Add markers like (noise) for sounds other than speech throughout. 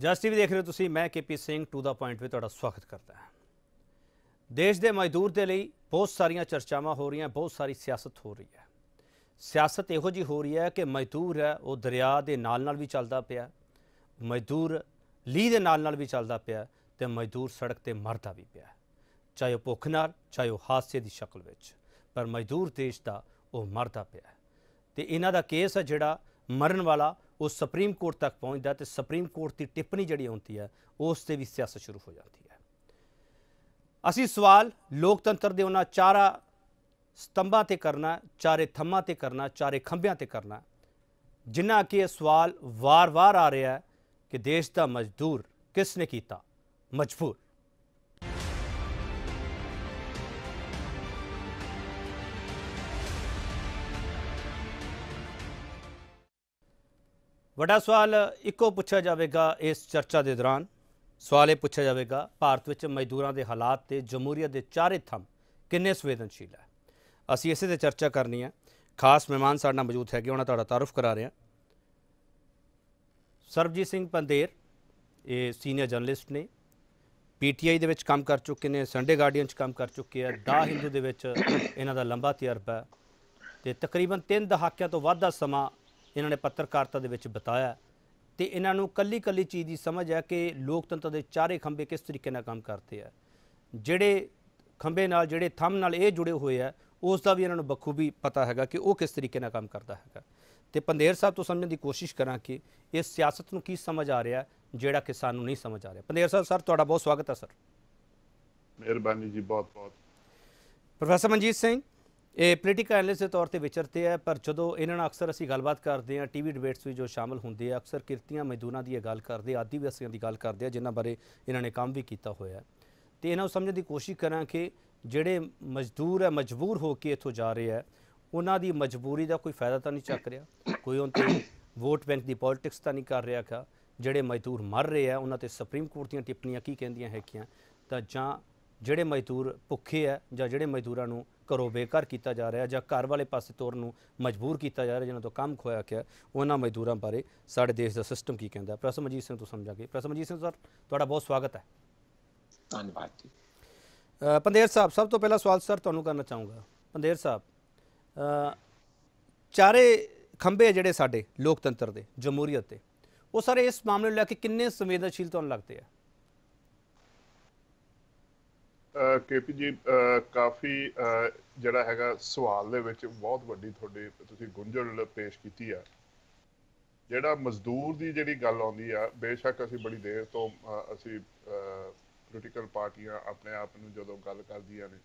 just ਵੀ ਦੇਖ ਰਹੇ ਹੋ ਤੁਸੀਂ ਮੈਂ KP Singh to the point ਵਿੱਚ ਤੁਹਾਡਾ ਸਵਾਗਤ ਕਰਦਾ ਹਾਂ ਦੇਸ਼ ਦੇ ਮਜ਼ਦੂਰ ਦੇ ਲਈ ਬਹੁਤ ਸਾਰੀਆਂ ਚਰਚਾਵਾਂ ਹੋ ਰਹੀਆਂ ਬਹੁਤ ਸਾਰੀ ਸਿਆਸਤ ਹੋ ਰਹੀ ਹੈ ਸਿਆਸਤ ਇਹੋ ਜੀ ਹੋ ਰਹੀ ਹੈ ਕਿ ਮਜ਼ਦੂਰ ਹੈ ਉਹ ਦਰਿਆ ਦੇ ਨਾਲ ਨਾਲ ਵੀ ਚੱਲਦਾ ਪਿਆ ਮਜ਼ਦੂਰ ਲੀ ਦੇ ਨਾਲ ਨਾਲ ਵੀ ਚੱਲਦਾ ਪਿਆ ਤੇ ਮਜ਼ਦੂਰ ਸੜਕ ਤੇ ਮਰਦਾ ਵੀ ਪਿਆ ਚਾਹੇ ਉਹ ਭੁੱਖ ਨਾਲ ਚਾਹੇ ਉਹ ਹਾਸੇ ਦੀ ਸ਼ਕਲ ਵਿੱਚ ਪਰ ਮਜ਼ਦੂਰ ਦੇਸ਼ ਦਾ ਉਹ ਮਰਦਾ ਪਿਆ ਤੇ ਇਹਨਾਂ ਦਾ ਕੇਸ ਹੈ ਜਿਹੜਾ ਮਰਨ ਵਾਲਾ ਉਹ ਸੁਪਰੀਮ ਕੋਰਟ ਤੱਕ ਪਹੁੰਚਦਾ ਤੇ ਸੁਪਰੀਮ ਕੋਰਟ ਦੀ ਟਿੱਪਣੀ ਜਿਹੜੀ ਹੁੰਦੀ ਹੈ ਉਸ ਤੇ ਵੀ ਸਿਆਸਤ ਸ਼ੁਰੂ ਹੋ ਜਾਂਦੀ ਹੈ ਅਸੀਂ ਸਵਾਲ ਲੋਕਤੰਤਰ ਦੇ ਉਹਨਾਂ ਚਾਰਾ ਸਤੰਭਾਂ ਤੇ ਕਰਨਾ ਚਾਰੇ ਥੰਮਾਂ ਤੇ ਕਰਨਾ ਚਾਰੇ ਖੰਭਿਆਂ ਤੇ ਕਰਨਾ ਜਿੰਨਾ ਕਿ ਇਹ ਸਵਾਲ ਵਾਰ-ਵਾਰ ਆ ਰਿਹਾ ਹੈ ਕਿ ਦੇਸ਼ ਦਾ ਮਜ਼ਦੂਰ ਕਿਸ ਨੇ ਕੀਤਾ ਮਜਬੂਰ ਵੱਡਾ ਸਵਾਲ ਇੱਕੋ ਪੁੱਛਿਆ ਜਾਵੇਗਾ ਇਸ ਚਰਚਾ ਦੇ ਦੌਰਾਨ ਸਵਾਲ ਇਹ ਪੁੱਛਿਆ ਜਾਵੇਗਾ ਭਾਰਤ ਵਿੱਚ ਮਜ਼ਦੂਰਾਂ ਦੇ ਹਾਲਾਤ ਤੇ ਜਮਹੂਰੀਅਤ ਦੇ ਚਾਰੇ ਥੰਮ ਕਿੰਨੇ ਸੰਵੇਦਨਸ਼ੀਲ ਹੈ ਅਸੀਂ ਇਸੇ ਤੇ ਚਰਚਾ ਕਰਨੀ ਹੈ ਖਾਸ ਮਹਿਮਾਨ ਸਾਡੇ ਨਾਲ ਮੌਜੂਦ ਹੈਗੇ ਉਹਨਾਂ ਤੁਹਾਡਾ ਤਾਰਫ ਕਰਾ ਰਹੇ ਹਾਂ ਸਰਬਜੀਤ ਸਿੰਘ ਪੰਦੇਰ ਇਹ ਸੀਨੀਅਰ ਜਰਨਲਿਸਟ ਨੇ ਪੀਟੀਆਈ ਦੇ ਵਿੱਚ ਕੰਮ ਕਰ ਚੁੱਕੇ ਨੇ ਸੰਡੇ ਗਾਰਡੀਅਨ 'ਚ ਕੰਮ ਕਰ ਚੁੱਕੇ ਆ ਦਾ ਹਿੰਦੂ ਦੇ ਵਿੱਚ ਇਹਨਾਂ ਦਾ ਲੰਬਾ ਤਜਰਬਾ ਤੇ ਤਕਰੀਬਨ 3 ਦਹਾਕਿਆਂ ਤੋਂ ਵੱਧ ਦਾ ਸਮਾਂ ਇਹਨਾਂ ਨੇ ਪੱਤਰਕਾਰਤਾ ਦੇ ਵਿੱਚ ਬਤਾਇਆ ਤੇ ਇਹਨਾਂ ਨੂੰ ਕੱਲੀ ਕੱਲੀ ਚੀਜ਼ ਦੀ ਸਮਝ ਹੈ ਕਿ ਲੋਕਤੰਤਰ ਦੇ ਚਾਰੇ ਖੰਭੇ ਕਿਸ ਤਰੀਕੇ ਨਾਲ ਕੰਮ ਕਰਦੇ ਆ ਜਿਹੜੇ ਖੰਭੇ ਨਾਲ ਜਿਹੜੇ ਥੰਮ ਨਾਲ ਇਹ ਜੁੜੇ ਹੋਏ ਆ ਉਸ ਦਾ ਵੀ ਇਹਨਾਂ ਨੂੰ ਬਖੂਬੀ ਪਤਾ ਹੈਗਾ ਕਿ ਉਹ ਕਿਸ ਤਰੀਕੇ ਨਾਲ ਕੰਮ ਕਰਦਾ ਹੈਗਾ ਤੇ ਪੰਦੇਰ ਸਾਹਿਬ ਤੋਂ ਸਮਝਣ ਦੀ ਕੋਸ਼ਿਸ਼ ਕਰਾਂ ਕਿ ਇਹ ਸਿਆਸਤ ਨੂੰ ਕੀ ਸਮਝ ਆ ਰਿਹਾ ਜਿਹੜਾ ਕਿ ਸਾਨੂੰ ਨਹੀਂ ਸਮਝ ਆ ਰਿਹਾ ਪੰਦੇਰ ਸਾਹਿਬ ਸਰ ਤੁਹਾਡਾ ਬਹੁਤ ਸਵਾਗਤ ਹੈ ਸਰ ਮਿਹਰਬਾਨੀ ਜੀ ਬਹੁਤ ਬਹੁਤ ਪ੍ਰੋਫੈਸਰ ਮਨਜੀਤ ਸਿੰਘ ਇਹ ਪੋਲੀਟਿਕਲ ਐਨਾਲਿਸਟ ਦੇ ਤੌਰ ਤੇ ਵਿਚਰਤੇ ਆ ਪਰ ਜਦੋਂ ਇਹਨਾਂ ਨਾਲ ਅਕਸਰ ਅਸੀਂ ਗੱਲਬਾਤ ਕਰਦੇ ਆ ਟੀਵੀ ਡਿਬੇਟਸ ਵਿੱਚ ਜੋ ਸ਼ਾਮਲ ਹੁੰਦੇ ਆ ਅਕਸਰ ਕਿਰਤੀਆਂ ਮਜ਼ਦੂਰਾਂ ਦੀ ਇਹ ਗੱਲ ਕਰਦੇ ਆਦੀਵਾਸੀਆਂ ਦੀ ਗੱਲ ਕਰਦੇ ਆ ਜਿਨ੍ਹਾਂ ਬਾਰੇ ਇਹਨਾਂ ਨੇ ਕੰਮ ਵੀ ਕੀਤਾ ਹੋਇਆ ਤੇ ਇਹਨਾਂ ਨੂੰ ਸਮਝਣ ਦੀ ਕੋਸ਼ਿਸ਼ ਕਰਾਂ ਕਿ ਜਿਹੜੇ ਮਜ਼ਦੂਰ ਹੈ ਮਜਬੂਰ ਹੋ ਕੇ ਇੱਥੋਂ ਜਾ ਰਹੇ ਆ ਉਹਨਾਂ ਦੀ ਮਜਬੂਰੀ ਦਾ ਕੋਈ ਫਾਇਦਾ ਤਾਂ ਨਹੀਂ ਚੱਕ ਰਿਹਾ ਕੋਈ ਉਹਨਾਂ ਤੇ ਵੋਟ ਬੈਂਕ ਦੀ ਪੋਲਿਟਿਕਸ ਤਾਂ ਨਹੀਂ ਕਰ ਰਿਹਾ ਕਾ ਜਿਹੜੇ ਮਜ਼ਦੂਰ ਮਰ ਰਹੇ ਆ ਉਹਨਾਂ ਤੇ ਸੁਪਰੀਮ ਕੋਰਟ ਦੀਆਂ ਟਿੱਪਣੀਆਂ ਕੀ ਕਹਿੰਦੀਆਂ ਹੈ ਹੈਗੀਆਂ ਤਾਂ ਜਾਂ ਜਿਹੜੇ ਮਜ਼ਦੂਰ ਭੁੱਖੇ ਆ ਜਾਂ ਜਿਹੜੇ ਮਜ਼ਦੂਰਾਂ ਨੂੰ ਘਰੋਂ ਬੇਕਾਰ ਕੀਤਾ ਜਾ ਰਿਹਾ ਜਾਂ ਘਰ ਵਾਲੇ ਪਾਸੇ ਤੋਰਨ ਨੂੰ ਮਜਬੂਰ ਕੀਤਾ ਜਾ ਰਿਹਾ ਜਿਨ੍ਹਾਂ ਤੋਂ ਕੰਮ ਖੋਇਆ ਗਿਆ ਉਹਨਾਂ ਮਜ਼ਦੂਰਾਂ ਬਾਰੇ ਸਾਡੇ ਦੇਸ਼ ਦਾ ਸਿਸਟਮ ਕੀ ਕਹਿੰਦਾ ਪ੍ਰਸਮਜੀਤ ਸਿੰਘ ਤੋਂ ਸਮਝਾਂਗੇ ਪ੍ਰਸਮਜੀਤ ਸਿੰਘ ਸਰ ਤੁਹਾਡਾ ਬਹੁਤ ਸਵਾਗਤ ਹੈ ਧੰਨਵਾਦ ਜੀ ਪੰਦੇਰ ਸਾਹਿਬ ਸਭ ਤੋਂ ਪਹਿਲਾ ਸਵਾਲ ਸਰ ਤੁਹਾਨੂੰ ਕਰਨਾ ਚਾਹੂੰਗਾ ਪੰਦੇਰ ਸਾਹਿਬ ਚਾਰੇ ਖੰਬੇ ਜਿਹੜੇ ਸਾਡੇ ਲੋਕਤੰਤਰ ਦੇ ਜਮਹੂਰੀਅਤ ਦੇ ਉਹ ਸਾਰੇ ਇਸ ਮਾਮਲੇ ਨੂੰ ਲੈ ਕੇ ਕਿੰਨੇ ਸੰਵੇਦਨਸ਼ੀਲ ਤੁਹਾਨੂੰ ਲੱਗਦੇ ਆ ਕੇਪੀ ਜੀ ਕਾਫੀ ਜਿਹੜਾ ਹੈਗਾ ਸਵਾਲ ਦੇ ਵਿੱਚ ਬਹੁਤ ਵੱਡੀ ਤੁਹਾਡੀ ਤੁਸੀਂ ਗੁੰਝਲ ਪੇਸ਼ ਕੀਤੀ ਆ ਜਿਹੜਾ ਮਜ਼ਦੂਰ ਦੀ ਜਿਹੜੀ ਗੱਲ ਆਉਂਦੀ ਆ ਬੇਸ਼ੱਕ ਅਸੀਂ ਬੜੀ ਦੇਰ ਤੋਂ ਅਸੀਂ ਪੋਲੀਟੀਕਲ ਪਾਰਟੀਆਂ ਆਪਣੇ ਆਪ ਨੂੰ ਜਦੋਂ ਗੱਲ ਕਰਦੀਆਂ ਨੇ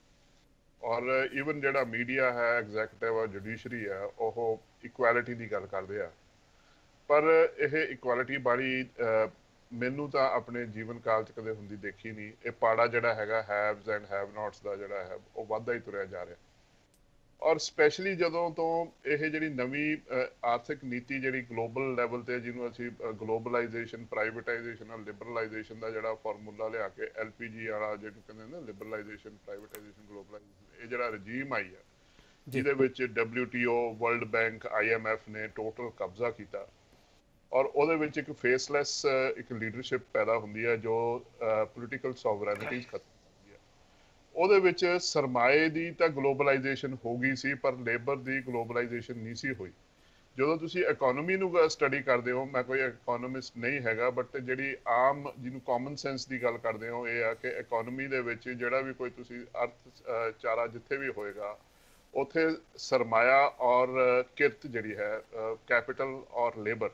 ਔਰ ਇਵਨ ਜਿਹੜਾ ਮੀਡੀਆ ਹੈ ਐਗਜ਼ੈਕਟਿਵ ਆ ਜੁਡੀਸ਼ਰੀ ਆ ਉਹ ਇਕੁਐਲਿਟੀ ਦੀ ਗੱਲ ਕਰਦੇ ਆ ਪਰ ਇਹ ਇਕੁਐਲਿਟੀ ਬਾਰੇ ਮੈਨੂੰ ਤਾਂ ਆਪਣੇ ਜੀਵਨ ਕਾਲ ਚ ਕਦੇ ਹੁੰਦੀ ਦੇਖੀ ਨਹੀਂ ਇਹ ਪਾੜਾ ਜਿਹੜਾ ਹੈਗਾ ਹੈਵਸ ਐਂਡ ਹੈਵ ਨਾਟਸ ਦਾ ਜਿਹੜਾ ਹੈ ਉਹ ਵੱਧਦਾ ਹੀ ਤੁਰਿਆ ਜਾ ਰਿਹਾ ਔਰ ਸਪੈਸ਼ਲੀ ਜਦੋਂ ਤੋਂ ਇਹ ਜਿਹੜੀ ਨਵੀਂ ਆਰਥਿਕ ਨੀਤੀ ਜਿਹੜੀ ਗਲੋਬਲ ਲੈਵਲ ਤੇ ਜਿਹਨੂੰ ਅਸੀਂ ਗਲੋਬਲਾਈਜੇਸ਼ਨ ਪ੍ਰਾਈਵੇਟਾਈਜੇਸ਼ਨ ਔਰ ਲਿਬਰਲਾਈਜੇਸ਼ਨ ਦਾ ਜਿਹੜਾ ਫਾਰਮੂਲਾ ਲਿਆ ਕੇ ਐਲਪੀਜੀ ਵਾਲਾ ਜਿਹੜਾ ਕਹਿੰਦੇ ਨੇ ਲਿਬਰਲਾਈਜੇਸ਼ਨ ਪ੍ਰਾਈਵੇਟਾਈਜੇਸ਼ਨ ਗਲੋਬਲਾਈਜੇਸ਼ਨ ਇਹ ਜਿਹੜਾ ਰਜੀਮ ਆਈ ਹੈ ਜਿਹਦੇ ਵਿੱਚ ਡਬਲਯੂਟੀਓ ਵਰਲਡ ਬੈਂਕ ਆਈਐਮਐਫ ਨੇ ਟੋਟਲ ਕਬਜ਼ਾ ਕੀਤਾ ਔਰ ਉਹਦੇ ਵਿੱਚ ਇੱਕ ਫੇਸਲੈਸ ਇੱਕ ਲੀਡਰਸ਼ਿਪ ਪੈਦਾ ਹੁੰਦੀ ਹੈ ਜੋ ਪੋਲੀਟੀਕਲ ਸੋਵਰੈਨਿਟੀਜ਼ ਖਤਮ ਕਰਦੀ ਹੈ ਉਹਦੇ ਵਿੱਚ ਸਰਮਾਏ ਦੀ ਤਾਂ ਗਲੋਬਲਾਈਜੇਸ਼ਨ ਹੋ ਗਈ ਸੀ ਪਰ ਲੇਬਰ ਦੀ ਗਲੋਬਲਾਈਜੇਸ਼ਨ ਨਹੀਂ ਸੀ ਹੋਈ ਜਦੋਂ ਤੁਸੀਂ ਇਕਨੋਮੀ ਨੂੰ ਸਟੱਡੀ ਕਰਦੇ ਹੋ ਮੈਂ ਕੋਈ ਇਕਨੋਮਿਸਟ ਨਹੀਂ ਹੈਗਾ ਬਟ ਜਿਹੜੀ ਆਮ ਜਿਹਨੂੰ ਕਾਮਨ ਸੈਂਸ ਦੀ ਗੱਲ ਕਰਦੇ ਹੋ ਇਹ ਆ ਕਿ ਇਕਨੋਮੀ ਦੇ ਵਿੱਚ ਜਿਹੜਾ ਵੀ ਕੋਈ ਤੁਸੀਂ ਅਰਥ ਚਾਰਾ ਜਿੱਥੇ ਵੀ ਹੋਏਗਾ ਉਥੇ ਸਰਮਾਇਆ ਔਰ ਕਿਰਤ ਜਿਹੜੀ ਹੈ ਕੈਪੀਟਲ ਔਰ ਲੇਬਰ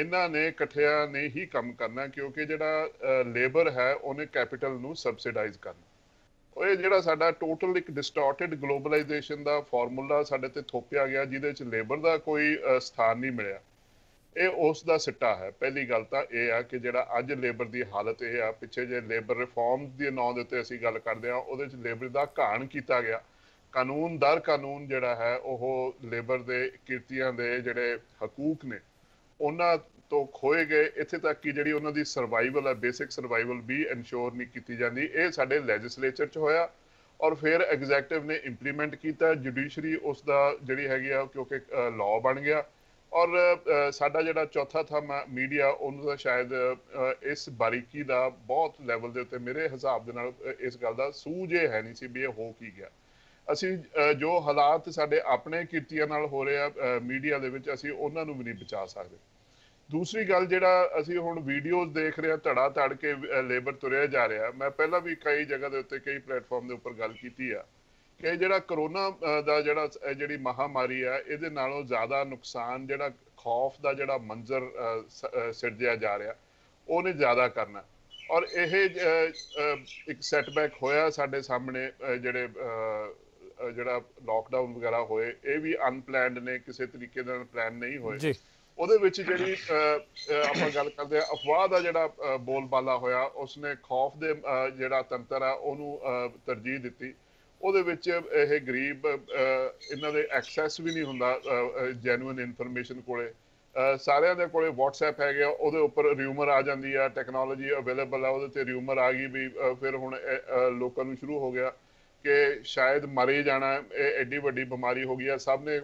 ਇਹਨਾਂ ਨੇ ਇਕੱਠਿਆਂ ਨੇ ਹੀ ਕੰਮ ਕਰਨਾ ਕਿਉਂਕਿ ਜਿਹੜਾ ਲੇਬਰ ਹੈ ਉਹਨੇ ਕੈਪੀਟਲ ਨੂੰ ਸਬਸਿਡਾਈਜ਼ ਕਰਨਾ ਉਹ ਇਹ ਜਿਹੜਾ ਸਾਡਾ ਟੋਟਲ ਇੱਕ ਡਿਸਟੋਰਟਡ ਗਲੋਬਲਾਈਜੇਸ਼ਨ ਦਾ ਫਾਰਮੂਲਾ ਸਾਡੇ ਤੇ ਥੋਪਿਆ ਗਿਆ ਜਿਹਦੇ ਵਿੱਚ ਲੇਬਰ ਦਾ ਕੋਈ ਸਥਾਨ ਨਹੀਂ ਮਿਲਿਆ ਇਹ ਉਸ ਦਾ ਸਿੱਟਾ ਹੈ ਪਹਿਲੀ ਗੱਲ ਤਾਂ ਇਹ ਆ ਕਿ ਜਿਹੜਾ ਅੱਜ ਲੇਬਰ ਦੀ ਹਾਲਤ ਇਹ ਆ ਪਿੱਛੇ ਜੇ ਲੇਬਰ ਰਿਫਾਰਮਸ ਦੇ ਨਾਂ ਦੇ ਉੱਤੇ ਅਸੀਂ ਗੱਲ ਕਰਦੇ ਆ ਉਹਦੇ ਵਿੱਚ ਲੇਬਰ ਦਾ ਘਾਣ ਕੀਤਾ ਗਿਆ ਕਾਨੂੰਨ ਦਰ ਕਾਨੂੰਨ ਜਿਹੜਾ ਹੈ ਉਹ ਲੇਬਰ ਦੇ ਕਿਰਤੀਆਂ ਦੇ ਜਿਹੜੇ ਹਕੂਕ ਨੇ ਉਹਨਾਂ ਤੋਂ ਖੋਏ ਗਏ ਇੱਥੇ ਤੱਕ ਕਿ ਜਿਹੜੀ ਉਹਨਾਂ ਦੀ ਸਰਵਾਈਵਲ ਹੈ ਬੇਸਿਕ ਸਰਵਾਈਵਲ ਵੀ ਇਨਸ਼ੋਰ ਨਹੀਂ ਕੀਤੀ ਜਾਂਦੀ ਇਹ ਸਾਡੇ ਲੈਜਿਸਲੇਚਰ 'ਚ ਹੋਇਆ ਔਰ ਫਿਰ ਐਗਜ਼ੈਕਟਿਵ ਨੇ ਇੰਪਲੀਮੈਂਟ ਕੀਤਾ ਜੁਡੀਸ਼ਰੀ ਉਸ ਦਾ ਜਿਹੜੀ ਹੈਗੀ ਆ ਕਿਉਂਕਿ ਲਾਅ ਬਣ ਗਿਆ ਔਰ ਸਾਡਾ ਜਿਹੜਾ ਚੌਥਾ ਥੰਮ ਮੀਡੀਆ ਉਹਨੂੰ ਦਾ ਸ਼ਾਇਦ ਇਸ ਬਾਰੀਕੀ ਦਾ ਬਹੁਤ ਲੈਵਲ ਦੇ ਉੱਤੇ ਮੇਰੇ ਹਿਸਾਬ ਦੇ ਨਾਲ ਇਸ ਗੱਲ ਦਾ ਸੂਝ ਹੈ ਨਹੀਂ ਸੀ ਵੀ ਇਹ ਹੋ ਕੀ ਗਿਆ ਅਸੀਂ ਜੋ ਹਾਲਾਤ ਸਾਡੇ ਆਪਣੇ ਕਿਰਤੀਆਂ ਨਾਲ ਹੋ ਰਿਹਾ ਮੀਡੀਆ ਦੇ ਵਿੱਚ ਅਸੀਂ ਉਹਨਾਂ ਨੂੰ ਵੀ ਨਹੀਂ ਬਚਾ ਸਕਦੇ ਦੂਸਰੀ ਗੱਲ ਜਿਹੜਾ ਅਸੀਂ ਹੁਣ ਵੀਡੀਓਜ਼ ਦੇਖ ਰਹੇ ਹਾਂ ਧੜਾ ਧੜ ਕੇ ਲੇਬਰ ਤੁਰਿਆ ਜਾ ਰਿਹਾ ਮੈਂ ਪਹਿਲਾਂ ਵੀ ਕਈ ਜਗ੍ਹਾ ਦੇ ਉੱਤੇ ਕਈ ਪਲੇਟਫਾਰਮ ਦੇ ਉੱਪਰ ਗੱਲ ਕੀਤੀ ਆ ਕਿ ਜਿਹੜਾ ਕਰੋਨਾ ਦਾ ਜਿਹੜਾ ਜਿਹੜੀ ਮਹਾਮਾਰੀ ਆ ਇਹਦੇ ਨਾਲੋਂ ਜ਼ਿਆਦਾ ਨੁਕਸਾਨ ਜਿਹੜਾ ਖੌਫ ਦਾ ਜਿਹੜਾ ਮੰਜ਼ਰ ਸਿਰਜਿਆ ਜਾ ਰਿਹਾ ਉਹਨੇ ਜ਼ਿਆਦਾ ਕਰਨਾ ਔਰ ਇਹ ਇੱਕ ਸੈਟਬੈਕ ਹੋਇਆ ਸਾਡੇ ਸਾਹਮਣੇ ਜਿਹੜੇ ਜਿਹੜਾ ਲਾਕਡਾਊਨ ਵਗੈਰਾ ਹੋਏ ਇਹ ਵੀ ਅਨਪਲਾਨਡ ਨੇ ਕਿਸੇ ਤਰੀਕੇ ਨਾਲ ਪਲਾਨ ਨਹੀਂ ਹੋਏ ਜੀ ਉਹਦੇ ਵਿੱਚ ਜਿਹੜੀ ਆਪਾਂ ਗੱਲ ਕਰਦੇ ਆ ਅਫਵਾਹ ਦਾ ਜਿਹੜਾ ਬੋਲਬਾਲਾ ਹੋਇਆ ਉਸਨੇ ਖੌਫ ਦੇ ਜਿਹੜਾ ਤੰਤਰ ਆ ਉਹਨੂੰ ਤਰਜੀਹ ਦਿੱਤੀ ਉਹਦੇ ਵਿੱਚ ਇਹ ਗਰੀਬ ਇਹਨਾਂ ਦੇ ਐਕਸੈਸ ਵੀ ਨਹੀਂ ਹੁੰਦਾ ਜੈਨੂਇਨ ਇਨਫੋਰਮੇਸ਼ਨ ਕੋਲੇ ਸਾਰਿਆਂ ਦੇ ਕੋਲੇ WhatsApp ਹੈ ਗਿਆ ਉਹਦੇ ਉੱਪਰ ਰਿਊਮਰ ਆ ਜਾਂਦੀ ਆ ਟੈਕਨੋਲੋਜੀ ਅਵੇਲੇਬਲ ਆ ਉਹਦੇ ਤੇ ਰਿਊਮਰ ਆ ਗਈ ਵੀ ਫਿਰ ਹੁਣ ਲੋਕਾਂ ਨੂੰ ਸ਼ੁਰੂ ਹੋ ਗਿਆ ਕਿ ਸ਼ਾਇਦ ਮਰੇ ਜਾਣਾ ਇਹ ਐਡੀ ਵੱਡੀ ਬਿਮਾਰੀ ਹੋ ਗਈ ਆ ਸਭ ਨੇ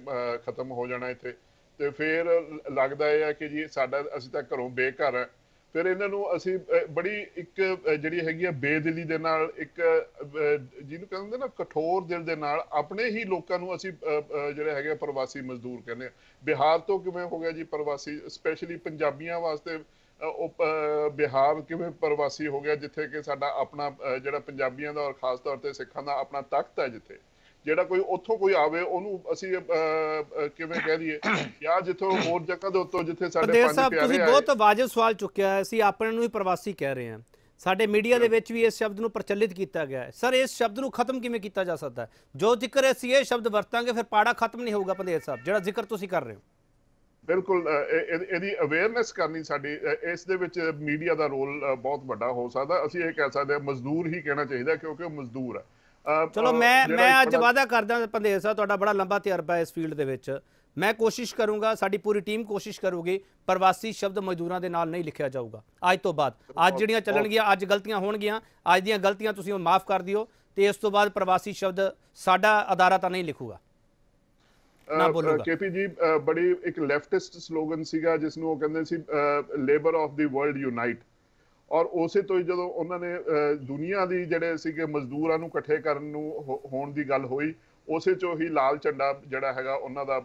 ਖਤਮ ਹੋ ਜਾਣਾ ਇੱਥੇ ਤੇ ਫਿਰ ਲੱਗਦਾ ਇਹ ਆ ਕਿ ਜੀ ਸਾਡਾ ਅਸੀਂ ਤਾਂ ਘਰੋਂ ਬੇਘਰ ਆ ਫਿਰ ਇਹਨਾਂ ਨੂੰ ਅਸੀਂ ਬੜੀ ਇੱਕ ਜਿਹੜੀ ਹੈਗੀ ਆ ਬੇਦਿਲੀ ਦੇ ਨਾਲ ਇੱਕ ਜਿਹਨੂੰ ਕਹਿੰਦੇ ਨਾ ਕਠੋਰ ਦਿਲ ਦੇ ਨਾਲ ਆਪਣੇ ਹੀ ਲੋਕਾਂ ਨੂੰ ਅਸੀਂ ਜਿਹੜੇ ਹੈਗੇ ਪ੍ਰਵਾਸੀ ਮਜ਼ਦੂਰ ਕਹਿੰਦੇ ਆ ਬਿਹਾਰ ਤੋਂ ਕਿਵੇਂ ਹੋ ਗਿਆ ਜੀ ਪ੍ਰਵਾਸੀ ਸਪੈਸ਼ਲੀ ਪੰਜਾਬੀਆਂ ਵਾਸਤੇ ਉਹ ਬਿਹਾਰ ਕਿਵੇਂ ਪ੍ਰਵਾਸੀ ਹੋ ਗਿਆ ਜਿੱਥੇ ਕਿ ਸਾਡਾ ਆਪਣਾ ਜਿਹੜਾ ਪੰਜਾਬੀਆਂ ਦਾ ਔਰ ਖਾਸ ਤੌਰ ਤੇ ਸਿੱਖਾਂ ਦਾ ਆਪਣਾ ਤਖਤ ਹੈ ਜਿੱਥੇ ਜਿਹੜਾ ਕੋਈ ਉੱਥੋਂ ਕੋਈ ਆਵੇ ਉਹਨੂੰ ਅਸੀਂ ਕਿਵੇਂ ਕਹਿ ਦਈਏ ਜਾਂ ਜਿੱਥੋਂ ਹੋਰ ਜਗ੍ਹਾ ਦੇ ਉੱਤੋਂ ਜਿੱਥੇ ਸਾਡੇ ਪੰਜ ਪਿਆਰੇ ਸਾਹਿਬ ਤੁਸੀਂ ਬਹੁਤ ਵਾਜਬ ਸਵਾਲ ਚੁੱਕਿਆ ਹੈ ਅਸੀਂ ਆਪਣੇ ਨੂੰ ਹੀ ਪ੍ਰਵਾਸੀ ਕਹਿ ਰਹੇ ਹਾਂ ਸਾਡੇ ਮੀਡੀਆ ਦੇ ਵਿੱਚ ਵੀ ਇਸ ਸ਼ਬਦ ਨੂੰ ਪ੍ਰਚਲਿਤ ਕੀਤਾ ਗਿਆ ਹੈ ਸਰ ਇਸ ਸ਼ਬਦ ਨੂੰ ਖਤਮ ਕਿਵੇਂ ਕੀਤਾ ਜਾ ਸਕਦਾ ਜੋ ਜ਼ਿਕਰ ਅਸੀਂ ਇਹ ਸ਼ਬਦ ਵਰਤਾਂਗੇ ਫਿਰ ਪਾੜਾ ਖਤਮ ਨਹੀਂ ਹੋਊਗਾ ਪੰਦੇਰ ਸਾਹਿਬ ਜਿਹੜਾ ਜ਼ਿਕਰ ਤੁਸੀਂ ਕਰ ਰਹੇ ਹੋ ਬਿਲਕੁਲ ਇਹਦੀ ਅਵੇਅਰਨੈਸ ਕਰਨੀ ਸਾਡੀ ਇਸ ਦੇ ਵਿੱਚ ਮੀਡੀਆ ਦਾ ਰੋਲ ਬਹੁਤ ਵੱਡਾ ਹੋ ਸਕਦਾ ਅਸੀਂ ਇਹ ਕਹਿ ਸਕਦੇ ਹਾਂ ਮਜ਼ਦੂਰ ਹੀ ਕਹਿਣਾ ਚਾਹੀਦਾ ਕਿਉਂਕਿ ਉਹ ਮਜ਼ਦੂਰ ਹੈ ਚਲੋ ਮੈਂ ਮੈਂ ਅੱਜ ਵਾਅਦਾ ਕਰਦਾ ਪੰਦੇਸ ਸਾਹਿਬ ਤੁਹਾਡਾ ਬੜਾ ਲੰਬਾ ਤਜਰਬਾ ਇਸ ਫੀਲਡ ਦੇ ਵਿੱਚ ਮੈਂ ਕੋਸ਼ਿਸ਼ ਕਰੂੰਗਾ ਸਾਡੀ ਪੂਰੀ ਟੀਮ ਕੋਸ਼ਿਸ਼ ਕਰੂਗੀ ਪ੍ਰਵਾਸੀ ਸ਼ਬਦ ਮਜ਼ਦੂਰਾਂ ਦੇ ਨਾਲ ਨਹੀਂ ਲਿਖਿਆ ਜਾਊਗਾ ਅੱਜ ਤੋਂ ਬਾਅਦ ਅੱਜ ਜਿਹੜੀਆਂ ਚੱਲਣਗੀਆਂ ਅੱਜ ਗਲਤੀਆਂ ਹੋਣਗੀਆਂ ਅੱਜ ਦੀਆਂ ਗਲਤੀਆਂ ਤੁਸੀਂ ਮਾਫ ਕਰ ਦਿਓ ਤੇ ਇਸ ਤੋਂ ਬਾਅਦ ਪ੍ਰਵਾਸੀ ਸ਼ਬਦ ਸਾਡਾ ਅਦਾਰਾ ਤਾਂ ਨਹੀਂ ਲਿਖੂਗਾ ਨਾ ਬੋਲੂਗਾ ਕੇਪੀ ਜੀ ਬੜੀ ਇੱਕ ਲੈਫਟਿਸਟ ਸਲੋਗਨ ਸੀਗਾ ਜਿਸ ਨੂੰ ਉਹ ਕਹਿੰਦੇ ਸੀ labour of the world unite ਔਰ ਉਸੇ ਤੋਂ ਹੀ ਜਦੋਂ ਉਹਨਾਂ ਨੇ ਦੁਨੀਆ ਦੀ ਜਿਹੜੇ ਸੀਗੇ ਮਜ਼ਦੂਰਾਂ ਨੂੰ ਇਕੱਠੇ ਕਰਨ ਨੂੰ ਹੋਣ ਦੀ ਗੱਲ ਹੋਈ ਉਸੇ ਚੋਂ ਹੀ ਲਾਲ ਝੰਡਾ ਜਿਹੜਾ ਹੈਗਾ ਉਹਨਾਂ ਦਾ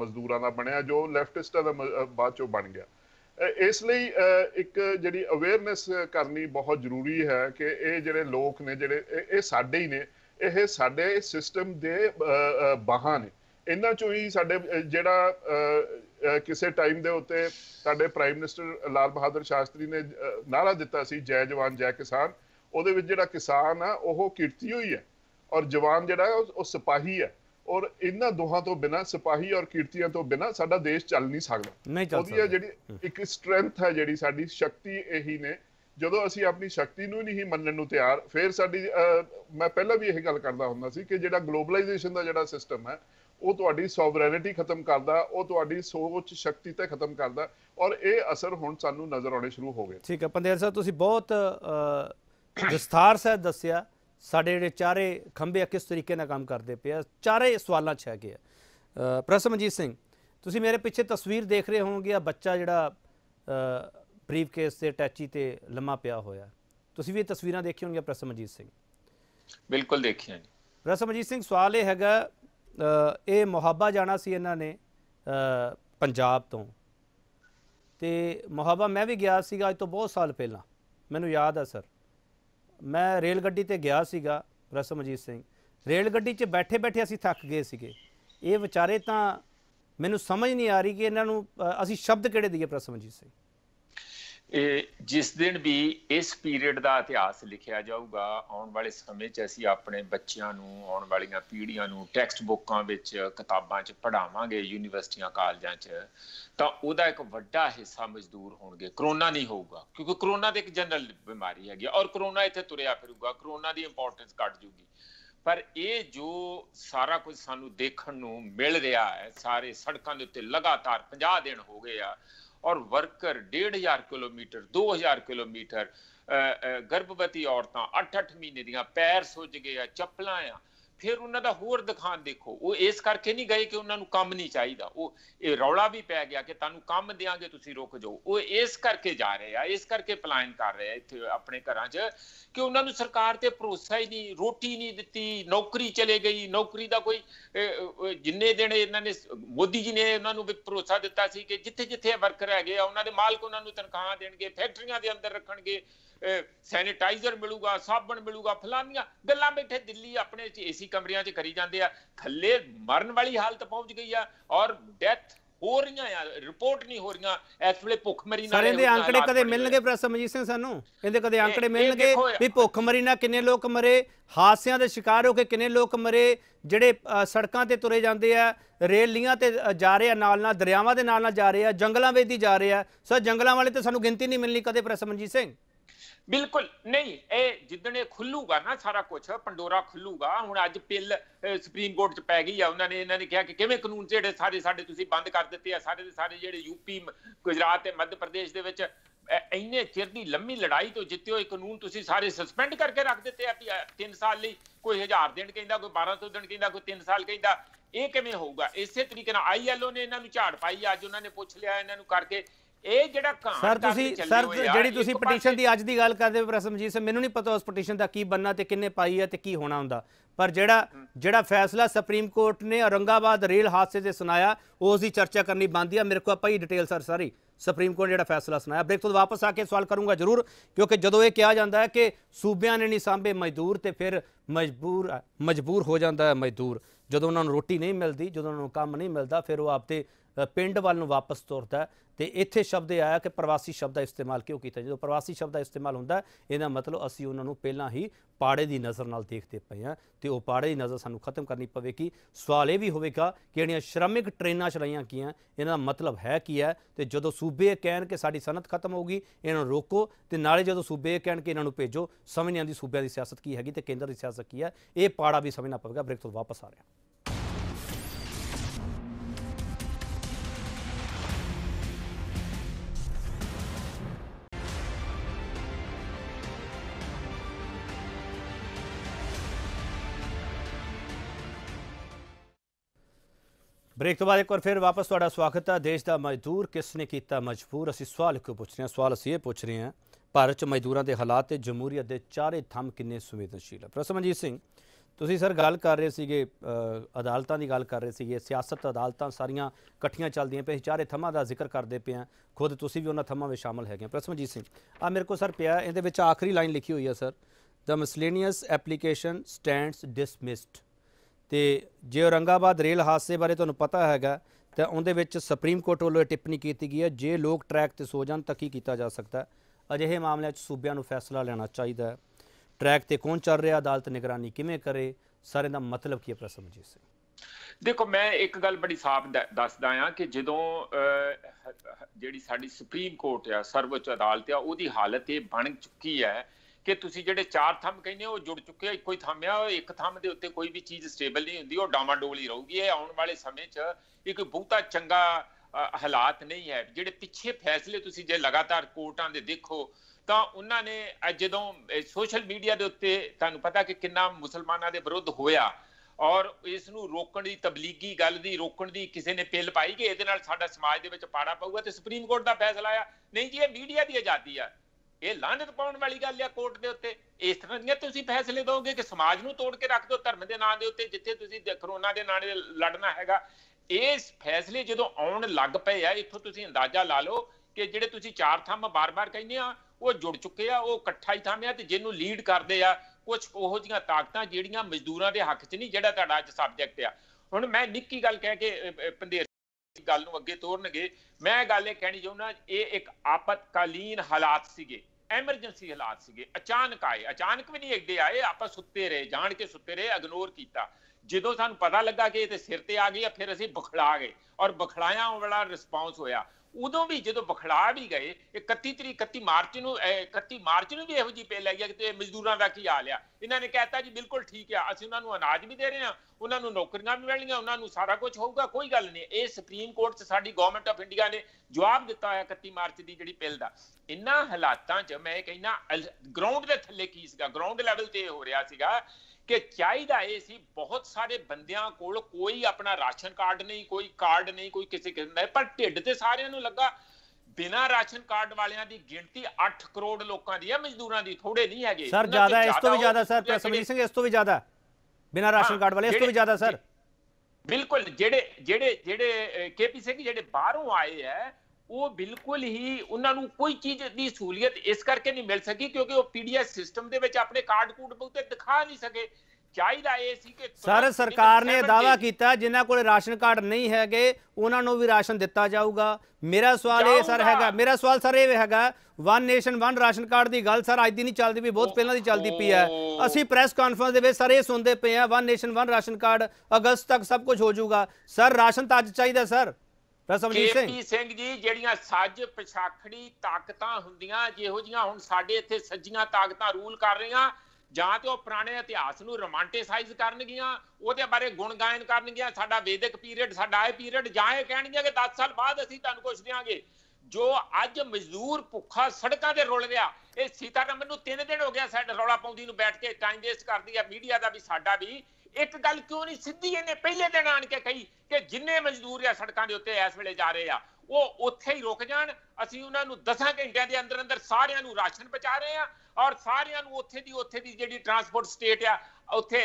ਮਜ਼ਦੂਰਾਂ ਦਾ ਬਣਿਆ ਜੋ ਲੈਫਟਿਸਟਾਂ ਦਾ ਬਾਅਦ ਚੋਂ ਬਣ ਗਿਆ ਇਸ ਲਈ ਇੱਕ ਜਿਹੜੀ ਅਵੇਅਰਨੈਸ ਕਰਨੀ ਬਹੁਤ ਜ਼ਰੂਰੀ ਹੈ ਕਿ ਇਹ ਜਿਹੜੇ ਲੋਕ ਨੇ ਜਿਹੜੇ ਇਹ ਸਾਡੇ ਹੀ ਨੇ ਇਹ ਸਾਡੇ ਸਿਸਟਮ ਦੇ ਬਹਾਨੇ ਇਹਨਾਂ ਚੋਂ ਹੀ ਸਾਡੇ ਜਿਹੜਾ ਕਿਸੇ ਟਾਈਮ ਦੇ ਉੱਤੇ ਸਾਡੇ ਪ੍ਰਾਈਮ ਮਿਨਿਸਟਰ ਲਾਲ ਬਹਾਦਰ ਸ਼ਾਸਤਰੀ ਨੇ ਨਾਰਾ ਦਿੱਤਾ ਸੀ ਜੈ ਜਵਾਨ ਜੈ ਕਿਸਾਨ ਉਹਦੇ ਵਿੱਚ ਜਿਹੜਾ ਕਿਸਾਨ ਆ ਉਹ ਕੀਰਤੀ ਹੋਈ ਹੈ ਔਰ ਜਵਾਨ ਜਿਹੜਾ ਉਹ ਸਿਪਾਹੀ ਹੈ ਔਰ ਇਹਨਾਂ ਦੋਹਾਂ ਤੋਂ ਬਿਨਾ ਸਿਪਾਹੀ ਔਰ ਕੀਰਤੀਆਂ ਤੋਂ ਬਿਨਾ ਸਾਡਾ ਦੇਸ਼ ਚੱਲ ਨਹੀਂ ਸਕਦਾ ਉਹਦੀ ਜਿਹੜੀ ਇੱਕ ਸਟਰੈਂਥ ਹੈ ਜਿਹੜੀ ਸਾਡੀ ਸ਼ਕਤੀ ਇਹੀ ਨੇ ਜਦੋਂ ਅਸੀਂ ਆਪਣੀ ਸ਼ਕਤੀ ਨੂੰ ਨਹੀਂ ਮੰਨਣ ਨੂੰ ਤਿਆਰ ਫਿਰ ਸਾਡੀ ਮੈਂ ਪਹਿਲਾਂ ਵੀ ਇਹ ਗੱਲ ਕਰਦਾ ਹੁੰਦਾ ਸੀ ਕਿ ਜਿਹੜਾ ਗਲੋਬਲਾਈਜੇਸ਼ਨ ਦਾ ਜਿਹੜਾ ਸਿਸਟਮ ਹੈ ਉਹ ਤੁਹਾਡੀ ਸੋਵਰੈਨਿਟੀ ਖਤਮ ਕਰਦਾ ਉਹ ਤੁਹਾਡੀ ਸੋਚ ਸ਼ਕਤੀ ਤੇ ਖਤਮ ਕਰਦਾ ਔਰ ਇਹ ਅਸਰ ਹੁਣ ਸਾਨੂੰ ਨਜ਼ਰ ਆਉਣੇ ਸ਼ੁਰੂ ਹੋ ਗਏ ਠੀਕ ਹੈ ਪੰਦੇਰ ਸਾਹਿਬ ਤੁਸੀਂ ਬਹੁਤ ਵਿਸਥਾਰ ਸਹਿਤ ਦੱਸਿਆ ਸਾਡੇ ਜਿਹੜੇ ਚਾਰੇ ਖੰਭੇ ਕਿਸ ਤਰੀਕੇ ਨਾਲ ਕੰਮ ਕਰਦੇ ਪਿਆ ਚਾਰੇ ਸਵਾਲਾਂ 'ਚ ਹੈਗੇ ਆ ਪ੍ਰਸਮਜੀਤ ਸਿੰਘ ਤੁਸੀਂ ਮੇਰੇ ਪਿੱਛੇ ਤਸਵੀਰ ਦੇਖ ਰਹੇ ਹੋਵੋਗੇ ਆ ਬੱਚਾ ਜਿਹੜਾ ਬਰੀਫ ਕੇਸ ਤੇ ਟੈਚੀ ਤੇ ਲੰਮਾ ਪਿਆ ਹੋਇਆ ਤੁਸੀਂ ਵੀ ਇਹ ਤਸਵੀਰਾਂ ਦੇਖੀ ਹੋਣਗੀਆਂ ਪ੍ਰਸਮਜੀਤ ਸਿੰਘ ਬਿਲਕੁਲ ਦੇਖੀਆਂ ਜੀ ਪ੍ਰਸਮਜੀਤ ਸਿੰਘ ਸਵਾਲ ਇਹ ਹੈਗਾ ਇਹ ਮੁਹੱਬਾ ਜਾਣਾ ਸੀ ਇਹਨਾਂ ਨੇ ਪੰਜਾਬ ਤੋਂ ਤੇ ਮੁਹੱਬਾ ਮੈਂ ਵੀ ਗਿਆ ਸੀਗਾ ਅੱਜ ਤੋਂ ਬਹੁਤ ਸਾਲ ਪਹਿਲਾਂ ਮੈਨੂੰ ਯਾਦ ਆ ਸਰ ਮੈਂ ਰੇਲ ਗੱਡੀ ਤੇ ਗਿਆ ਸੀਗਾ ਰਸਮਜੀਤ ਸਿੰਘ ਰੇਲ ਗੱਡੀ 'ਚ ਬੈਠੇ ਬੈਠੇ ਅਸੀਂ ਥੱਕ ਗਏ ਸੀਗੇ ਇਹ ਵਿਚਾਰੇ ਤਾਂ ਮੈਨੂੰ ਸਮਝ ਨਹੀਂ ਆ ਰਹੀ ਕਿ ਇਹਨਾਂ ਨੂੰ ਅਸੀਂ ਸ਼ਬਦ ਕਿਹੜੇ ਦਈਏ ਪ੍ਰਸਮਜੀਤ ਸਿੰਘ ਇਹ ਜਿਸ ਦਿਨ ਵੀ ਇਸ ਪੀਰੀਅਡ ਦਾ ਇਤਿਹਾਸ ਲਿਖਿਆ ਜਾਊਗਾ ਆਉਣ ਵਾਲੇ ਸਮੇਂ 'ਚ ਅਸੀਂ ਆਪਣੇ ਬੱਚਿਆਂ ਨੂੰ ਆਉਣ ਵਾਲੀਆਂ ਪੀੜ੍ਹੀਆਂ ਨੂੰ ਟੈਕਸਟ ਬੁੱਕਾਂ ਵਿੱਚ ਕਿਤਾਬਾਂ 'ਚ ਪੜਾਵਾਂਗੇ ਯੂਨੀਵਰਸਿਟੀਆਂ ਕਾਲਜਾਂ 'ਚ ਤਾਂ ਉਹਦਾ ਇੱਕ ਵੱਡਾ ਹਿੱਸਾ ਮਜ਼ਦੂਰ ਹੋਣਗੇ ਕਰੋਨਾ ਨਹੀਂ ਹੋਊਗਾ ਕਿਉਂਕਿ ਕਰੋਨਾ ਤੇ ਇੱਕ ਜਨਰਲ ਬਿਮਾਰੀ ਹੈਗੀ ਔਰ ਕਰੋਨਾ ਇੱਥੇ ਤੁਰਿਆ ਫਿਰੂਗਾ ਕਰੋਨਾ ਦੀ ਇੰਪੋਰਟੈਂਸ ਘਟ ਜੂਗੀ ਪਰ ਇਹ ਜੋ ਸਾਰਾ ਕੁਝ ਸਾਨੂੰ ਦੇਖਣ ਨੂੰ ਮਿਲ ਰਿਹਾ ਹੈ ਸਾਰੇ ਸੜਕਾਂ ਦੇ ਉੱਤੇ ਲਗਾਤਾਰ 50 ਦਿਨ ਹੋ ਗਏ ਆ ਔਰ ਵਰਕਰ डेढ़ ਕਿਲੋਮੀਟਰ 2000 ਕਿਲੋਮੀਟਰ ਗਰਭਵਤੀ ਔਰਤਾਂ 8-8 ਮਹੀਨੇ ਦੀਆਂ ਪੈਰ ਸੁੱਜ ਗਏ ਆ ਚੱਪਲਾਂ ਆ ਫਿਰ ਉਹਨਾਂ ਦਾ ਹੋਰ ਦਿਖਾਣ ਦੇਖੋ ਉਹ ਇਸ ਕਰਕੇ ਨਹੀਂ ਗਏ ਕਿ ਉਹਨਾਂ ਨੂੰ ਕੰਮ ਨਹੀਂ ਚਾਹੀਦਾ ਉਹ ਇਹ ਰੌਲਾ ਵੀ ਪੈ ਗਿਆ ਕਿ ਤੁਹਾਨੂੰ ਕੰਮ ਦੇਾਂਗੇ ਤੁਸੀਂ ਰੁਕ ਜਾਓ ਉਹ ਇਸ ਕਰਕੇ ਜਾ ਰਹੇ ਆ ਇਸ ਕਰਕੇ ਪਲਾਨ ਕਰ ਰਹੇ ਆ ਇੱਥੇ ਆਪਣੇ ਘਰਾਂ 'ਚ ਕਿ ਉਹਨਾਂ ਨੂੰ ਸਰਕਾਰ ਤੇ ਭਰੋਸਾ ਹੀ ਨਹੀਂ ਰੋਟੀ ਨਹੀਂ ਦਿੱਤੀ ਨੌਕਰੀ ਚਲੇ ਗਈ ਨੌਕਰੀ ਦਾ ਕੋਈ ਜਿੰਨੇ ਦਿਨ ਇਹਨਾਂ ਨੇ ਮੋਦੀ ਜੀ ਨੇ ਉਹਨਾਂ ਨੂੰ ਭਰੋਸਾ ਦਿੱਤਾ ਸੀ ਕਿ ਜਿੱਥੇ ਜਿੱਥੇ ਵਰਕਰ ਹੈਗੇ ਆ ਉਹਨਾਂ ਦੇ ਮਾਲਕ ਉਹਨਾਂ ਨੂੰ ਤਨਖਾਹਾਂ ਦੇਣਗੇ ਫੈਕਟਰੀਆਂ ਦੇ ਅੰਦਰ ਰੱਖਣਗੇ ਸੈਨੀਟਾਈਜ਼ਰ ਮਿਲੂਗਾ ਸਾਬਣ ਮਿਲੂਗਾ ਫਲਾਨੀਆਂ ਗੱਲਾਂ ਬੈਠੇ ਦਿੱਲੀ ਆਪਣੇ ਚ ਏਸੀ ਕਮਰਿਆਂ 'ਚ ਕਰੀ ਜਾਂਦੇ ਆ ਥੱਲੇ ਮਰਨ ਵਾਲੀ ਹਾਲਤ ਪਹੁੰਚ ਗਈ ਆ ਔਰ ਡੈਥ ਹੋ ਰਹੀਆਂ ਆ ਰਿਪੋਰਟ ਨਹੀਂ ਹੋ ਰਹੀਆਂ ਇਸ ਵੇਲੇ ਭੁੱਖਮਰੀ ਨਾਲ ਸਾਰੇ ਦੇ ਅੰਕੜੇ ਕਦੇ ਮਿਲਣਗੇ ਪ੍ਰੈਸ ਮਜੀਤ ਸਿੰਘ ਸਾਨੂੰ ਇਹਦੇ ਕਦੇ ਅੰਕੜੇ ਮਿਲਣਗੇ ਵੀ ਭੁੱਖਮਰੀ ਨਾਲ ਕਿੰਨੇ ਲੋਕ ਮਰੇ ਹਾਦਸਿਆਂ ਦੇ ਸ਼ਿਕਾਰ ਹੋ ਕੇ ਕਿੰਨੇ ਲੋਕ ਮਰੇ ਜਿਹੜੇ ਸੜਕਾਂ ਤੇ ਤੁਰੇ ਜਾਂਦੇ ਆ ਰੇਲ ਲੀਆਂ ਤੇ ਜਾ ਰਹੇ ਆ ਨਾਲ ਨਾਲ ਦਰਿਆਵਾਂ ਦੇ ਨਾਲ ਨਾਲ ਜਾ ਰਹੇ ਆ ਜੰਗਲਾਂ ਵੇਦੀ ਜਾ ਰਹੇ ਆ ਸੋ ਜੰਗਲਾਂ ਵਾਲੇ ਤੇ ਸਾਨੂੰ ਗਿਣਤੀ ਨਹੀਂ ਮਿਲਣੀ ਕਦੇ ਪ੍ਰੈਸ ਮਨਜੀਤ ਸਿੰਘ ਬਿਲਕੁਲ ਨਹੀਂ ਇਹ ਜਿੱਦਣ ਇਹ ਖੁੱਲੂਗਾ ਨਾ ਸਾਰਾ ਕੁਝ ਪੰਡੋਰਾ ਖੁੱਲੂਗਾ ਹੁਣ ਅੱਜ ਪਿੱਲ ਸੁਪਰੀਮ ਕੋਰਟ 'ਚ ਪੈ ਗਈ ਆ ਉਹਨਾਂ ਨੇ ਇਹਨਾਂ ਨੇ ਕਿਹਾ ਕਿ ਕਿਵੇਂ ਕਾਨੂੰਨ ਜਿਹੜੇ ਸਾਰੇ ਸਾਡੇ ਤੁਸੀਂ ਬੰਦ ਕਰ ਦਿੱਤੇ ਆ ਸਾਰੇ ਦੇ ਸਾਰੇ ਜਿਹੜੇ ਯੂਪੀ ਗੁਜਰਾਤ ਤੇ ਮੱਧ ਪ੍ਰਦੇਸ਼ ਦੇ ਵਿੱਚ ਇੰਨੇ ਚਿਰ ਦੀ ਲੰਮੀ ਲੜਾਈ ਤੋਂ ਜਿੱਤੇ ਹੋਏ ਕਾਨੂੰਨ ਤੁਸੀਂ ਸਾਰੇ ਸਸਪੈਂਡ ਕਰਕੇ ਰੱਖ ਦਿੱਤੇ ਆ 3 ਸਾਲ ਲਈ ਕੋਈ 1000 ਦਿਨ ਕਹਿੰਦਾ ਕੋਈ 1200 ਦਿਨ ਕਹਿੰਦਾ ਕੋਈ 3 ਸਾਲ ਕਹਿੰਦਾ ਇਹ ਕਿਵੇਂ ਹੋਊਗਾ ਇਸੇ ਤਰੀਕੇ ਨਾਲ ਆਈਐਲਓ ਨੇ ਇਹਨਾਂ ਨੂੰ ਝਾੜ ਪਾਈ ਅੱਜ ਉਹਨਾਂ ਨੇ ਪੁੱਛ ਲਿਆ ਇਹਨਾਂ ਨੂੰ ਕਰਕੇ ਇਹ ਜਿਹੜਾ ਕਾਂ ਸਰ ਤੁਸੀਂ ਸਰ ਜਿਹੜੀ ਤੁਸੀਂ ਪਟੀਸ਼ਨ ਦੀ ਅੱਜ ਦੀ ਗੱਲ ਕਰਦੇ ਹੋ ਪ੍ਰਸਮਜੀਤ ਸਿੰਘ ਮੈਨੂੰ ਨਹੀਂ ਪਤਾ ਉਸ ਪਟੀਸ਼ਨ ਦਾ ਕੀ ਬੰਨਾ ਤੇ ਕਿੰਨੇ ਪਾਈ ਆ ਤੇ ਕੀ ਹੋਣਾ ਹੁੰਦਾ ਪਰ ਜਿਹੜਾ ਜਿਹੜਾ ਫੈਸਲਾ ਸੁਪਰੀਮ ਕੋਰਟ ਨੇ ਔਰੰਗਾਬਾਦ ਰੇਲ ਹਾਦਸੇ ਦੇ ਸੁਣਾਇਆ ਉਸ ਦੀ ਚਰਚਾ ਕਰਨੀ ਬੰਦੀ ਆ ਮੇਰੇ ਕੋਲ ਆਪਾਂ ਹੀ ਡਿਟੇਲ ਸਰ ਸਾਰੀ ਸੁਪਰੀਮ ਕੋਰਟ ਜਿਹੜਾ ਫੈਸਲਾ ਸੁਣਾਇਆ ਬ੍ਰੇਕ ਤੋਂ ਵਾਪਸ ਆ ਕੇ ਸਵਾਲ ਕਰੂੰਗਾ ਜ਼ਰੂਰ ਕਿਉਂਕਿ ਜਦੋਂ ਇਹ ਕਿਹਾ ਜਾਂਦਾ ਹੈ ਕਿ ਸੂਬਿਆਂ ਨੇ ਨਹੀਂ ਸਾਂਭੇ ਮਜ਼ਦੂਰ ਤੇ ਫਿਰ ਮਜਬੂਰ ਮਜਬੂਰ ਹੋ ਜਾਂਦਾ ਹੈ ਮਜ਼ਦੂਰ ਜਦੋਂ ਉਹਨਾਂ ਨੂੰ ਰੋਟੀ ਨਹੀਂ ਮਿਲਦੀ ਜਦੋਂ ਉਹਨਾਂ ਨੂੰ ਕੰਮ ਨਹੀਂ ਮਿਲਦਾ ਫਿਰ ਉਹ ਆਪਦੇ ਪਿੰਡ ਵੱਲ ਨੂੰ ਵਾਪਸ ਤੁਰਦਾ ਤੇ ਇੱਥੇ ਸ਼ਬਦ ਆਇਆ ਕਿ ਪ੍ਰਵਾਸੀ ਸ਼ਬਦ ਦਾ ਇਸਤੇਮਾਲ ਕਿਉਂ ਕੀਤਾ ਜਦੋਂ ਪ੍ਰਵਾਸੀ ਸ਼ਬਦ ਦਾ ਇਸਤੇਮਾਲ ਹੁੰਦਾ ਇਹਦਾ ਮਤਲਬ ਅਸੀਂ ਉਹਨਾਂ ਨੂੰ ਪਹਿਲਾਂ ਹੀ ਪਾੜੇ ਦੀ ਨਜ਼ਰ ਨਾਲ ਦੇਖਦੇ ਪਏ ਆ ਤੇ ਉਹ ਪਾੜੇ ਦੀ ਨਜ਼ਰ ਸਾਨੂੰ ਖਤਮ ਕਰਨੀ ਪਵੇਗੀ ਸਵਾਲ ਇਹ ਵੀ ਹੋਵੇਗਾ ਕਿ ਇਹਨੀਆਂ ਸ਼੍ਰਮਿਕ ਟ੍ਰੇਨਾਂ ਚਲਾਈਆਂ ਕੀਆਂ ਇਹਨਾਂ ਦਾ ਮਤਲਬ ਹੈ ਕੀ ਹੈ ਤੇ ਜਦੋਂ ਸੂਬੇ ਕਹਿਣ ਕਿ ਸਾਡੀ ਸਨਤ ਖਤਮ ਹੋ ਗਈ ਇਹਨਾਂ ਨੂੰ ਰੋਕੋ ਤੇ ਨਾਲੇ ਜਦੋਂ ਸੂਬੇ ਕਹਿਣ ਕਿ ਇਹਨਾਂ ਨੂੰ ਭੇਜੋ ਸਮਝ ਨਹੀਂ ਆਉਂਦੀ ਸੂਬਿਆਂ ਦੀ ਸਿਆਸਤ ਕੀ ਹੈਗੀ ਤੇ ਕੇਂਦਰ ਦੀ ਸਿਆਸਤ ਕੀ ਹੈ ਇਹ ਪਾੜਾ ਵੀ ਸਮਝਣਾ ਪਵੇਗਾ ਬ੍ਰੇਕ ਤੋਂ ਵਾਪਸ ਆ ਰਿਹਾ ਬ੍ਰੇਕ ਤੋਂ ਬਾਅਦ ਇੱਕ ਵਾਰ ਫਿਰ ਵਾਪਸ ਤੁਹਾਡਾ ਸਵਾਗਤ ਹੈ ਦੇਸ਼ ਦਾ ਮਜ਼ਦੂਰ ਕਿਸ ਨੇ ਕੀਤਾ ਮਜਬੂਰ ਅਸੀਂ ਸਵਾਲ ਕਿਉਂ ਪੁੱਛ ਰਹੇ ਹਾਂ ਸਵਾਲ ਅਸੀਂ ਇਹ ਪੁੱਛ ਰਹੇ ਹਾਂ ਭਾਰਤ 'ਚ ਮਜ਼ਦੂਰਾਂ ਦੇ ਹਾਲਾਤ ਤੇ ਜਮਹੂਰੀਅਤ ਦੇ ਚਾਰੇ ਥੰਮ ਕਿੰਨੇ ਸੰਵੇਦਨਸ਼ੀਲ ਹੈ ਪ੍ਰੋਫੈਸਰ ਸਿੰਘ ਤੁਸੀਂ ਸਰ ਗੱਲ ਕਰ ਰਹੇ ਸੀਗੇ ਅਦਾਲਤਾਂ ਦੀ ਗੱਲ ਕਰ ਰਹੇ ਸੀਗੇ ਸਿਆਸਤ ਅਦਾਲਤਾਂ ਸਾਰੀਆਂ ਇਕੱਠੀਆਂ ਚੱਲਦੀਆਂ ਪਈਆਂ ਚਾਰੇ ਥੰਮਾਂ ਦਾ ਜ਼ਿਕਰ ਕਰਦੇ ਪਿਆ ਖੁਦ ਤੁਸੀਂ ਵੀ ਉਹਨਾਂ ਥੰਮਾਂ ਵਿੱਚ ਸ਼ਾਮਲ ਹੈਗੇ ਪ੍ਰਸਮਜੀਤ ਸਿੰਘ ਆ ਮੇਰੇ ਕੋਲ ਸਰ ਪਿਆ ਇਹਦੇ ਵਿੱਚ ਆਖਰੀ ਲਾਈਨ ਲਿਖੀ ਹੋਈ ਹੈ sir the miscellaneous application stands dismissed ਤੇ ਜੇ ਔਰੰਗਾਬਾਦ ਰੇਲ ਹਾਦਸੇ ਬਾਰੇ ਤੁਹਾਨੂੰ ਪਤਾ ਹੈਗਾ ਤਾਂ ਉਹਦੇ ਵਿੱਚ ਸੁਪਰੀਮ ਕੋਰਟ ਵੱਲੋਂ ਟਿੱਪਣੀ ਕੀਤੀ ਗਈ ਹੈ ਜੇ ਲੋਕ ਟਰੈਕ ਤੇ ਸੋ ਜਾਣ ਤਾਂ ਕੀ ਕੀਤਾ ਜਾ ਸਕਦਾ ਅਜਿਹੇ ਮਾਮਲਿਆਂ 'ਚ ਸੂਬਿਆਂ ਨੂੰ ਫੈਸਲਾ ਲੈਣਾ ਚਾਹੀਦਾ ਹੈ ਟਰੈਕ ਤੇ ਕੌਣ ਚੱਲ ਰਿਹਾ ਅਦਾਲਤ ਨਿਗਰਾਨੀ ਕਿਵੇਂ ਕਰੇ ਸਾਰੇ ਦਾ ਮਤਲਬ ਕੀ ਹੈ ਪ੍ਰਸਮਜੀਤ ਸਿੰਘ ਦੇਖੋ ਮੈਂ ਇੱਕ ਗੱਲ ਬੜੀ ਸਾਫ਼ ਦੱਸਦਾ ਆ ਕਿ ਜਦੋਂ ਜਿਹੜੀ ਸਾਡੀ ਸੁਪਰੀਮ ਕੋਰਟ ਆ ਸਰਵਉੱਚ ਅਦਾਲਤ ਆ ਉਹਦੀ ਹਾਲਤ ਇਹ ਬਣ ਚੁੱਕੀ ਹੈ ਕਿ ਤੁਸੀਂ ਜਿਹੜੇ ਚਾਰ ਥੰਮ ਕਹਿੰਦੇ ਹੋ ਉਹ ਜੁੜ ਚੁੱਕੇ ਆ ਇੱਕੋ ਹੀ ਥੰਮ ਆ ਇੱਕ ਥੰਮ ਦੇ ਉੱਤੇ ਕੋਈ ਵੀ ਚੀਜ਼ ਸਟੇਬਲ ਨਹੀਂ ਹੁੰਦੀ ਉਹ ਡਾਮਾਡੋਲ ਹੀ ਰਹੂਗੀ ਇਹ ਆਉਣ ਵਾਲੇ ਸਮੇਂ 'ਚ ਇੱਕ ਬਹੁਤਾ ਚੰਗਾ ਹਾਲਾਤ ਨਹੀਂ ਹੈ ਜਿਹੜੇ ਪਿੱਛੇ ਫੈਸਲੇ ਤੁਸੀਂ ਜੇ ਲਗਾਤਾਰ ਕੋਰਟਾਂ ਦੇ ਦੇਖੋ ਤਾਂ ਉਹਨਾਂ ਨੇ ਜਦੋਂ ਸੋਸ਼ਲ ਮੀਡੀਆ ਦੇ ਉੱਤੇ ਤੁਹਾਨੂੰ ਪਤਾ ਕਿ ਕਿੰਨਾ ਮੁਸਲਮਾਨਾਂ ਦੇ ਵਿਰੁੱਧ ਹੋਇਆ ਔਰ ਇਸ ਨੂੰ ਰੋਕਣ ਦੀ ਤਬਲੀਗੀ ਗੱਲ ਦੀ ਰੋਕਣ ਦੀ ਕਿਸੇ ਨੇ ਪਿੱਲ ਪਾਈ ਕਿ ਇਹਦੇ ਨਾਲ ਸਾਡਾ ਸਮਾਜ ਦੇ ਵਿੱਚ ਪਾੜਾ ਪਊਗਾ ਤੇ ਸੁਪਰੀਮ ਕੋਰਟ ਦਾ ਫੈਸਲਾ ਆਇਆ ਨਹੀਂ ਜੀ ਇਹ ਮੀਡੀਆ ਦੀ ਆਜ਼ਾਦੀ ਆ ਇਹ ਲਾਂਡਤ ਪਾਉਣ ਵਾਲੀ ਗੱਲ ਆ ਕੋਰਟ ਦੇ ਉੱਤੇ ਇਸ ਤਰ੍ਹਾਂ ਦੀਆਂ ਤੁਸੀਂ ਫੈਸਲੇ ਦੋਗੇ ਕਿ ਸਮਾਜ ਨੂੰ ਤੋੜ ਕੇ ਰੱਖ ਦਿਓ ਧਰਮ ਦੇ ਨਾਂ ਦੇ ਉੱਤੇ ਜਿੱਥੇ ਤੁਸੀਂ ਕਰੋਨਾ ਦੇ ਨਾਂ ਦੇ ਲੜਨਾ ਹੈਗਾ ਇਸ ਫੈਸਲੇ ਜਦੋਂ ਆਉਣ ਲੱਗ ਪਏ ਆ ਇੱਥੋਂ ਤੁਸੀਂ ਅੰਦਾਜ਼ਾ ਲਾ ਲਓ ਕਿ ਜਿਹੜੇ ਤੁਸੀਂ ਚਾਰ ਥੰਮ ਬਾਰ-ਬਾਰ ਕਹਿੰਦੇ ਆ ਉਹ ਜੁੜ ਚੁੱਕੇ ਆ ਉਹ ਇਕੱਠਾ ਹੀ ਥੰਮਿਆ ਤੇ ਜਿਹਨੂੰ ਲੀਡ ਕਰਦੇ ਆ ਕੁਝ ਉਹੋ ਜੀਆਂ ਤਾਕਤਾਂ ਜਿਹੜੀਆਂ ਮਜ਼ਦੂਰਾਂ ਦੇ ਹੱਕ 'ਚ ਨਹੀਂ ਜਿਹੜਾ ਤੁਹਾਡਾ ਅੱਜ ਸਬਜੈਕਟ ਆ ਹੁਣ ਮੈਂ ਨਿੱਕੀ ਗੱਲ ਕਹਿ ਕੇ ਪੰਦੇਰ ਗੱਲ ਨੂੰ ਅੱਗੇ ਤੋਰਨਗੇ ਮੈਂ ਗੱਲ ਇਹ ਕਹਿਣੀ ਚਾਹੁੰਦਾ ਇਹ ਇੱਕ ਆਪਤਕਾਲੀਨ ਹਾਲਾਤ ਸੀਗੇ ਐਮਰਜੈਂਸੀ ਹਾਲਾਤ ਸੀਗੇ ਅਚਾਨਕ ਆਏ ਅਚਾਨਕ ਵੀ ਨਹੀਂ ਇੱਕਦੇ ਆਏ ਆਪਾਂ ਸੁੱਤੇ ਰਹੇ ਜਾਣ ਕੇ ਸੁੱਤੇ ਰਹੇ ਇਗਨੋਰ ਕੀਤਾ ਜਦੋਂ ਸਾਨੂੰ ਪਤਾ ਲੱਗਾ ਕਿ ਇਹ ਤੇ ਸਿਰ ਤੇ ਆ ਗਈ ਆ ਫਿਰ ਅਸੀਂ ਬਖਲਾ ਗਏ ਔਰ ਬਖਲਾਇਆ ਵਾਲਾ ਰਿਸਪੌਂਸ ਹੋਇਆ ਉਦੋਂ ਵੀ ਜਦੋਂ ਬਖੜਾ ਵੀ ਗਏ 31 ਤਰੀਕ 31 ਮਾਰਚ ਨੂੰ 31 ਮਾਰਚ ਨੂੰ ਵੀ ਇਹੋ ਜੀ ਪੇਲ ਲੱਗਿਆ ਕਿ ਤੇ ਮਜ਼ਦੂਰਾਂ ਦਾ ਕੀ ਹਾਲ ਆ ਇਹਨਾਂ ਨੇ ਕਹਿਤਾ ਜੀ ਬਿਲਕੁਲ ਠੀਕ ਆ ਅਸੀਂ ਉਹਨਾਂ ਨੂੰ ਅਨਾਜ ਵੀ ਦੇ ਰਹੇ ਆ ਉਹਨਾਂ ਨੂੰ ਨੌਕਰੀਆਂ ਵੀ ਮਿਲਣੀਆਂ ਉਹਨਾਂ ਨੂੰ ਸਾਰਾ ਕੁਝ ਹੋਊਗਾ ਕੋਈ ਗੱਲ ਨਹੀਂ ਇਹ ਸੁਪਰੀਮ ਕੋਰਟ 'ਚ ਸਾਡੀ ਗਵਰਨਮੈਂਟ ਆਫ ਇੰਡੀਆ ਨੇ ਜਵਾਬ ਦਿੱਤਾ ਹੋਇਆ 31 ਮਾਰਚ ਦੀ ਜਿਹੜੀ ਪੇਲ ਦਾ ਇੰਨਾ ਹਾਲਾਤਾਂ 'ਚ ਮੈਂ ਕਹਿੰਦਾ ਗਰਾਊਂਡ ਦੇ ਥੱਲੇ ਕੀ ਸੀਗਾ ਗਰਾਊਂਡ ਲੈਵਲ ਤੇ ਹੋ ਰਿਹਾ ਸੀਗਾ ਕਿ ਚਾਹੀਦਾ ਇਹ ਸੀ ਬਹੁਤ ਸਾਰੇ ਬੰਦਿਆਂ ਕੋਲ ਕੋਈ ਆਪਣਾ ਰਾਸ਼ਨ ਕਾਰਡ ਨਹੀਂ ਕੋਈ ਕਾਰਡ ਨਹੀਂ ਕੋਈ ਕਿਸੇ ਕਿਸਮ ਦਾ ਪਰ ਢਿੱਡ ਤੇ ਸਾਰਿਆਂ ਨੂੰ ਲੱਗਾ ਬਿਨਾ ਰਾਸ਼ਨ ਕਾਰਡ ਵਾਲਿਆਂ ਦੀ ਗਿਣਤੀ 8 ਕਰੋੜ ਲੋਕਾਂ ਦੀ ਹੈ ਮਜ਼ਦੂਰਾਂ ਦੀ ਥੋੜੇ ਨਹੀਂ ਹੈਗੇ ਸਰ ਜ਼ਿਆਦਾ ਇਸ ਤੋਂ ਵੀ ਜ਼ਿਆਦਾ ਸਰ ਪ੍ਰਸਮੀਤ ਸਿੰਘ ਇਸ ਤੋਂ ਵੀ ਜ਼ਿਆਦਾ ਬਿਨਾ ਰਾਸ਼ਨ ਕਾਰਡ ਵਾਲੇ ਇਸ ਤੋਂ ਵੀ ਜ਼ਿਆਦਾ ਸਰ ਬਿਲਕੁਲ ਜਿਹੜੇ ਜਿਹੜੇ ਜਿਹੜੇ ਕੇਪੀ ਸਿੰਘ ਜਿਹੜੇ ਬਾਹਰੋਂ ਆਏ ਹੈ ਉਹ ਬਿਲਕੁਲ ਹੀ ਉਹਨਾਂ ਨੂੰ ਕੋਈ ਚੀਜ਼ ਦੀ ਸਹੂਲੀਅਤ ਇਸ ਕਰਕੇ ਨਹੀਂ ਮਿਲ ਸਕੀ ਕਿਉਂਕਿ ਉਹ ਪੀਡੀਐਸ ਸਿਸਟਮ ਦੇ ਵਿੱਚ ਆਪਣੇ ਕਾਰਡ ਕੂਡ ਬੁੱਤੇ ਦਿਖਾ ਨਹੀਂ ਸਕੇ ਚਾਹੀਦਾ ਇਹ ਸੀ ਕਿ ਸਰ ਸਰਕਾਰ ਨੇ ਦਾਵਾ ਕੀਤਾ ਜਿਨ੍ਹਾਂ ਕੋਲ ਰਾਸ਼ਨ ਕਾਰਡ ਨਹੀਂ ਹੈਗੇ ਉਹਨਾਂ ਨੂੰ ਵੀ ਰਾਸ਼ਨ ਦਿੱਤਾ ਜਾਊਗਾ ਮੇਰਾ ਸਵਾਲ ਇਹ ਸਰ ਹੈਗਾ ਮੇਰਾ ਸਵਾਲ ਸਰ ਇਹ ਹੈਗਾ one nation one ration card ਦੀ ਗੱਲ ਸਰ ਅੱਜ ਦੀ ਨਹੀਂ ਚੱਲਦੀ ਵੀ ਬਹੁਤ ਪਹਿਲਾਂ ਦੀ ਚੱਲਦੀ ਪਈ ਹੈ ਅਸੀਂ ਪ੍ਰੈਸ ਕਾਨਫਰੰਸ ਦੇ ਵਿੱਚ ਸਰ ਇਹ ਸੁਣਦੇ ਪਏ ਆ one nation one ration card ਅਗਸਤ ਤੱਕ ਸਭ ਕੁਝ ਹੋ ਜਾਊਗਾ ਸਰ ਰਾਸ਼ਨ ਤਾਂ ਅੱਜ ਚਾਹੀਦਾ ਸਰ ਤਾਂ ਸਿੰਘ ਕੇਪੀ ਸਿੰਘ ਜੀ ਜਿਹੜੀਆਂ ਸੱਜ ਪਛਾਖੜੀ ਤਾਕਤਾਂ ਹੁੰਦੀਆਂ ਜਿਹੋ ਜੀਆਂ ਹੁਣ ਸਾਡੇ ਇੱਥੇ ਸੱਜੀਆਂ ਤਾਕਤਾਂ ਰੂਲ ਕਰ ਰਹੀਆਂ ਜਾਂ ਤੇ ਉਹ ਪੁਰਾਣੇ ਇਤਿਹਾਸ ਨੂੰ ਰੋਮਾਂਟਿਸਾਈਜ਼ ਕਰਨਗੀਆਂ ਉਹਦੇ ਬਾਰੇ ਗੁਣ ਗਾਇਨ ਕਰਨਗੀਆਂ ਸਾਡਾ ਵੈਦਿਕ ਪੀਰੀਅਡ ਸਾਡਾ ਇਹ ਪੀਰੀਅਡ ਜਾਂ ਇਹ ਕਹਿਣਗੀਆਂ ਕਿ 10 ਸਾਲ ਬਾਅਦ ਅਸੀਂ ਤੁਹਾਨੂੰ ਕੁਝ ਦਿਆਂਗੇ ਜੋ ਅੱਜ ਮਜ਼ਦੂਰ ਭੁੱਖਾ ਸੜਕਾਂ ਤੇ ਰੁਲ ਰਿਹਾ ਇਹ ਸੀਤਾਰਾਮਨ ਨੂੰ 3 ਦਿਨ ਹੋ ਗਿਆ ਸਾਡਾ ਰੌਲਾ ਪਾਉਂਦੀ ਨੂੰ ਬੈਠ ਕੇ ਟਾਈਮ ਵੇਸਟ ਕਰਦੀ ਆ ਮੀਡੀਆ ਦਾ ਵੀ ਸਾਡਾ ਵੀ ਇੱਕ ਗੱਲ ਕਿਉਂ ਨਹੀਂ ਸਿੱਧੀ ਇਹਨੇ ਪਹਿਲੇ ਦਿਨ ਆਣ ਕੇ ਕਹੀ ਕਿ ਜਿੰਨੇ ਮਜ਼ਦੂਰ ਆ ਸੜਕਾਂ ਦੇ ਉੱਤੇ ਇਸ ਵੇਲੇ ਜਾ ਰਹੇ ਆ ਉਹ ਉੱਥੇ ਹੀ ਰੁਕ ਜਾਣ ਅਸੀਂ ਉਹਨਾਂ ਨੂੰ 10 ਘੰਟਿਆਂ ਦੇ ਅੰਦਰ ਅੰਦਰ ਸਾਰਿਆਂ ਨੂੰ ਰਾਸ਼ਨ ਪਹੁੰਚਾ ਰਹੇ ਆ ਔਰ ਸਾਰਿਆਂ ਨੂੰ ਉੱਥੇ ਦੀ ਉੱਥੇ ਦੀ ਜਿਹੜੀ ਟਰਾਂਸਪੋਰਟ ਸਟੇਟ ਆ ਉੱਥੇ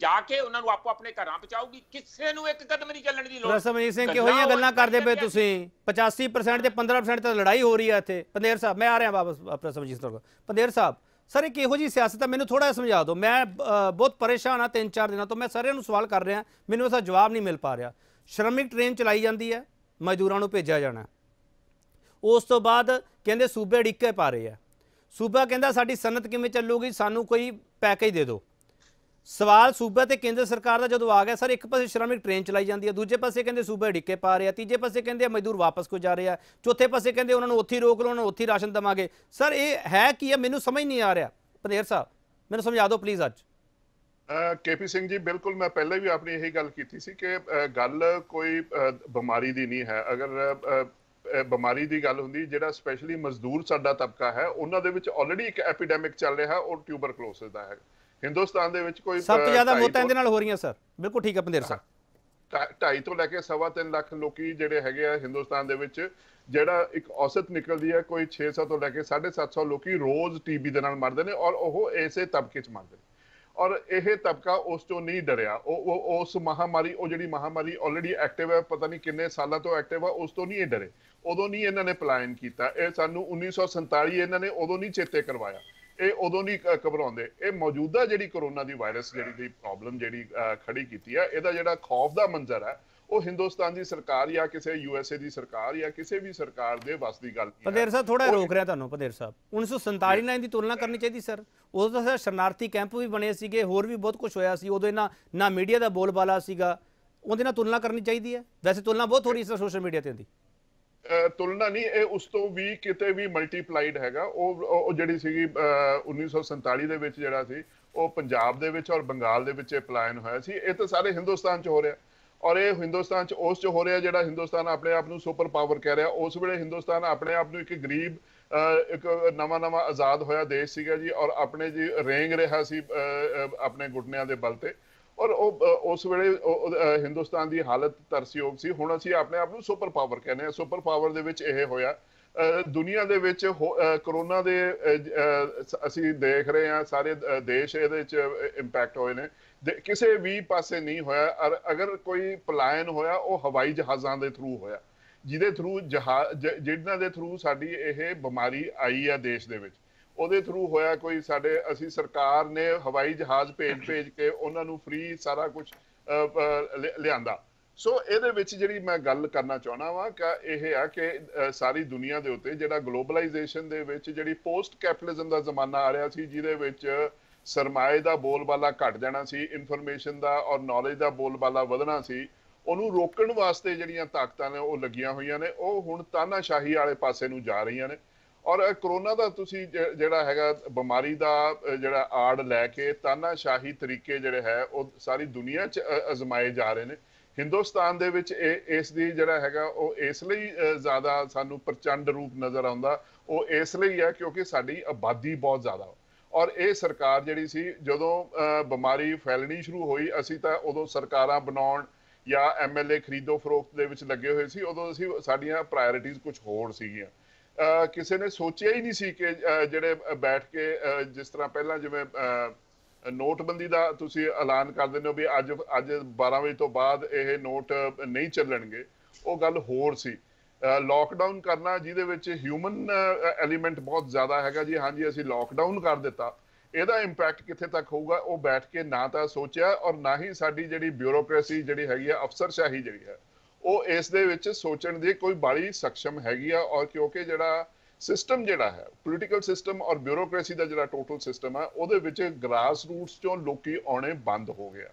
ਜਾ ਕੇ ਉਹਨਾਂ ਨੂੰ ਆਪੋ ਆਪਣੇ ਘਰਾਂ ਪਹੁੰਚਾਉਗੀ ਕਿਸੇ ਨੂੰ ਇੱਕ ਕਦਮ ਨਹੀਂ ਚੱਲਣ ਦੀ ਲੋੜ ਰਸਮਜੀਤ ਸਿੰਘ ਕਿਹੋ ਜਿਹੀਆਂ ਗੱਲਾਂ ਕਰਦੇ ਪਏ ਤੁਸੀਂ 85% ਤੇ 15% ਤਾਂ ਲੜਾਈ ਹੋ ਰਹੀ ਆ ਇੱਥੇ ਪੰਦੇਰ ਸਾਹਿਬ ਮੈਂ ਆ ਰਿਹਾ ਵਾਪਸ ਸਮਝੀ ਸਿੰਘ ਪੰਦੇਰ ਸਾਹਿਬ ਸਰ ਇਹ ਕਿਹੋ ਜੀ ਸਿਆਸਤ ਹੈ ਮੈਨੂੰ ਥੋੜਾ ਜਿਹਾ ਸਮਝਾ ਦਿਓ ਮੈਂ ਬਹੁਤ ਪਰੇਸ਼ਾਨ ਆ ਤਿੰਨ ਚਾਰ ਦਿਨਾਂ ਤੋਂ ਮੈਂ ਸਾਰਿਆਂ ਨੂੰ ਸਵਾਲ ਕਰ ਰਿਹਾ ਮੈਨੂੰ ਅਸਾ ਜਵਾਬ ਨਹੀਂ ਮਿਲ ਪਾ ਰਿਹਾ ਸ਼੍ਰਮਿਕ ਟ੍ਰੇਨ ਚਲਾਈ ਜਾਂਦੀ ਹੈ ਮਜ਼ਦੂਰਾਂ ਨੂੰ ਭੇਜਿਆ ਜਾਣਾ ਉਸ ਤੋਂ ਬਾਅਦ ਕਹਿੰਦੇ ਸੂਬੇ ਡਿੱਕੇ ਪਾ ਰਹੇ ਆ ਸੂਬਾ ਕਹਿੰਦਾ ਸਾਡੀ ਸਨਤ ਕਿਵੇਂ ਚੱਲੂਗੀ ਸਾਨੂੰ ਕੋਈ ਪੈਕੇਜ ਦੇ ਦਿਓ ਸਵਾਲ ਸੂਬੇ ਤੇ ਕੇਂਦਰ ਸਰਕਾਰ ਦਾ ਜਦੋਂ ਆ ਗਿਆ ਸਰ ਇੱਕ ਪਾਸੇ ਸ਼੍ਰਮਿਕ ਟ੍ਰੇਨ ਚਲਾਈ ਜਾਂਦੀ ਹੈ ਦੂਜੇ ਪਾਸੇ ਕਹਿੰਦੇ ਸੂਬੇ ਡਿੱਕੇ ਪਾ ਰਿਹਾ ਤੀਜੇ ਪਾਸੇ ਕਹਿੰਦੇ ਮਜ਼ਦੂਰ ਵਾਪਸ ਕੋ ਜਾ ਰਿਹਾ ਚੌਥੇ ਪਾਸੇ ਕਹਿੰਦੇ ਉਹਨਾਂ ਨੂੰ ਉੱਥੇ ਰੋਕ ਲਓ ਉਹਨਾਂ ਨੂੰ ਉੱਥੇ ਰਾਸ਼ਨ ਦਵਾਂਗੇ ਸਰ ਇਹ ਹੈ ਕੀ ਹੈ ਮੈਨੂੰ ਸਮਝ ਨਹੀਂ ਆ ਰਿਹਾ ਪਨੇਰ ਸਾਹਿਬ ਮੈਨੂੰ ਸਮਝਾ ਦਿਓ ਪਲੀਜ਼ ਅੱਜ ਕੇਪੀ ਸਿੰਘ ਜੀ ਬਿਲਕੁਲ ਮੈਂ ਪਹਿਲੇ ਵੀ ਆਪਣੀ ਇਹੀ ਗੱਲ ਕੀਤੀ ਸੀ ਕਿ ਗੱਲ ਕੋਈ ਬਿਮਾਰੀ ਦੀ ਨਹੀਂ ਹੈ ਅਗਰ ਬਿਮਾਰੀ ਦੀ ਗੱਲ ਹੁੰਦੀ ਜਿਹੜਾ ਸਪੈਸ਼ਲੀ ਮਜ਼ਦੂਰ ਸਾਡਾ ਤਬਕਾ ਹੈ ਉਹਨਾਂ ਦੇ ਵਿੱਚ ਆਲਰੇਡੀ ਇੱਕ ਐਪੀਡੈਮਿਕ ਚੱਲ ਰਿਹਾ ਉਹ ਟਿਊਬਰਕਲੋਸਿਸ ਦਾ ਹੈ ਹਿੰਦੁਸਤਾਨ ਦੇ ਵਿੱਚ ਕੋਈ ਸਭ ਤੋਂ ਜ਼ਿਆਦਾ ਮੌਤਾਂ ਦੇ ਨਾਲ ਹੋ ਰਹੀਆਂ ਸਰ ਬਿਲਕੁਲ ਠੀਕ ਹੈ ਪੰਦੇਰ ਸਾਹਿਬ 2.5 ਤੋਂ ਲੈ ਕੇ 3.5 ਲੱਖ ਲੋਕੀ ਜਿਹੜੇ ਹੈਗੇ ਆ ਹਿੰਦੁਸਤਾਨ ਦੇ ਵਿੱਚ ਜਿਹੜਾ ਇੱਕ ਔਸਤ ਨਿਕਲਦੀ ਹੈ ਕੋਈ 600 ਤੋਂ ਲੈ ਕੇ 750 ਲੋਕੀ ਰੋਜ਼ ਟੀਬੀ ਦੇ ਨਾਲ ਮਰਦੇ ਨੇ ਔਰ ਉਹ ਐਸੇ ਤਬਕੇ 'ਚ ਮਰਦੇ ਨੇ ਔਰ ਇਹ ਤਬਕਾ ਉਸ ਤੋਂ ਨਹੀਂ ਡਰਿਆ ਉਹ ਉਸ ਮਹਾਮਾਰੀ ਉਹ ਜਿਹੜੀ ਮਹਾਮਾਰੀ ਆਲਰੇਡੀ ਐਕਟਿਵ ਹੈ ਪਤਾ ਨਹੀਂ ਕਿੰਨੇ ਸਾਲਾਂ ਤੋਂ ਐਕਟਿਵ ਹੈ ਉਸ ਤੋਂ ਨਹੀਂ ਇਹ ਡਰੇ ਉਦੋਂ ਨਹੀਂ ਇਹਨਾਂ ਨੇ ਪਲਾਨ ਕੀਤਾ ਇਹ ਸਾਨੂੰ 1947 ਇਹਨਾਂ ਨੇ ਉਦੋਂ ਨਹੀਂ ਚੇਤੇ ਕਰਵਾਇਆ ਇਹ ਉਦੋਂ ਨਹੀਂ ਘਬਰਾਉਂਦੇ ਇਹ ਮੌਜੂਦਾ ਜਿਹੜੀ ਕਰੋਨਾ ਦੀ ਵਾਇਰਸ ਜਿਹੜੀ ਦੀ ਪ੍ਰੋਬਲਮ ਜਿਹੜੀ ਖੜੀ ਕੀਤੀ ਆ ਇਹਦਾ ਜਿਹੜਾ ਖੌਫ ਦਾ ਮੰਜ਼ਰ ਹੈ ਉਹ ਹਿੰਦੁਸਤਾਨ ਦੀ ਸਰਕਾਰ ਜਾਂ ਕਿਸੇ ਯੂਐਸਏ ਦੀ ਸਰਕਾਰ ਜਾਂ ਕਿਸੇ ਵੀ ਸਰਕਾਰ ਦੇ ਵਸ ਦੀ ਗੱਲ ਨਹੀਂ ਪਦੇਰ ਸਾਹਿਬ ਥੋੜਾ ਰੋਕ ਰਿਹਾ ਤੁਹਾਨੂੰ ਪਦੇਰ ਸਾਹਿਬ 1947 ਨਾਲ ਦੀ ਤੁਲਨਾ ਕਰਨੀ ਚਾਹੀਦੀ ਸਰ ਉਦੋਂ ਤਾਂ ਸ਼ਰਨਾਰਥੀ ਕੈਂਪ ਵੀ ਬਣੇ ਸੀਗੇ ਹੋਰ ਵੀ ਬਹੁਤ ਕੁਝ ਹੋਇਆ ਸੀ ਉਦੋਂ ਇਹਨਾਂ ਨਾ ਮੀਡੀਆ ਦਾ ਬੋਲਬਾਲਾ ਸੀਗਾ ਉਹਦੇ ਨਾਲ ਤੁਲਨਾ ਕਰਨੀ ਚਾਹੀਦੀ ਹੈ ਵੈਸੇ ਤੁਲਨਾ ਬਹੁਤ ਹੋ ਰਹੀ ਸੋਸ਼ਲ ਮੀਡੀਆ ਤੇ ਹੁੰਦੀ ਤੁਲਨਾ ਨਹੀਂ ਇਹ ਉਸ ਤੋਂ ਵੀ ਕਿਤੇ ਵੀ ਮਲਟੀਪਲਾਈਡ ਹੈਗਾ ਉਹ ਉਹ ਜਿਹੜੀ ਸੀਗੀ 1947 ਦੇ ਵਿੱਚ ਜਿਹੜਾ ਸੀ ਉਹ ਪੰਜਾਬ ਦੇ ਵਿੱਚ ਔਰ ਬੰਗਾਲ ਦੇ ਵਿੱਚ ਅਪਲਾਈਨ ਹੋਇਆ ਸੀ ਇਹ ਤਾਂ ਸਾਰੇ ਹਿੰਦੁਸਤਾਨ 'ਚ ਹੋ ਰਿਹਾ ਔਰ ਇਹ ਹਿੰਦੁਸਤਾਨ 'ਚ ਉਸ 'ਚ ਹੋ ਰਿਹਾ ਜਿਹੜਾ ਹਿੰਦੁਸਤਾਨ ਆਪਣੇ ਆਪ ਨੂੰ ਸੁਪਰ ਪਾਵਰ ਕਹਿ ਰਿਹਾ ਉਸ ਵੇਲੇ ਹਿੰਦੁਸਤਾਨ ਆਪਣੇ ਆਪ ਨੂੰ ਇੱਕ ਗਰੀਬ ਇੱਕ ਨਵਾਂ ਨਵਾਂ ਆਜ਼ਾਦ ਹੋਇਆ ਦੇਸ਼ ਸੀਗਾ ਜੀ ਔਰ ਆਪਣੇ ਜੀ ਰੇਂਗ ਰਿਹਾ ਸੀ ਆਪਣੇ ਗੁੱਟਨਿਆਂ ਦੇ ਬਲ ਤੇ ਔਰ ਉਹ ਉਸ ਵੇਲੇ ਹਿੰਦੁਸਤਾਨ ਦੀ ਹਾਲਤ ਤਰਸਯੋਗ ਸੀ ਹੁਣ ਅਸੀਂ ਆਪਣੇ ਆਪ ਨੂੰ ਸੁਪਰ ਪਾਵਰ ਕਹਿੰਦੇ ਆ ਸੁਪਰ ਪਾਵਰ ਦੇ ਵਿੱਚ ਇਹ ਹੋਇਆ ਦੁਨੀਆ ਦੇ ਵਿੱਚ ਕਰੋਨਾ ਦੇ ਅਸੀਂ ਦੇਖ ਰਹੇ ਹਾਂ ਸਾਰੇ ਦੇਸ਼ ਇਹਦੇ ਵਿੱਚ ਇੰਪੈਕਟ ਹੋਏ ਨੇ ਕਿਸੇ ਵੀ ਪਾਸੇ ਨਹੀਂ ਹੋਇਆ ਔਰ ਅਗਰ ਕੋਈ ਪਲਾਇਨ ਹੋਇਆ ਉਹ ਹਵਾਈ ਜਹਾਜ਼ਾਂ ਦੇ ਥਰੂ ਹੋਇਆ ਜਿਹਦੇ ਥਰੂ ਜਹਾਜ਼ ਜਿਹਨਾਂ ਦੇ ਥਰੂ ਸਾਡੀ ਇਹ ਬਿਮਾਰੀ ਆਈ ਆ ਦੇਸ਼ ਦੇ ਵਿੱਚ ਉਹਦੇ ਥਰੂ ਹੋਇਆ ਕੋਈ ਸਾਡੇ ਅਸੀਂ ਸਰਕਾਰ ਨੇ ਹਵਾਈ ਜਹਾਜ਼ ਭੇਜ (coughs) ਭੇਜ ਕੇ ਉਹਨਾਂ ਨੂੰ ਫ੍ਰੀ ਸਾਰਾ ਕੁਝ ਲਿਆਂਦਾ ਸੋ ਇਹਦੇ ਵਿੱਚ ਜਿਹੜੀ ਮੈਂ ਗੱਲ ਕਰਨਾ ਚਾਹਣਾ ਵਾਂ ਕਿ ਇਹ ਆ ਕਿ ਸਾਰੀ ਦੁਨੀਆ ਦੇ ਉੱਤੇ ਜਿਹੜਾ ਗਲੋਬਲਾਈਜੇਸ਼ਨ ਦੇ ਵਿੱਚ ਜਿਹੜੀ ਪੋਸਟ ਕੈਪੀਟਲਿਜ਼ਮ ਦਾ ਜ਼ਮਾਨਾ ਆ ਰਿਹਾ ਸੀ ਜਿਹਦੇ ਵਿੱਚ ਸਰਮਾਏ ਦਾ ਬੋਲਬਾਲਾ ਘਟ ਜਾਣਾ ਸੀ ਇਨਫੋਰਮੇਸ਼ਨ ਦਾ ਔਰ ਨੌਲੇਜ ਦਾ ਬੋਲਬਾਲਾ ਵਧਣਾ ਸੀ ਉਹਨੂੰ ਰੋਕਣ ਵਾਸਤੇ ਜਿਹੜੀਆਂ ਤਾਕਤਾਂ ਨੇ ਉਹ ਲੱਗੀਆਂ ਹੋਈਆਂ ਨੇ ਉਹ ਹੁਣ ਤਾਨਾਸ਼ਾਹੀ ਵਾਲੇ ਪਾਸੇ ਨੂੰ ਜਾ ਰਹੀਆਂ ਨੇ ਔਰ ਕਰੋਨਾ ਦਾ ਤੁਸੀਂ ਜਿਹੜਾ ਹੈਗਾ ਬਿਮਾਰੀ ਦਾ ਜਿਹੜਾ ਆੜ ਲੈ ਕੇ ਤਾਨਾਸ਼ਾਹੀ ਤਰੀਕੇ ਜਿਹੜੇ ਹੈ ਉਹ ਸਾਰੀ ਦੁਨੀਆ 'ਚ ਅਜ਼ਮਾਏ ਜਾ ਰਹੇ ਨੇ ਹਿੰਦੁਸਤਾਨ ਦੇ ਵਿੱਚ ਇਹ ਇਸ ਦੀ ਜਿਹੜਾ ਹੈਗਾ ਉਹ ਇਸ ਲਈ ਜ਼ਿਆਦਾ ਸਾਨੂੰ ਪ੍ਰਚੰਡ ਰੂਪ ਨਜ਼ਰ ਆਉਂਦਾ ਉਹ ਇਸ ਲਈ ਹੈ ਕਿਉਂਕਿ ਸਾਡੀ ਆਬਾਦੀ ਬਹੁਤ ਜ਼ਿਆਦਾ ਹੈ ਔਰ ਇਹ ਸਰਕਾਰ ਜਿਹੜੀ ਸੀ ਜਦੋਂ ਬਿਮਾਰੀ ਫੈਲਣੀ ਸ਼ੁਰੂ ਹੋਈ ਅਸੀਂ ਤਾਂ ਉਦੋਂ ਸਰਕਾਰਾਂ ਬਣਾਉਣ ਜਾਂ ਐਮਐਲਏ ਖਰੀਦੋ ਫਰੋਖਤ ਦੇ ਵਿੱਚ ਲੱਗੇ ਹੋਏ ਸੀ ਉਦੋਂ ਅਸੀਂ ਸਾਡੀਆਂ ਪ੍ਰਾਇੋਰਟੀਆਂ ਕੁਝ ਹੋਰ ਸੀਗੀਆਂ ਕਿਸੇ ਨੇ ਸੋਚਿਆ ਹੀ ਨਹੀਂ ਸੀ ਕਿ ਜਿਹੜੇ ਬੈਠ ਕੇ ਜਿਸ ਤਰ੍ਹਾਂ ਪਹਿਲਾਂ ਜਿਵੇਂ ਨੋਟਬੰਦੀ ਦਾ ਤੁਸੀਂ ਐਲਾਨ ਕਰ ਦਿੰਦੇ ਹੋ ਵੀ ਅੱਜ ਅੱਜ 12 ਵਜੇ ਤੋਂ ਬਾਅਦ ਇਹ ਨੋਟ ਨਹੀਂ ਚੱਲਣਗੇ ਉਹ ਗੱਲ ਹੋਰ ਸੀ ਲਾਕਡਾਊਨ ਕਰਨਾ ਜਿਹਦੇ ਵਿੱਚ ਹਿਊਮਨ ਐਲੀਮੈਂਟ ਬਹੁਤ ਜ਼ਿਆਦਾ ਹੈਗਾ ਜੀ ਹਾਂਜੀ ਅਸੀਂ ਲਾਕਡਾਊਨ ਕਰ ਦਿੱਤਾ ਇਹਦਾ ਇੰਪੈਕਟ ਕਿੱਥੇ ਤੱਕ ਹੋਊਗਾ ਉਹ ਬੈਠ ਕੇ ਨਾ ਤਾਂ ਸੋਚਿਆ ਔਰ ਨਾ ਹੀ ਸਾਡੀ ਜਿਹੜੀ ਬਿਊਰੋਕ੍ਰੇਸੀ ਜਿਹੜੀ ਹੈਗੀ ਆ ਅਫਸਰਸ਼ਾਹੀ ਜਿਹੜੀ ਹੈ ਉਹ ਇਸ ਦੇ ਵਿੱਚ ਸੋਚਣ ਦੀ ਕੋਈ ਬਾਲੀ ਸક્ષਮ ਹੈਗੀ ਆ ਔਰ ਕਿਉਂਕਿ ਜਿਹੜਾ ਸਿਸਟਮ ਜਿਹੜਾ ਹੈ ਪੋਲੀਟੀਕਲ ਸਿਸਟਮ ਔਰ ਬਿਊਰੋਕ੍ਰੇਸੀ ਦਾ ਜਿਹੜਾ ਟੋਟਲ ਸਿਸਟਮ ਹੈ ਉਹਦੇ ਵਿੱਚ ਗ੍ਰਾਸ ਰੂਟਸ ਤੋਂ ਲੋਕੀ ਆਉਣੇ ਬੰਦ ਹੋ ਗਿਆ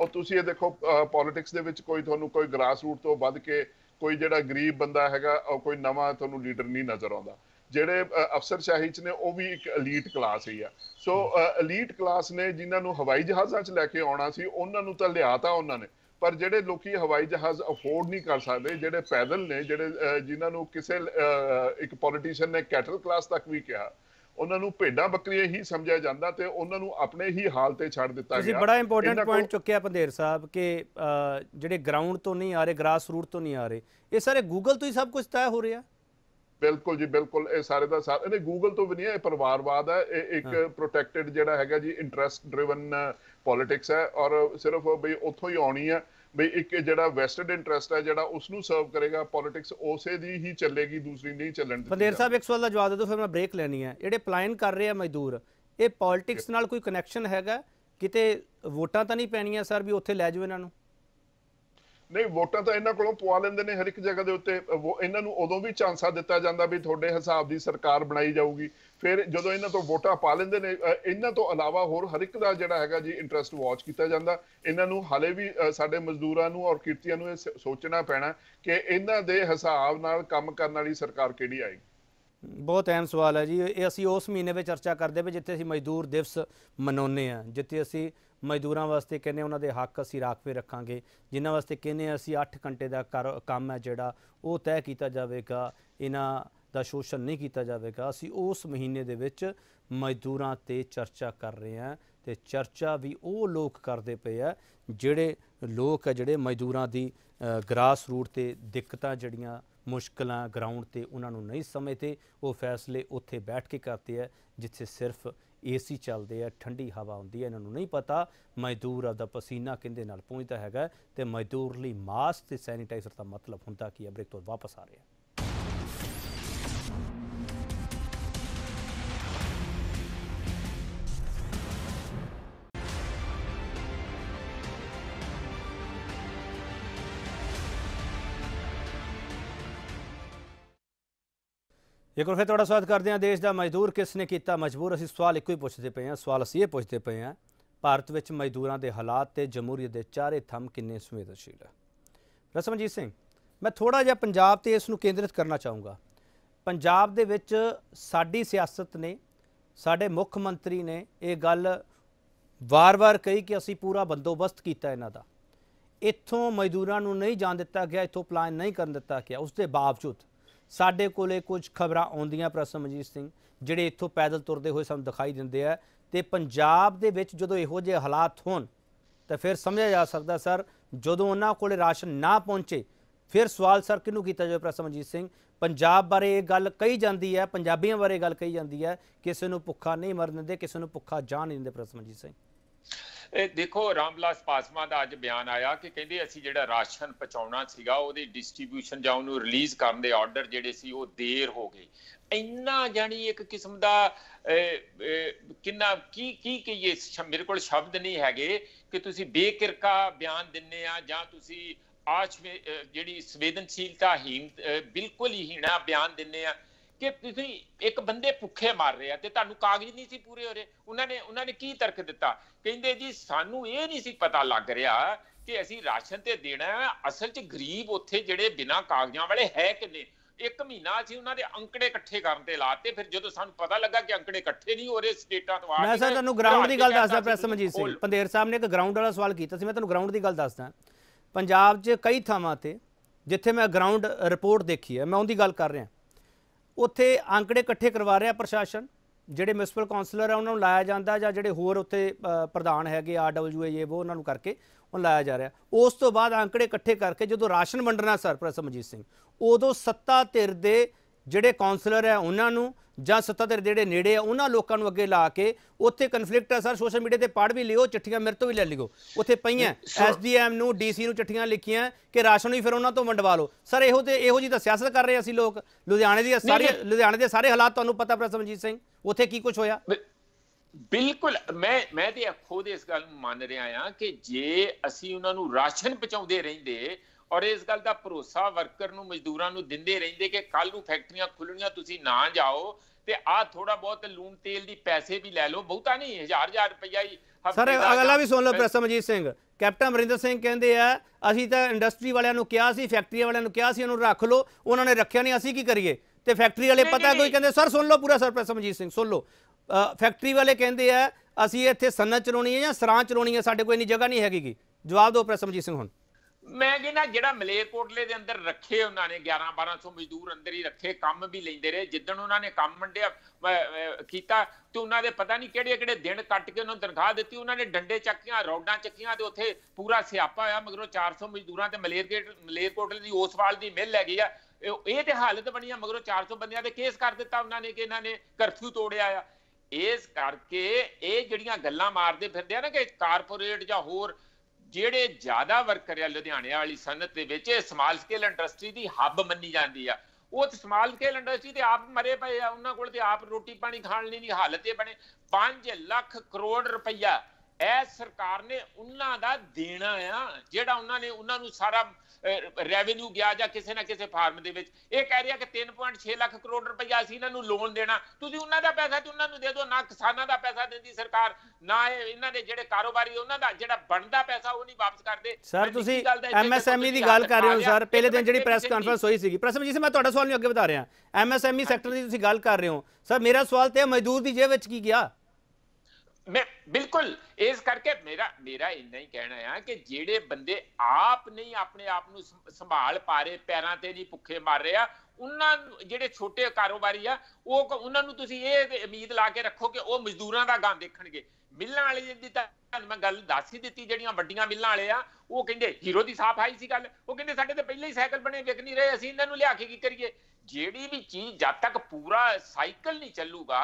ਔਰ ਤੁਸੀਂ ਇਹ ਦੇਖੋ ਪੋਲਿਟਿਕਸ ਦੇ ਵਿੱਚ ਕੋਈ ਤੁਹਾਨੂੰ ਕੋਈ ਗ੍ਰਾਸ ਰੂਟ ਤੋਂ ਵੱਧ ਕੇ ਕੋਈ ਜਿਹੜਾ ਗਰੀਬ ਬੰਦਾ ਹੈਗਾ ਔਰ ਕੋਈ ਨਵਾਂ ਤੁਹਾਨੂੰ ਲੀਡਰ ਨਹੀਂ ਨਜ਼ਰ ਆਉਂਦਾ ਜਿਹੜੇ ਸ਼ਾਹੀ ਚ ਨੇ ਉਹ ਵੀ ਇੱਕ 엘ੀਟ ਕਲਾਸ ਹੀ ਆ ਸੋ 엘ੀਟ ਕਲਾਸ ਨੇ ਜਿਨ੍ਹਾਂ ਨੂੰ ਹਵਾਈ ਜਹਾਜ਼ਾਂ 'ਚ ਲੈ ਕੇ ਆਉਣਾ ਸੀ ਉਹਨਾਂ ਨੂੰ ਤਾਂ ਲਿਆਤਾ ਉਹਨਾਂ ਨੇ ਪਰ ਜਿਹੜੇ ਲੋਕੀ ਹਵਾਈ ਜਹਾਜ਼ ਅਫੋਰਡ ਨਹੀਂ ਕਰ ਸਕਦੇ ਜਿਹੜੇ ਪੈਦਲ ਨੇ ਜਿਹੜੇ ਜਿਨ੍ਹਾਂ ਨੂੰ ਕਿਸੇ ਇੱਕ ਪੋਲੀਟੀਸ਼ੀਅਨ ਨੇ ਕੈਟਲ ਕਲਾਸ ਤੱਕ ਵੀ ਕਿਹਾ ਉਹਨਾਂ ਨੂੰ ਭੇਡਾਂ ਬੱਕਰੀਆਂ ਹੀ ਸਮਝਿਆ ਜਾਂਦਾ ਤੇ ਉਹਨਾਂ ਨੂੰ ਆਪਣੇ ਹੀ ਹਾਲ ਤੇ ਛੱਡ ਦਿੱਤਾ ਗਿਆ ਤੁਸੀਂ ਬੜਾ ਇੰਪੋਰਟੈਂਟ ਪੁਆਇੰਟ ਚੁੱਕਿਆ ਪੰਦੇਰ ਸਾਹਿਬ ਕਿ ਜਿਹੜੇ ਗਰਾਊਂਡ ਤੋਂ ਨਹੀਂ ਆ ਰਹੇ ਗ੍ਰਾਸ ਰੂਟ ਤੋਂ ਨਹੀਂ ਆ ਰਹੇ ਇਹ ਸਾਰੇ ਗੂਗਲ ਤੋਂ ਹੀ ਸਭ ਕੁਝ ਤੈਅ ਹੋ ਰਿਹਾ ਬਿਲਕੁਲ ਜੀ ਬਿਲਕੁਲ ਇਹ ਸਾਰੇ ਦਾ ਸਾਰ ਇਹਨੇ ਗੂਗਲ ਤੋਂ ਵੀ ਨਹੀਂ ਇਹ ਪਰਿਵਾਰਵਾਦ ਹੈ ਇਹ ਇੱਕ ਪ੍ਰੋਟੈਕਟਿਡ ਜਿਹੜਾ ਹੈਗਾ ਜੀ ਇੰਟਰਸਟ ਡਰਾਈਵਨ ਪੋਲਿਟਿਕਸ ਹੈ ਔਰ ਸਿਰਫ ਬਈ ਉੱਥੋਂ ਹੀ ਆਉਣੀ ਹੈ ਵੀ ਇੱਕ ਜਿਹੜਾ ਵੈਸਟਡ ਇੰਟਰਸਟ ਹੈ ਜਿਹੜਾ ਉਸ ਨੂੰ ਸਰਵ ਕਰੇਗਾ ਪੋਲਿਟਿਕਸ ਉਸੇ ਦੀ ਹੀ ਚੱਲੇਗੀ ਦੂਸਰੀ ਨਹੀਂ ਚੱਲਣ ਦੀ ਬੰਦੇਰ ਸਾਹਿਬ ਇੱਕ ਸਵਾਲ ਦਾ ਜਵਾਬ ਦੇ ਦਿਓ ਫਿਰ ਮੈਂ ਬ੍ਰੇਕ ਲੈਣੀ ਹੈ ਜਿਹੜੇ ਪਲਾਨ ਕਰ ਰਹੇ ਆ ਮਜ਼ਦੂਰ ਇਹ ਪੋਲਿਟਿਕਸ ਨਾਲ ਕੋਈ ਕਨੈਕਸ਼ਨ ਹੈਗਾ ਕਿਤੇ ਵੋਟਾਂ ਤਾਂ ਨਹੀਂ ਪੈਣੀਆਂ ਸਰ ਵੀ ਉੱਥੇ ਲੈ ਜਾਓ ਇਹਨਾਂ ਨੂੰ ਨਹੀਂ ਵੋਟਾਂ ਤਾਂ ਇਹਨਾਂ ਕੋਲੋਂ ਪਵਾ ਲੈਂਦੇ ਨੇ ਹਰ ਇੱਕ ਜਗ੍ਹਾ ਦੇ ਉੱਤੇ ਇਹਨਾਂ ਨੂੰ ਉਦੋਂ ਵੀ ਚਾਂਸਾ ਦਿੱਤਾ ਜਾਂਦਾ ਵੀ ਤੁਹਾਡੇ ਹਿਸਾਬ ਦੀ ਸਰਕਾਰ ਬਣਾਈ ਜਾਊਗੀ ਫਿਰ ਜਦੋਂ ਇਹਨਾਂ ਤੋਂ ਵੋਟਾਂ ਪਾ ਲੈਂਦੇ ਨੇ ਇਹਨਾਂ ਤੋਂ ਇਲਾਵਾ ਹੋਰ ਹਰ ਇੱਕ ਦਾ ਜਿਹੜਾ ਹੈਗਾ ਜੀ ਇੰਟਰਸਟ ਵਾਚ ਕੀਤਾ ਜਾਂਦਾ ਇਹਨਾਂ ਨੂੰ ਹਲੇ ਵੀ ਸਾਡੇ ਮਜ਼ਦੂਰਾਂ ਨੂੰ ਔਰ ਕਿਰਤੀਆਂ ਨੂੰ ਇਹ ਸੋਚਣਾ ਪੈਣਾ ਕਿ ਇਹਨਾਂ ਦੇ ਹਿਸਾਬ ਨਾਲ ਕੰਮ ਕਰਨ ਵਾਲੀ ਸਰਕਾਰ ਕਿਹੜੀ ਆਏਗੀ ਬਹੁਤ ਅਹਿਮ ਸਵਾਲ ਹੈ ਜੀ ਇਹ ਅਸੀਂ ਉਸ ਮਹੀਨੇ ਵਿੱਚ ਚਰਚਾ ਕਰਦੇ ਵੀ ਜਿੱਥੇ ਅਸੀਂ ਮਜ਼ਦੂਰ ਦਿਵਸ ਮਨਾਉਂਦੇ ਆ ਜਿੱਥੇ ਅਸੀਂ ਮਜ਼ਦੂਰਾਂ ਵਾਸਤੇ ਕਹਿੰਦੇ ਉਹਨਾਂ ਦੇ ਹੱਕ ਅਸੀਂ ਰਾਖਵੇਂ ਰੱਖਾਂਗੇ ਜਿਨ੍ਹਾਂ ਵਾਸਤੇ ਕਹਿੰਦੇ ਅਸੀਂ 8 ਘੰਟੇ ਦਾ ਕੰਮ ਹੈ ਜਿਹੜਾ ਉਹ ਤੈਅ ਕੀਤਾ ਜਾਵੇਗਾ ਇਹਨਾਂ ਦਾ ਸ਼ੋਸ਼ਣ ਨਹੀਂ ਕੀਤਾ ਜਾਵੇਗਾ ਅਸੀਂ ਉਸ ਮਹੀਨੇ ਦੇ ਵਿੱਚ ਮਜ਼ਦੂਰਾਂ ਤੇ ਚਰਚਾ ਕਰ ਰਹੇ ਹਾਂ ਤੇ ਚਰਚਾ ਵੀ ਉਹ ਲੋਕ ਕਰਦੇ ਪਏ ਆ ਜਿਹੜੇ ਲੋਕ ਆ ਜਿਹੜੇ ਮਜ਼ਦੂਰਾਂ ਦੀ ਗ੍ਰਾਸ ਰੂਟ ਤੇ ਦਿੱਕਤਾਂ ਜਿਹੜੀਆਂ ਮੁਸ਼ਕਲਾਂ ਗਰਾਊਂਡ ਤੇ ਉਹਨਾਂ ਨੂੰ ਨਹੀਂ ਸਮਝਦੇ ਉਹ ਫੈਸਲੇ ਉੱਥੇ ਬੈਠ ਕੇ ਕਰਦੇ ਆ ਜਿੱਥੇ ਸਿਰਫ ਏਸੀ ਚੱਲਦੇ ਆ ਠੰਡੀ ਹਵਾ ਹੁੰਦੀ ਹੈ ਇਹਨਾਂ ਨੂੰ ਨਹੀਂ ਪਤਾ ਮਜ਼ਦੂਰ ਆਪਦਾ ਪਸੀਨਾ ਕਿੰਦੇ ਨਾਲ ਪਹੁੰਚਦਾ ਹੈਗਾ ਤੇ ਮਜ਼ਦੂਰ ਲਈ ਮਾਸਕ ਤੇ ਸੈਨੀਟਾਈਜ਼ਰ ਦਾ ਮਤਲਬ ਹੁੰਦਾ ਕੀ ਅਬ ਇੱਕ ਤੋਂ ਵਾਪਸ ਆ ਰਿਹਾ ਇੱਕ ਵਾਰ ਫਿਰ ਤੁਹਾਡਾ ਸਵਾਗਤ ਕਰਦੇ ਹਾਂ ਦੇਸ਼ ਦਾ ਮਜ਼ਦੂਰ ਕਿਸ ਨੇ ਕੀਤਾ ਮਜਬੂਰ ਅਸੀਂ ਸਵਾਲ ਇੱਕੋ ਹੀ ਪੁੱਛਦੇ ਪਏ ਹਾਂ ਸਵਾਲ ਅਸੀਂ ਇਹ ਪੁੱਛਦੇ ਪਏ ਹਾਂ ਭਾਰਤ ਵਿੱਚ ਮਜ਼ਦੂਰਾਂ ਦੇ ਹਾਲਾਤ ਤੇ ਜਮਹੂਰੀਅਤ ਦੇ ਚਾਰੇ ਥੰਮ ਕਿੰਨੇ ਸੰਵੇਦਨਸ਼ੀਲ ਹੈ ਰਸਮਜੀਤ ਸਿੰਘ ਮੈਂ ਥੋੜਾ ਜਿਹਾ ਪੰਜਾਬ ਤੇ ਇਸ ਨੂੰ ਕੇਂਦਰਿਤ ਕਰਨਾ ਚਾਹੂੰਗਾ ਪੰਜਾਬ ਦੇ ਵਿੱਚ ਸਾਡੀ ਸਿਆਸਤ ਨੇ ਸਾਡੇ ਮੁੱਖ ਮੰਤਰੀ ਨੇ ਇਹ ਗੱਲ ਵਾਰ-ਵਾਰ ਕਹੀ ਕਿ ਅਸੀਂ ਪੂਰਾ ਬੰਦੋਬਸਤ ਕੀਤਾ ਇਹਨਾਂ ਦਾ ਇੱਥੋਂ ਮਜ਼ਦੂਰਾਂ ਨੂੰ ਨਹੀਂ ਜਾਣ ਦਿੱਤਾ ਗਿਆ ਇੱਥੋਂ ਪਲਾਨ ਨਹੀਂ ਕਰਨ ਦਿੱਤਾ ਗਿਆ ਉਸ ਦੇ ਬਾਵਜੂਦ ਸਾਡੇ ਕੋਲੇ ਕੁਝ ਖਬਰਾਂ ਆਉਂਦੀਆਂ ਪ੍ਰਸਮ ਸਿੰਘ ਜਿਹੜੇ ਇੱਥੋਂ ਪੈਦਲ ਤੁਰਦੇ ਹੋਏ ਸਾਨੂੰ ਦਿਖਾਈ ਦਿੰਦੇ ਆ ਤੇ ਪੰਜਾਬ ਦੇ ਵਿੱਚ ਜਦੋਂ ਇਹੋ ਜਿਹੇ ਹਾਲਾਤ ਹੋਣ ਤਾਂ ਫਿਰ ਸਮਝਿਆ ਜਾ ਸਕਦਾ ਸਰ ਜਦੋਂ ਉਹਨਾਂ ਕੋਲੇ ਰਾਸ਼ਨ ਨਾ ਪਹੁੰਚੇ ਫਿਰ ਸਵਾਲ ਸਰ ਕਿਨੂੰ ਕੀਤਾ ਜਾਵੇ ਪ੍ਰਸਮਜੀਤ ਸਿੰਘ ਪੰਜਾਬ ਬਾਰੇ ਇਹ ਗੱਲ ਕਹੀ ਜਾਂਦੀ ਹੈ ਪੰਜਾਬੀਆਂ ਬਾਰੇ ਗੱਲ ਕਹੀ ਜਾਂਦੀ ਹੈ ਕਿਸੇ ਨੂੰ ਭੁੱਖਾ ਨਹੀਂ ਮਰਨ ਦਿੰਦੇ ਕਿਸੇ ਨੂੰ ਭੁੱਖਾ ਜਾਣ ਨਹੀਂ ਦਿੰਦੇ ਪ੍ਰਸਮਜੀਤ ਸਿੰਘ ਇਹ ਦੇਖੋ ਰਾਮਲਾਸ ਪਾਸਵਾਨ ਦਾ ਅੱਜ ਬਿਆਨ ਆਇਆ ਕਿ ਕਹਿੰਦੇ ਅਸੀਂ ਜਿਹੜਾ ਰਾਸ਼ਨ ਪਹੁੰਚਾਉਣਾ ਸੀਗਾ ਉਹਦੀ ਡਿਸਟ੍ਰੀਬਿਊਸ਼ਨ ਜਾਂ ਉਹਨੂੰ ਰਿਲੀਜ਼ ਕਰਨ ਦੇ ਆਰਡਰ ਜਿਹੜੇ ਸੀ ਉਹ ਦੇਰ ਹੋ ਗਏ ਇੰਨਾ ਜਾਨੀ ਇੱਕ ਕਿਸਮ ਦਾ ਕਿੰਨਾ ਕੀ ਕੀ ਕਿ ਇਹ ਮੇਰੇ ਕੋਲ ਸ਼ਬਦ ਨਹੀਂ ਹੈਗੇ ਕਿ ਤੁਸੀਂ ਬੇਕਿਰਕਾ ਬਿਆਨ ਦਿੰਨੇ ਆ ਜਾਂ ਤੁਸੀਂ ਆਜ ਜਿਹੜੀ ਸੰਵੇਦਨਸ਼ੀਲਤਾ ਹੀ ਬਿਲਕੁਲ ਹੀ ਹੀਣਾ ਬਿਆਨ ਦਿੰਨੇ ਆ ਕਿ ਤੁਸੀਂ ਇੱਕ ਬੰਦੇ ਭੁੱਖੇ ਮਾਰ ਰਹੇ ਆ ਤੇ ਤੁਹਾਨੂੰ ਕਾਗਜ਼ ਨਹੀਂ ਸੀ ਪੂਰੇ ਹੋ ਰਹੇ ਉਹਨਾਂ ਨੇ ਉਹਨਾਂ ਨੇ ਕੀ ਤਰਕ ਦਿੱਤਾ ਕਹਿੰਦੇ ਜੀ ਸਾਨੂੰ ਇਹ ਨਹੀਂ ਸੀ ਪਤਾ ਲੱਗ ਰਿਹਾ ਕਿ ਅਸੀਂ ਰਾਸ਼ਨ ਤੇ ਦੇਣਾ ਅਸਲ 'ਚ ਗਰੀਬ ਉੱਥੇ ਜਿਹੜੇ ਬਿਨਾਂ ਕਾਗਜ਼ਾਂ ਵਾਲੇ ਹੈ ਕਿ ਨਹੀਂ ਇੱਕ ਮਹੀਨਾ ਸੀ ਉਹਨਾਂ ਦੇ ਅੰਕੜੇ ਇਕੱਠੇ ਕਰਨ ਤੇ ਲਾਤੇ ਫਿਰ ਜਦੋਂ ਸਾਨੂੰ ਪਤਾ ਲੱਗਾ ਕਿ ਅੰਕੜੇ ਇਕੱਠੇ ਨਹੀਂ ਹੋ ਰਹੇ ਸਟੇਟਾਂ ਤੋਂ ਆ ਮੈਂ ਸਰ ਤੁਹਾਨੂੰ ਗਰਾਊਂਡ ਦੀ ਗੱਲ ਦੱਸਦਾ ਪ੍ਰੈਸ ਮਜੀਦ ਸਿੰਘ ਪੰਦੇਰ ਸਾਹਿਬ ਨੇ ਇੱਕ ਗਰਾਊਂਡ ਵਾਲਾ ਸਵਾਲ ਕੀਤਾ ਸੀ ਮੈਂ ਤੁਹਾਨੂੰ ਗਰਾਊਂਡ ਦੀ ਗੱਲ ਦੱਸਦਾ ਪੰਜਾਬ 'ਚ ਕਈ ਥਾਵਾਂ ਤੇ ਜਿੱਥੇ ਮੈਂ ਗਰਾਊਂਡ ਰਿਪੋਰਟ ਦੇਖੀ ਹੈ ਮੈਂ ਉਹਦੀ ਗੱਲ ਕਰ ਰਿਹਾ ਉੱਥੇ ਅੰਕੜੇ ਇਕੱਠੇ ਕਰਵਾ ਰਿਹਾ ਪ੍ਰਸ਼ਾਸਨ ਜਿਹੜੇ ਮਿਊਨਿਸਪਲ ਕਾਉਂਸਲਰ ਆ ਉਹਨਾਂ ਨੂੰ ਲਾਇਆ ਜਾਂਦਾ ਜਾਂ ਜਿਹੜੇ ਹੋਰ ਉੱਥੇ ਪ੍ਰਧਾਨ ਹੈਗੇ ਏ ਇਹ ਉਹ ਉਹਨਾਂ ਨੂੰ ਕਰਕੇ ਉਹ ਲਾਇਆ ਜਾ ਰਿਹਾ ਉਸ ਤੋਂ ਬਾਅਦ ਅੰਕੜੇ ਇਕੱਠੇ ਕਰਕੇ ਜਦੋਂ ਰਾਸ਼ਨ ਵੰਡਣਾ ਸਰਪ੍ਰਸਤ ਮਜੀਤ ਸਿੰਘ ਉਦੋਂ ਸੱਤਾ ਧਿਰ ਦੇ ਜਿਹੜੇ ਕਾਉਂਸਲਰ ਹੈ ਉਹਨਾਂ ਨੂੰ ਜਾਂ ਸੱਤਾ ਦੇ ਜਿਹੜੇ ਨੇੜੇ ਆ ਉਹਨਾਂ ਲੋਕਾਂ ਨੂੰ ਅੱਗੇ ਲਾ ਕੇ ਉੱਥੇ ਕਨਫਲਿਕਟ ਆ ਸਰ ਸੋਸ਼ਲ ਮੀਡੀਆ ਤੇ ਪੜ ਵੀ ਲਿਓ ਚਿੱਠੀਆਂ ਮੇਰੇ ਤੋਂ ਵੀ ਲੈ ਲਿਓ ਉੱਥੇ ਪਈਆਂ ਐਸਡੀਐਮ ਨੂੰ ਡੀਸੀ ਨੂੰ ਚਿੱਠੀਆਂ ਲਿਖੀਆਂ ਕਿ ਰਾਸ਼ਨ ਵੀ ਫਿਰ ਉਹਨਾਂ ਤੋਂ ਵੰਡਵਾ ਲਓ ਸਰ ਇਹੋ ਤੇ ਇਹੋ ਜੀ ਤਾਂ ਸਿਆਸਤ ਕਰ ਰਹੇ ਅਸੀਂ ਲੋਕ ਲੁਧਿਆਣੇ ਦੀ ਸਾਰੀ ਲੁਧਿਆਣੇ ਦੇ ਸਾਰੇ ਹਾਲਾਤ ਤੁਹਾਨੂੰ ਪਤਾ ਪ੍ਰਸਮਜੀਤ ਸਿੰਘ ਉੱਥੇ ਕੀ ਕੁਝ ਹੋਇਆ ਬਿਲਕੁਲ ਮੈਂ ਮੈਂ ਤੇ ਖੁਦ ਇਸ ਗੱਲ ਨੂੰ ਮੰਨ ਰਿਹਾ ਆ ਕਿ ਜੇ ਅਸੀਂ ਉਹਨਾਂ ਨੂੰ ਰਾਸ਼ਨ ਪਹੁੰਚਾਉਂਦੇ ਰਹਿੰਦੇ ਔਰ ਇਸ ਗੱਲ ਦਾ ਭਰੋਸਾ ਵਰਕਰ ਨੂੰ ਮਜ਼ਦੂਰਾਂ ਨੂੰ ਦਿੰਦੇ ਰਹਿੰਦੇ ਕਿ ਕੱਲ ਨੂੰ ਫੈਕਟਰੀਆਂ ਖੁੱਲਣੀਆਂ ਤੁਸੀਂ ਨਾ ਜਾਓ ਤੇ ਆ ਥੋੜਾ ਬਹੁਤ ਲੂਣ ਤੇਲ ਦੀ ਪੈਸੇ ਵੀ ਲੈ ਲਓ ਬਹੁਤਾ ਨਹੀਂ ਹਜ਼ਾਰ ਹਜ਼ਾਰ ਰੁਪਈਆ ਹੀ ਸਰ ਅਗਲਾ ਵੀ ਸੁਣ ਲਓ ਪ੍ਰੋਫੈਸਰ ਮਜੀਤ ਸਿੰਘ ਕੈਪਟਨ ਅਮਰਿੰਦਰ ਸਿੰਘ ਕਹਿੰਦੇ ਆ ਅਸੀਂ ਤਾਂ ਇੰਡਸਟਰੀ ਵਾਲਿਆਂ ਨੂੰ ਕਿਹਾ ਸੀ ਫੈਕਟਰੀ ਵਾਲਿਆਂ ਨੂੰ ਕਿਹਾ ਸੀ ਉਹਨੂੰ ਰੱਖ ਲਓ ਉਹਨਾਂ ਨੇ ਰੱਖਿਆ ਨਹੀਂ ਅਸੀਂ ਕੀ ਕਰੀਏ ਤੇ ਫੈਕਟਰੀ ਵਾਲੇ ਪਤਾ ਕੋਈ ਕਹਿੰਦੇ ਸਰ ਸੁਣ ਲਓ ਪੂਰਾ ਸਰ ਪ੍ਰੋਫੈਸਰ ਮਜੀਤ ਸਿੰਘ ਸੁਣ ਲਓ ਫੈਕਟਰੀ ਵਾਲੇ ਕਹਿੰਦੇ ਆ ਅਸੀਂ ਇੱਥੇ ਸਨਤ ਚਲਾਉਣੀ ਹੈ ਜਾਂ ਸਰਾਂ ਚਲਾਉਣੀ ਹੈ ਸਾਡੇ ਕੋਲ ਇੰਨੀ ਜਗ੍ਹਾ ਨਹੀਂ ਹੈਗੀ ਜਵਾਬ ਦਿਓ ਪ੍ਰੋਫੈਸਰ ਮਜੀਤ ਸਿੰਘ ਹੁਣ ਮੈਂ ਕਹਿੰਦਾ ਜਿਹੜਾ ਮਲੇਰਕੋਟਲੇ ਦੇ ਅੰਦਰ ਰੱਖੇ ਉਹਨਾਂ ਨੇ 11 1200 ਮਜ਼ਦੂਰ ਅੰਦਰ ਹੀ ਰੱਖੇ ਕੰਮ ਵੀ ਲੈਂਦੇ ਰਹੇ ਜਿੱਦਣ ਉਹਨਾਂ ਨੇ ਕੰਮ ਮੰਡਿਆ ਕੀਤਾ ਤੇ ਉਹਨਾਂ ਦੇ ਪਤਾ ਨਹੀਂ ਕਿਹੜੇ ਕਿਹੜੇ ਦਿਨ ਕੱਟ ਕੇ ਉਹਨਾਂ ਨੂੰ ਤਨਖਾਹ ਦਿੱਤੀ ਉਹਨਾਂ ਨੇ ਡੰਡੇ ਚੱਕੀਆਂ ਰੌਡਾਂ ਚੱਕੀਆਂ ਤੇ ਉੱਥੇ ਪੂਰਾ ਸਿਆਪਾ ਹੋਇਆ ਮਗਰੋਂ 400 ਮਜ਼ਦੂਰਾਂ ਤੇ ਮਲੇਰਕੇਟ ਮਲੇਰਕੋਟਲੇ ਦੀ ਉਸਵਾਲ ਦੀ ਮਿਲ ਲੱਗੀ ਆ ਇਹ ਤੇ ਹਾਲਤ ਬਣੀ ਆ ਮਗਰੋਂ 400 ਬੰਦਿਆਂ ਤੇ ਕੇਸ ਕਰ ਦਿੱਤਾ ਉਹਨਾਂ ਨੇ ਕਿ ਇਹਨਾਂ ਨੇ ਕਰਫਿਊ ਤੋੜਿਆ ਆ ਇਸ ਕਰਕੇ ਇਹ ਜਿਹੜੀਆਂ ਗੱਲਾਂ ਮਾਰਦੇ ਫਿਰਦੇ ਆ ਨਾ ਕਿ ਕਾਰਪੋਰੇਟ ਜਾਂ ਹੋਰ ਜਿਹੜੇ ਜ਼ਿਆਦਾ ਵਰਕਰ ਆ ਲੁਧਿਆਣੇ ਵਾਲੀ ਸਨਤ ਦੇ ਵਿੱਚ ਇਹ ਸਮਾਲ ਸਕੇਲ ਇੰਡਸਟਰੀ ਦੀ ਹੱਬ ਮੰਨੀ ਜਾਂਦੀ ਆ ਉਹ ਤੇ ਸਮਾਲ ਸਕੇਲ ਇੰਡਸਟਰੀ ਤੇ ਆਪ ਮਰੇ ਪਏ ਆ ਉਹਨਾਂ ਕੋਲ ਤੇ ਆਪ ਰੋਟੀ ਪਾਣੀ ਖਾਣ ਲਈ ਨਹੀਂ ਹਾਲਤ ਇਹ ਬਣੇ 5 ਲੱਖ ਕਰੋੜ ਰੁਪਈਆ ਇਹ ਸਰਕਾਰ ਨੇ ਉਹਨਾਂ ਦਾ ਦੇਣਾ ਆ ਜਿਹੜਾ ਉਹਨਾਂ ਨੇ ਉਹਨਾਂ ਨੂੰ ਸਾਰਾ ਰੈਵਨਿਊ ਗਿਆ ਜਾਂ ਕਿਸੇ ਨਾ ਕਿਸੇ ਫਾਰਮ ਦੇ ਵਿੱਚ ਇਹ ਕਹਿ ਰਿਹਾ ਕਿ 3.6 ਲੱਖ ਕਰੋੜ ਰੁਪਇਆ ਅਸੀਂ ਇਹਨਾਂ ਨੂੰ ਲੋਨ ਦੇਣਾ ਤੁਸੀਂ ਉਹਨਾਂ ਦਾ ਪੈਸਾ ਤੇ ਉਹਨਾਂ ਨੂੰ ਦੇ ਦਿਓ ਨਾ ਕਿਸਾਨਾਂ ਦਾ ਪੈਸਾ ਦਿੰਦੀ ਸਰਕਾਰ ਨਾ ਇਹਨਾਂ ਦੇ ਜਿਹੜੇ ਕਾਰੋਬਾਰੀ ਉਹਨਾਂ ਦਾ ਜਿਹੜਾ ਬਣਦਾ ਪੈਸਾ ਉਹ ਨਹੀਂ ਵਾਪਸ ਕਰਦੇ ਸਰ ਤੁਸੀਂ ਐਮਐਸਐਮਈ ਦੀ ਗੱਲ ਕਰ ਰਹੇ ਹੋ ਸਰ ਪਹਿਲੇ ਦਿਨ ਜਿਹੜੀ ਪ੍ਰੈਸ ਕਾਨਫਰੰਸ ਹੋਈ ਸੀਗੀ ਪ੍ਰਸਮ ਜੀ ਸੇ ਮੈਂ ਤੁਹਾਡਾ ਸਵਾਲ ਨੂੰ ਅੱਗੇ ਵਧਾ ਰਿਹਾ ਐਮਐਸਐਮਈ ਸੈਕਟਰ ਦੀ ਤੁਸੀਂ ਗੱਲ ਕਰ ਰਹੇ ਹੋ ਸਰ ਮੇਰਾ ਸਵਾਲ ਤੇ ਮਜ਼ਦੂਰ ਦੀ ਜੇਬ ਵਿੱਚ ਕੀ ਗਿਆ ਮੈਂ ਬਿਲਕੁਲ ਇਸ ਕਰਕੇ ਮੇਰਾ ਮੇਰਾ ਇੰਨਾ ਹੀ ਕਹਿਣਾ ਹੈ ਕਿ ਜਿਹੜੇ ਬੰਦੇ ਆਪ ਨਹੀਂ ਆਪਣੇ ਆਪ ਨੂੰ ਸੰਭਾਲ ਪਾ ਰਹੇ ਪੈਰਾਂ ਤੇ ਨਹੀਂ ਭੁੱਖੇ ਮਰ ਰਹੇ ਆ ਉਹਨਾਂ ਜਿਹੜੇ ਛੋਟੇ ਕਾਰੋਬਾਰੀ ਆ ਉਹ ਉਹਨਾਂ ਨੂੰ ਤੁਸੀਂ ਇਹ ਉਮੀਦ ਲਾ ਕੇ ਰੱਖੋ ਕਿ ਉਹ ਮਜ਼ਦੂਰਾਂ ਦਾ ਗਾਂ ਦੇਖਣਗੇ ਮਿਲਣ ਵਾਲੇ ਦੀ ਤਾਂ ਮੈਂ ਗੱਲ ਦੱਸ ਹੀ ਦਿੱਤੀ ਜਿਹੜੀਆਂ ਵੱਡੀਆਂ ਮਿਲਣ ਵਾਲੇ ਆ ਉਹ ਕਹਿੰਦੇ ਹੀਰੋ ਦੀ ਸਾਫ ਆਈ ਸੀ ਗੱਲ ਉਹ ਕਹਿੰਦੇ ਸਾਡੇ ਤੇ ਪਹਿਲਾਂ ਹੀ ਸਾਈਕਲ ਬਣੇ ਵਿਕ ਨਹੀਂ ਰਹੇ ਅਸੀਂ ਇਹਨਾਂ ਨੂੰ ਲਿਆ ਕੇ ਕੀ ਕਰੀਏ ਜਿਹੜੀ ਵੀ ਚੀਜ਼ ਜਦ ਤੱਕ ਪੂਰਾ ਸਾਈਕਲ ਨਹੀਂ ਚੱਲੂਗਾ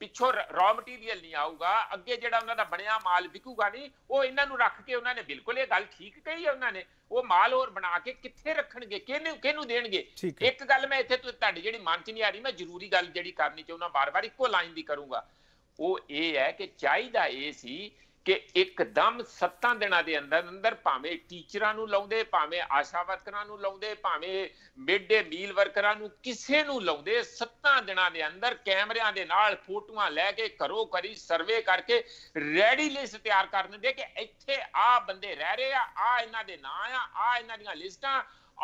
ਪਿੱਛੋਂ ਰॉ ਮਟੀਰੀਅਲ ਨਹੀਂ ਆਊਗਾ ਅੱਗੇ ਜਿਹੜਾ ਉਹਨਾਂ ਦਾ ਬਣਿਆ ਮਾਲ ਵਿਕੂਗਾ ਨਹੀਂ ਉਹ ਇਹਨਾਂ ਨੂੰ ਰੱਖ ਕੇ ਉਹਨਾਂ ਨੇ ਬਿਲਕੁਲ ਇਹ ਗੱਲ ਠੀਕ ਕਹੀ ਹੈ ਉਹਨਾਂ ਨੇ ਉਹ ਮਾਲ ਹੋਰ ਬਣਾ ਕੇ ਕਿੱਥੇ ਰੱਖਣਗੇ ਕਿਹਨੂੰ ਕਿਹਨੂੰ ਦੇਣਗੇ ਇੱਕ ਗੱਲ ਮੈਂ ਇੱਥੇ ਤੁਹਾਡੀ ਜਿਹੜੀ ਮਨ 'ਚ ਨਹੀਂ ਆ ਰਹੀ ਮੈਂ ਜ਼ਰੂਰੀ ਗੱਲ ਜਿਹੜੀ ਕਰਨੀ ਚਾਹੁੰਦਾ ਬਾਰ-ਬਾਰ ਇੱਕੋ ਲਾਈਨ ਦੀ ਕਰੂੰਗਾ ਉਹ ਇਹ ਹੈ ਕਿ ਚਾਹੀਦਾ ਇਹ ਸੀ ਕਿ ਇੱਕਦਮ 7 ਦਿਨਾਂ ਦੇ ਅੰਦਰ ਅੰਦਰ ਭਾਵੇਂ ਟੀਚਰਾਂ ਨੂੰ ਲਾਉਂਦੇ ਭਾਵੇਂ ਆਸ਼ਾ ਵਰਕਰਾਂ ਨੂੰ ਲਾਉਂਦੇ ਭਾਵੇਂ ਮਿਡਡੇ ਮੀਲ ਵਰਕਰਾਂ ਨੂੰ ਕਿਸੇ ਨੂੰ ਲਾਉਂਦੇ 7 ਦਿਨਾਂ ਦੇ ਅੰਦਰ ਕੈਮਰਿਆਂ ਦੇ ਨਾਲ ਫੋਟੋਆਂ ਲੈ ਕੇ ਘਰੋ ਕਰੀ ਸਰਵੇ ਕਰਕੇ ਰੈਡੀ ਲਿਸਟ ਤਿਆਰ ਕਰਨ ਦੇ ਕਿ ਇੱਥੇ ਆ ਬੰਦੇ ਰਹਿ ਰਹੇ ਆ ਆ ਇਹਨਾਂ ਦੇ ਨਾਂ ਆ ਆ ਇਹਨਾਂ ਦੀਆਂ ਲਿਸਟਾਂ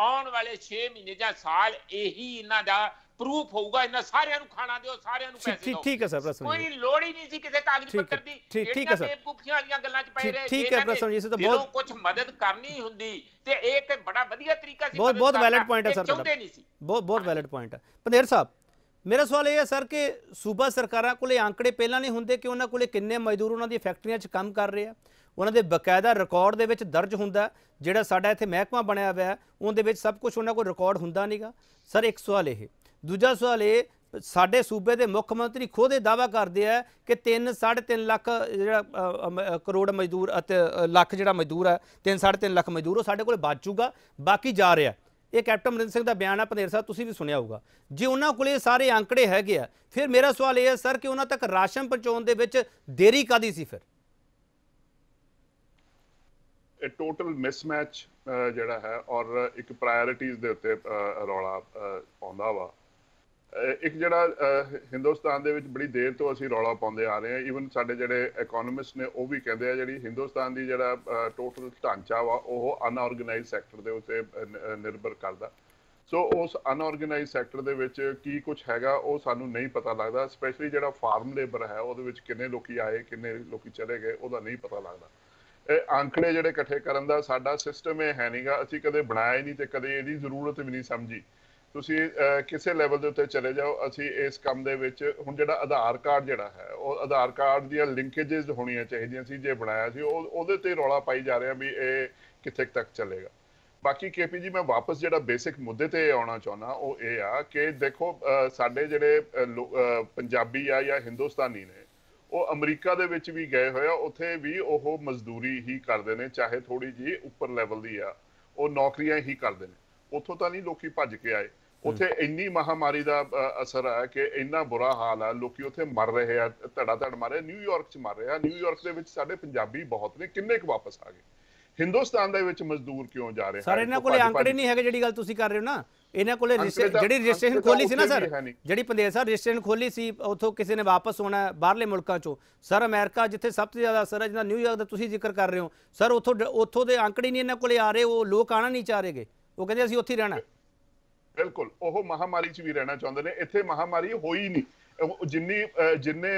ਆਉਣ ਵਾਲੇ 6 ਮਹੀਨੇ ਜਾਂ ਸਾਲ ਇਹੀ ਇਹਨਾਂ ਦਾ ਪ੍ਰੂਫ ਹੋਊਗਾ ਇਹਨਾਂ ਸਾਰਿਆਂ ਨੂੰ ਖਾਣਾ ਦਿਓ ਸਾਰਿਆਂ ਨੂੰ ਪੈਸੇ ਦਿਓ ਠੀਕ ਹੈ ਸਰ ਪ੍ਰਸਨ ਕੋਈ ਲੋੜ ਹੀ ਨਹੀਂ ਸੀ ਕਿਸੇ ਕਾਗਜ਼ ਪੱਤਰ ਦੀ ਠੀਕ ਹੈ ਸਰ ਭੁੱਖੀਆਂ ਵਾਲੀਆਂ ਗੱਲਾਂ 'ਚ ਪਏ ਰਹੇ ਠੀਕ ਹੈ ਪ੍ਰਸਨ ਜੀ ਇਸ ਤਾਂ ਬਹੁਤ ਕੁਝ ਮਦਦ ਕਰਨੀ ਹੁੰਦੀ ਤੇ ਇਹ ਇੱਕ ਬੜਾ ਵਧੀਆ ਤਰੀਕਾ ਸੀ ਬਹੁਤ ਬਹੁਤ ਵੈਲਿਡ ਪੁਆਇੰਟ ਹੈ ਸਰ ਚਾਹੁੰਦੇ ਨਹੀਂ ਸੀ ਬਹੁਤ ਬਹੁਤ ਵੈਲਿਡ ਪੁਆਇੰਟ ਹੈ ਪੰਦੇਰ ਸਾਹਿਬ ਮੇਰਾ ਸਵਾਲ ਇਹ ਹੈ ਸਰ ਕਿ ਸੂਬਾ ਸਰਕਾਰਾਂ ਕੋਲੇ ਅੰਕੜੇ ਪਹਿਲਾਂ ਨਹੀਂ ਹੁੰਦੇ ਕਿ ਉਹਨਾਂ ਕੋਲੇ ਕਿੰਨੇ ਮਜ਼ਦੂਰ ਉਹਨਾਂ ਦੀ ਫੈਕਟਰੀਆਂ 'ਚ ਕੰਮ ਕਰ ਰਹੇ ਆ ਉਹਨਾਂ ਦੇ ਬਕਾਇਦਾ ਰਿਕਾਰਡ ਦੇ ਵਿੱਚ ਦਰਜ ਹੁੰਦਾ ਜਿਹੜਾ ਸਾਡਾ ਇੱਥੇ ਮਹਿਕਮਾ ਬਣਿਆ ਹੋਇਆ ਉਹਦੇ ਵਿੱਚ ਸਭ ਕੁਝ ਉਹਨਾਂ ਕੋਲ ਰਿਕਾਰਡ ਹੁੰਦਾ ਨਹੀਂਗਾ ਸਰ ਇੱਕ ਸਵਾਲ ਇਹ ਦੂਜਾ ਸਵਾਲ ਇਹ ਸਾਡੇ ਸੂਬੇ ਦੇ ਮੁੱਖ ਮੰਤਰੀ ਖੁਦ ਇਹ ਦਾਵਾ ਕਰਦੇ ਆ ਕਿ 3 3.5 ਲੱਖ ਜਿਹੜਾ ਕਰੋੜ ਮਜ਼ਦੂਰ ਅਤੇ ਲੱਖ ਜਿਹੜਾ ਮਜ਼ਦੂਰ ਹੈ 3 3.5 ਲੱਖ ਮਜ਼ਦੂਰ ਉਹ ਸਾਡੇ ਕੋਲ ਬਚੂਗਾ ਬਾਕੀ ਜਾ ਰਿਹਾ ਇਹ ਕੈਪਟਨ ਮਨਿੰਦਰ ਸਿੰਘ ਦਾ ਬਿਆਨ ਆ ਪਨੇਰ ਸਾਹਿਬ ਤੁਸੀਂ ਵੀ ਸੁਣਿਆ ਹੋਊਗਾ ਜੇ ਉਹਨਾਂ ਕੋਲੇ ਸਾਰੇ ਅੰਕੜੇ ਹੈਗੇ ਆ ਫਿਰ ਮੇਰਾ ਸਵਾਲ ਇਹ ਹੈ ਸਰ ਕਿ ਉਹਨਾਂ ਤੱਕ ਰਾਸ਼ਨ ਪਹੁੰਚਾਉਣ ਦੇ ਵਿੱਚ ਦੇਰੀ ਕਾਦੀ ਸੀ ਫਿਰ ਇਹ ਟੋਟਲ ਮਿਸਮੈਚ ਜਿਹੜਾ ਹੈ ਔਰ ਇੱਕ ਪ੍ਰਾਇੋਰਟੀਜ਼ ਦੇ ਉੱਤੇ ਰੌਲਾ ਪਾਉਂਦਾ ਵਾ ਇੱਕ ਜਿਹੜਾ ਹਿੰਦੁਸਤਾਨ ਦੇ ਵਿੱਚ ਬੜੀ ਦੇਰ ਤੋਂ ਅਸੀਂ ਰੌਲਾ ਪਾਉਂਦੇ ਆ ਰਹੇ ਹਾਂ ਈਵਨ ਸਾਡੇ ਜਿਹੜੇ ਇਕਨੋਮਿਸਟ ਨੇ ਉਹ ਵੀ ਕਹਿੰਦੇ ਆ ਜਿਹੜੀ ਹਿੰਦੁਸਤਾਨ ਦੀ ਜਿਹੜਾ ਟੋਟਲ ਢਾਂਚਾ ਵਾ ਉਹ ਅਨਆਰਗੇਨਾਈਜ਼ ਸੈਕਟਰ ਦੇ ਉੱਤੇ ਨਿਰਭਰ ਕਰਦਾ ਸੋ ਉਸ ਅਨਆਰਗੇਨਾਈਜ਼ ਸੈਕਟਰ ਦੇ ਵਿੱਚ ਕੀ ਕੁਝ ਹੈਗਾ ਉਹ ਸਾਨੂੰ ਨਹੀਂ ਪਤਾ ਲੱਗਦਾ ਸਪੈਸ਼ਲੀ ਜਿਹੜਾ ਫਾਰਮ ਲੇਬਰ ਹੈ ਉਹਦੇ ਵਿੱਚ ਕਿੰਨੇ ਲੋਕੀ ਆਏ ਕਿੰਨੇ ਲੋਕੀ ਚਲੇ ਗਏ ਉਹਦਾ ਨਹੀਂ ਪਤਾ ਲੱਗਦਾ ਇਹ ਅੰਕੜੇ ਜਿਹੜੇ ਇਕੱਠੇ ਕਰਨ ਦਾ ਸਾਡਾ ਸਿਸਟਮ ਇਹ ਹੈ ਨਹੀਂਗਾ ਅਸੀਂ ਕਦੇ ਬਣਾਇਆ ਹੀ ਨਹੀਂ ਤੇ ਕਦੇ ਇਹਦੀ ਜ਼ਰੂਰਤ ਵੀ ਨਹੀਂ ਸਮਝੀ ਤੁਸੀਂ ਕਿਸੇ ਲੈਵਲ ਦੇ ਉੱਤੇ ਚਲੇ ਜਾਓ ਅਸੀਂ ਇਸ ਕੰਮ ਦੇ ਵਿੱਚ ਹੁਣ ਜਿਹੜਾ ਆਧਾਰ ਕਾਰਡ ਜਿਹੜਾ ਹੈ ਉਹ ਆਧਾਰ ਕਾਰਡ ਦੀਆਂ ਲਿੰਕੇजेस ਹੋਣੀਆਂ ਚਾਹੀਦੀਆਂ ਸੀ ਜੇ ਬਣਾਇਆ ਸੀ ਉਹ ਉਹਦੇ ਤੇ ਰੌਲਾ ਪਾਈ ਜਾ ਰਿਹਾ ਵੀ ਇਹ ਕਿੱਥੇ ਤੱਕ ਚੱਲੇਗਾ ਬਾਕੀ ਕੇਪੀ ਜੀ ਮੈਂ ਵਾਪਸ ਜਿਹੜਾ ਬੇਸਿਕ ਮੁੱਦੇ ਤੇ ਆਉਣਾ ਚਾਹੁੰਦਾ ਉਹ ਇਹ ਆ ਕਿ ਦੇਖੋ ਸਾਡੇ ਜਿਹੜੇ ਪੰਜਾਬੀ ਆ ਜਾਂ ਹਿੰਦੁਸਤਾਨੀ ਨੇ ਉਹ ਅਮਰੀਕਾ ਦੇ ਵਿੱਚ ਵੀ ਗਏ ਹੋਇਆ ਉੱਥੇ ਵੀ ਉਹ ਮਜ਼ਦੂਰੀ ਹੀ ਕਰਦੇ ਨੇ ਚਾਹੇ ਥੋੜੀ ਜੀ ਉੱਪਰ ਲੈਵਲ ਦੀ ਆ ਉਹ ਨੌਕਰੀਆਂ ਹੀ ਕਰਦੇ ਨੇ ਉੱਥੋਂ ਤਾਂ ਨਹੀਂ ਲੋਕੀ ਭੱਜ ਕੇ ਆਏ ਉੱਥੇ ਇੰਨੀ ਮਹਾਮਾਰੀ ਦਾ ਅਸਰ ਆ ਕਿ ਇੰਨਾ ਬੁਰਾ ਹਾਲ ਆ ਲੋਕੀ ਉੱਥੇ ਮਰ ਰਹੇ ਆ ਧੜਾ ਧੜ ਮਰ ਰਹੇ ਨਿਊਯਾਰਕ ਚ ਮਰ ਰਹੇ ਆ ਨਿਊਯਾਰਕ ਦੇ ਵਿੱਚ ਸਾਡੇ ਪੰਜਾਬੀ ਬਹੁਤ ਨੇ ਕਿੰਨੇ ਕੁ ਵਾਪਸ ਆ ਗਏ ਹਿੰਦੁਸਤਾਨ ਦੇ ਵਿੱਚ ਮਜ਼ਦੂਰ ਕਿਉਂ ਜਾ ਰਹੇ ਸਰ ਇਹਨਾਂ ਕੋਲੇ ਅੰਕੜੇ ਨਹੀਂ ਹੈਗੇ ਜਿਹੜੀ ਗੱਲ ਤੁਸੀਂ ਕਰ ਰਹੇ ਹੋ ਨਾ ਇਹਨਾਂ ਕੋਲੇ ਜਿਹੜੀ ਰਜਿਸਟ੍ਰੇਸ਼ਨ ਖੋਲੀ ਸੀ ਨਾ ਸਰ ਜਿਹੜੀ ਪੰਦੇਰ ਸਰ ਰਜਿਸਟ੍ਰੇਸ਼ਨ ਖੋਲੀ ਸੀ ਉਥੋਂ ਕਿਸੇ ਨੇ ਵਾਪਸ ਹੋਣਾ ਬਾਹਰਲੇ ਮੁਲਕਾਂ ਚੋਂ ਸਰ ਅਮਰੀਕਾ ਜਿੱਥੇ ਸਭ ਤੋਂ ਜ਼ਿਆਦਾ ਸਰ ਜਿਹਦਾ ਨਿਊਯਾਰਕ ਦਾ ਤੁਸੀਂ ਜ਼ਿਕਰ ਕਰ ਰਹੇ ਹੋ ਸਰ ਉਥੋਂ ਉਥੋਂ ਦੇ ਅੰਕੜੇ ਨਹੀਂ ਇਹਨਾਂ ਕੋਲੇ ਆ ਰਹੇ ਉਹ ਲੋਕ ਆਣਾ ਨਹੀਂ ਚਾਹ ਰਹੇਗੇ ਉਹ ਕਹਿੰਦੇ ਅਸੀਂ ਉੱਥੇ ਰਹਿਣਾ ਬਿਲਕੁਲ ਉਹ ਮਹਾਮਾਰੀ 'ਚ ਵੀ ਰਹਿਣਾ ਚਾਹੁੰਦੇ ਨੇ ਇੱਥੇ ਮਹਾਮਾਰੀ ਹੋਈ ਨਹੀਂ ਜਿੰਨੀ ਜਿੰਨੇ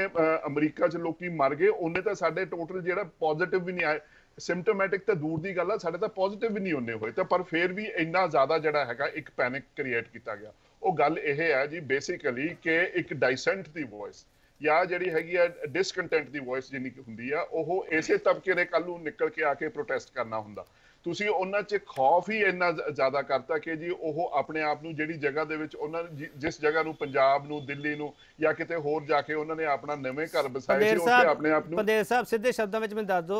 ਅਮਰੀਕਾ 'ਚ ਲੋਕੀ ਮਰ ਗਏ ਉਹਨੇ ਤਾਂ ਸਾਡੇ ਟੋਟਲ ਜਿਹੜਾ ਪੋਜ਼ਿਟਿਵ ਵੀ ਨਹੀਂ ਆਏ ਸਿੰਪਟੋਮੈਟਿਕ ਤਾਂ ਦੂਰ ਦੀ ਗੱਲ ਆ ਸਾਡੇ ਤਾਂ ਪੋਜ਼ਿਟਿਵ ਵੀ ਨਹੀਂ ਹੋਨੇ ਹੋਏ ਤਾਂ ਪਰ ਫੇਰ ਵੀ ਇੰਨਾ ਜ਼ਿਆਦਾ ਜਿਹੜਾ ਹੈਗਾ ਇੱਕ ਪੈਨਿਕ ਕ੍ਰੀਏਟ ਕੀਤਾ ਗਿਆ ਉਹ ਗੱਲ ਇਹ ਹੈ ਜੀ ਬੇਸਿਕਲੀ ਕਿ ਇੱਕ ਡਾਈਸੈਂਟ ਦੀ ਵੌਇਸ ਜਾਂ ਜਿਹੜੀ ਹੈਗੀ ਆ ਡਿਸਕੰਟੈਂਟ ਦੀ ਵੌਇਸ ਜਿਹਨੀ ਹੁੰਦੀ ਆ ਉਹ ਇਸੇ ਤਬਕੇ ਦੇ ਕੱਲ ਨੂੰ ਨਿਕਲ ਕੇ ਆ ਕੇ ਪ੍ਰੋਟੈਸਟ ਕਰਨਾ ਹੁੰਦਾ ਤੁਸੀਂ ਉਹਨਾਂ 'ਚ ਖੌਫ ਹੀ ਇੰਨਾ ਜ਼ਿਆਦਾ ਕਰਤਾ ਕਿ ਜੀ ਉਹ ਆਪਣੇ ਆਪ ਨੂੰ ਜਿਹੜੀ ਜਗ੍ਹਾ ਦੇ ਵਿੱਚ ਉਹਨਾਂ ਜਿਸ ਜਗ੍ਹਾ ਨੂੰ ਪੰਜਾਬ ਨੂੰ ਦਿੱਲੀ ਨੂੰ ਜਾਂ ਕਿਤੇ ਹੋਰ ਜਾ ਕੇ ਉਹਨਾਂ ਨੇ ਆਪਣਾ ਨਵੇਂ ਘਰ ਬਸਾਇਆ ਸੀ ਉੱਥੇ ਆਪਣੇ ਆਪ ਨੂੰ ਪਦੇਰ ਸਾਹਿਬ ਸਿੱਧੇ ਸ਼ਬਦਾਂ ਵਿੱਚ ਮੈਨੂੰ ਦੱਸ ਦਿਓ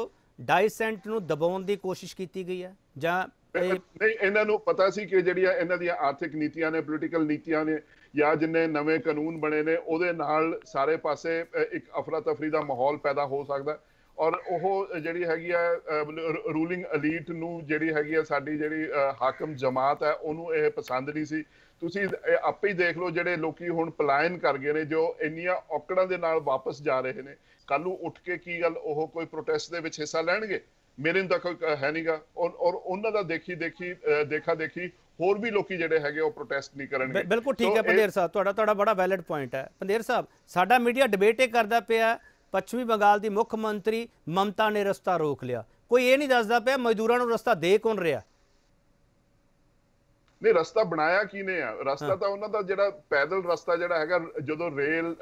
ਡਾਈਸੈਂਟ ਨੂੰ ਦਬਾਉਣ ਦੀ ਕੋਸ਼ਿਸ਼ ਕੀਤੀ ਗਈ ਹੈ ਜਾਂ ਨਹੀਂ ਇਹਨਾਂ ਨੂੰ ਪਤਾ ਸੀ ਕਿ ਜਿਹੜੀਆਂ ਇਹਨਾਂ ਦੀਆਂ ਆਰਥਿਕ ਨੀਤੀਆਂ ਨੇ ਪੋਲੀਟੀਕਲ ਨੀਤੀਆਂ ਨੇ ਜਾਂ ਜਿੰਨੇ ਨਵੇਂ ਕਾਨੂੰਨ ਬਣੇ ਨੇ ਉਹਦੇ ਨਾਲ ਸਾਰੇ ਪਾਸੇ ਇੱਕ ਅਫਰਾ ਤਫਰੀ ਦਾ ਮਾਹੌਲ ਪੈਦਾ ਹੋ ਸਕਦਾ ਹੈ ਔਰ ਉਹ ਜਿਹੜੀ ਹੈਗੀ ਆ ਰੂਲਿੰਗ 엘ੀਟ ਨੂੰ ਜਿਹੜੀ ਹੈਗੀ ਆ ਸਾਡੀ ਜਿਹੜੀ ਹਾਕਮ ਜਮਾਤ ਹੈ ਉਹਨੂੰ ਇਹ ਪਸੰਦ ਨਹੀਂ ਸੀ ਤੁਸੀਂ ਆਪੇ ਹੀ ਦੇਖ ਲਓ ਜਿਹੜੇ ਲੋਕੀ ਹੁਣ ਪਲਾਇਨ ਕਰ ਗਏ ਨੇ ਜੋ ਇੰਨੀਆਂ ਔਕੜਾਂ ਦੇ ਨਾਲ ਵਾਪਸ ਜਾ ਰਹੇ ਨੇ ਕੱਲ ਨੂੰ ਉੱਠ ਕੇ ਕੀ ਗੱਲ ਉਹ ਕੋਈ ਪ੍ਰੋਟੈਸਟ ਦੇ ਵਿੱਚ ਹਿੱਸਾ ਲੈਣਗੇ ਮੇਰੇ ਨੂੰ ਤਾਂ ਕੋਈ ਹੈ ਨਹੀਂਗਾ ਔਰ ਉਹਨਾਂ ਦਾ ਦੇਖੀ ਦੇਖੀ ਦੇਖਾ ਦੇਖੀ ਹੋਰ ਵੀ ਲੋਕੀ ਜਿਹੜੇ ਹੈਗੇ ਉਹ ਪ੍ਰੋਟੈਸਟ ਨਹੀਂ ਕਰਨਗੇ ਬਿਲਕੁਲ ਠੀਕ ਹੈ ਪੰਦੇਰ ਸਾਹਿਬ ਤੁਹਾਡਾ ਤੁਹਾਡਾ ਬੜਾ ਵੈਲਿਡ ਪੁਆਇੰਟ ਹੈ ਪੰਦੇਰ ਸਾਹਿਬ ਸਾਡਾ ਮੀਡੀਆ ਡਿਬੇਟ ਇਹ ਕਰਦਾ ਪਿਆ ਪੱਛਮੀ ਬੰਗਾਲ ਦੀ ਮੁੱਖ ਮੰਤਰੀ ਮਮਤਾ ਨੇ ਰਸਤਾ ਰੋਕ ਲਿਆ ਕੋਈ ਇਹ ਨਹੀਂ ਦੱਸਦਾ ਪਿਆ ਮਜ਼ਦੂਰਾਂ ਨੂੰ ਰਸਤਾ ਦੇ ਕੌਣ ਰਿਹਾ ਨਹੀਂ ਰਸਤਾ ਬਣਾਇਆ ਕਿਨੇ ਆ ਰਸਤਾ ਤਾਂ ਉਹਨਾਂ ਦਾ ਜਿਹੜਾ ਪੈਦਲ ਰਸਤਾ ਜਿਹੜਾ ਹੈਗਾ ਜਦੋਂ ਰੇਲ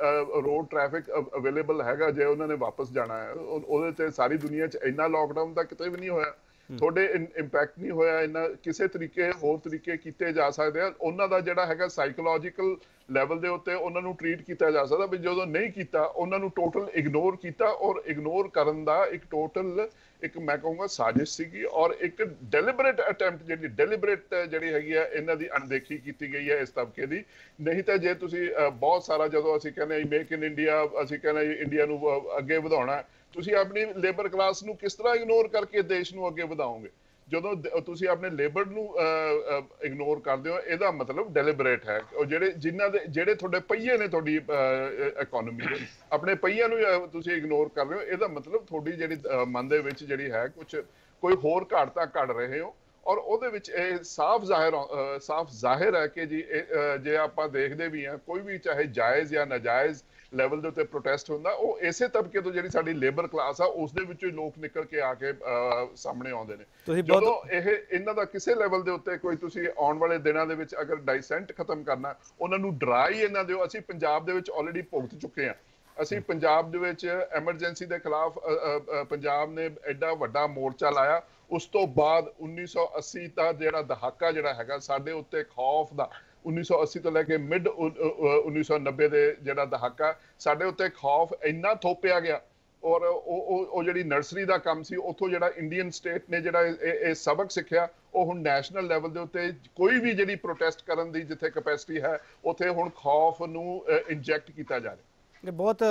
ਰੋਡ ਟ੍ਰੈਫਿਕ ਅਵੇਲੇਬਲ ਹੈਗਾ ਜੇ ਉਹਨਾਂ ਨੇ ਵਾਪਸ ਜਾਣਾ ਹੈ ਉਹਦੇ ਤੇ ਸਾਰੀ ਦੁਨੀਆ 'ਚ ਇੰਨਾ ਲੋਕਡਾਊਨ ਤਾਂ ਕਿਤੇ ਵੀ ਨਹੀਂ ਹੋਇਆ ਤੁਹਾਡੇ ਇੰਪੈਕਟ ਨਹੀਂ ਹੋਇਆ ਇਹਨਾਂ ਕਿਸੇ ਤਰੀਕੇ ਹੋਰ ਤਰੀਕੇ ਕੀਤੇ ਜਾ ਸਕਦੇ ਆ ਉਹਨਾਂ ਦਾ ਜਿਹੜਾ ਹੈਗਾ ਸਾਈਕੋਲੋਜੀਕਲ ਲੈਵਲ ਦੇ ਉੱਤੇ ਉਹਨਾਂ ਨੂੰ ਟ੍ਰੀਟ ਕੀਤਾ ਜਾ ਸਕਦਾ ਵੀ ਜਦੋਂ ਨਹੀਂ ਕੀਤਾ ਉਹਨਾਂ ਨੂੰ ਟੋਟਲ ਇਗਨੋਰ ਕੀਤਾ ਔਰ ਇਗਨੋਰ ਕਰਨ ਦਾ ਇੱਕ ਟੋਟਲ ਇੱਕ ਮੈਂ ਕਹੂੰਗਾ ਸਾਜ਼ਿਸ਼ ਸੀਗੀ ਔਰ ਇੱਕ ਡੈਲੀਬਰੇਟ ਅਟੈਂਪਟ ਜਿਹੜੀ ਡੈਲੀਬਰੇਟ ਜਿਹੜੀ ਹੈਗੀ ਆ ਇਹਨਾਂ ਦੀ ਅਣਦੇਖੀ ਕੀਤੀ ਗਈ ਹੈ ਇਸ ਤਬਕੇ ਦੀ ਨਹੀਂ ਤਾਂ ਜੇ ਤੁਸੀਂ ਬਹੁਤ ਸਾਰਾ ਜਦੋਂ ਅਸੀਂ ਕਹਿੰਦੇ ਮੇਕ ਇਨ ਇੰਡੀਆ ਅਸੀਂ ਕਹਿੰਦੇ ਇੰਡੀਆ ਨੂੰ ਅੱਗੇ ਵਧਾਉਣਾ ਤੁਸੀਂ ਆਪਣੀ ਲੇਬਰ ਕਲਾਸ ਨੂੰ ਕਿਸ ਤਰ੍ਹਾਂ ਇਗਨੋਰ ਕਰਕੇ ਦੇਸ਼ ਨੂੰ ਅੱਗੇ ਵਧਾਓਗੇ ਜਦੋਂ ਤੁਸੀਂ ਆਪਣੇ ਲੇਬਰ ਨੂੰ ਇਗਨੋਰ ਕਰਦੇ ਹੋ ਇਹਦਾ ਮਤਲਬ ਡੈਲੀਬਰੇਟ ਹੈ ਉਹ ਜਿਹੜੇ ਜਿਨ੍ਹਾਂ ਦੇ ਜਿਹੜੇ ਤੁਹਾਡੇ ਪਹੀਏ ਨੇ ਤੁਹਾਡੀ ਇਕਨੋਮੀ ਦੇ ਆਪਣੇ ਪਹੀਆਂ ਨੂੰ ਤੁਸੀਂ ਇਗਨੋਰ ਕਰ ਰਹੇ ਹੋ ਇਹਦਾ ਮਤਲਬ ਤੁਹਾਡੀ ਜਿਹੜੀ ਮਨ ਦੇ ਵਿੱਚ ਜਿਹੜੀ ਹੈ ਕੁਝ ਕੋਈ ਹੋਰ ਘਾਟਤਾ ਘੜ ਰਹੇ ਹੋ ਔਰ ਉਹਦੇ ਵਿੱਚ ਇਹ ਸਾਫ਼ ਜ਼ਾਹਿਰ ਸਾਫ਼ ਜ਼ਾਹਿਰ ਹੈ ਕਿ ਜੀ ਜੇ ਆਪਾਂ ਦੇਖਦੇ ਵੀ ਆ ਕੋਈ ਵੀ ਚਾਹੇ ਜਾਇਜ਼ ਜਾਂ ਨਾਜਾਇਜ਼ ਲੈਵਲ ਦੇ ਉੱਤੇ ਪ੍ਰੋਟੈਸਟ ਹੁੰਦਾ ਉਹ ਇਸੇ ਤਬਕੇ ਤੋਂ ਜਿਹੜੀ ਸਾਡੀ ਲੇਬਰ ਕਲਾਸ ਆ ਉਸ ਦੇ ਵਿੱਚੋਂ ਹੀ ਲੋਕ ਨਿਕਲ ਕੇ ਆ ਕੇ ਸਾਹਮਣੇ ਆਉਂਦੇ ਨੇ ਜਦੋਂ ਇਹ ਇਹਨਾਂ ਦਾ ਕਿਸੇ ਲੈਵਲ ਦੇ ਉੱਤੇ ਕੋਈ ਤੁਸੀਂ ਆਉਣ ਵਾਲੇ ਦਿਨਾਂ ਦੇ ਵਿੱਚ ਅਗਰ ਡਾਈਸੈਂਟ ਖਤਮ ਕਰਨਾ ਉਹਨਾਂ ਨੂੰ ਡਰਾਈ ਇਹਨਾਂ ਦੇ ਅਸੀਂ ਪੰਜਾਬ ਦੇ ਵਿੱਚ ਆਲਰੇਡੀ ਭੁਗਤ ਚੁੱਕੇ ਆ ਅਸੀਂ ਪੰਜਾਬ ਦੇ ਵਿੱਚ ਐਮਰਜੈਂਸੀ ਦੇ ਖਿਲਾਫ ਪੰਜਾਬ ਨੇ ਐਡਾ ਵੱਡਾ ਮੋਰਚਾ ਲਾਇਆ ਉਸ ਤੋਂ ਬਾਅਦ 1980 ਦਾ ਜਿਹੜਾ ਦਹਾਕਾ ਜਿਹੜਾ ਹੈਗਾ ਸਾਡੇ ਉੱਤੇ ਖੌਫ ਦਾ 1980 ਤੋਂ ਲੈ ਕੇ ਮਿਡ 1990 ਦੇ ਜਿਹੜਾ ਦਹਾਕਾ ਸਾਡੇ ਉੱਤੇ ਖੌਫ ਇੰਨਾ ਥੋਪਿਆ ਗਿਆ ਔਰ ਉਹ ਉਹ ਜਿਹੜੀ ਨਰਸਰੀ ਦਾ ਕੰਮ ਸੀ ਉੱਥੋਂ ਜਿਹੜਾ ਇੰਡੀਅਨ ਸਟੇਟ ਨੇ ਜਿਹੜਾ ਇਹ ਸਬਕ ਸਿੱਖਿਆ ਉਹ ਹੁਣ ਨੈਸ਼ਨਲ ਲੈਵਲ ਦੇ ਉੱਤੇ ਕੋਈ ਵੀ ਜਿਹੜੀ ਪ੍ਰੋਟੈਸਟ ਕਰਨ ਦੀ ਜਿੱਥੇ ਕਪੈਸਿਟੀ ਹੈ ਉੱਥੇ ਹੁਣ ਖੌਫ ਨੂੰ ਇੰਜੈਕਟ ਕੀਤਾ ਜਾ ਰਿਹਾ ਇਹ ਬਹੁਤ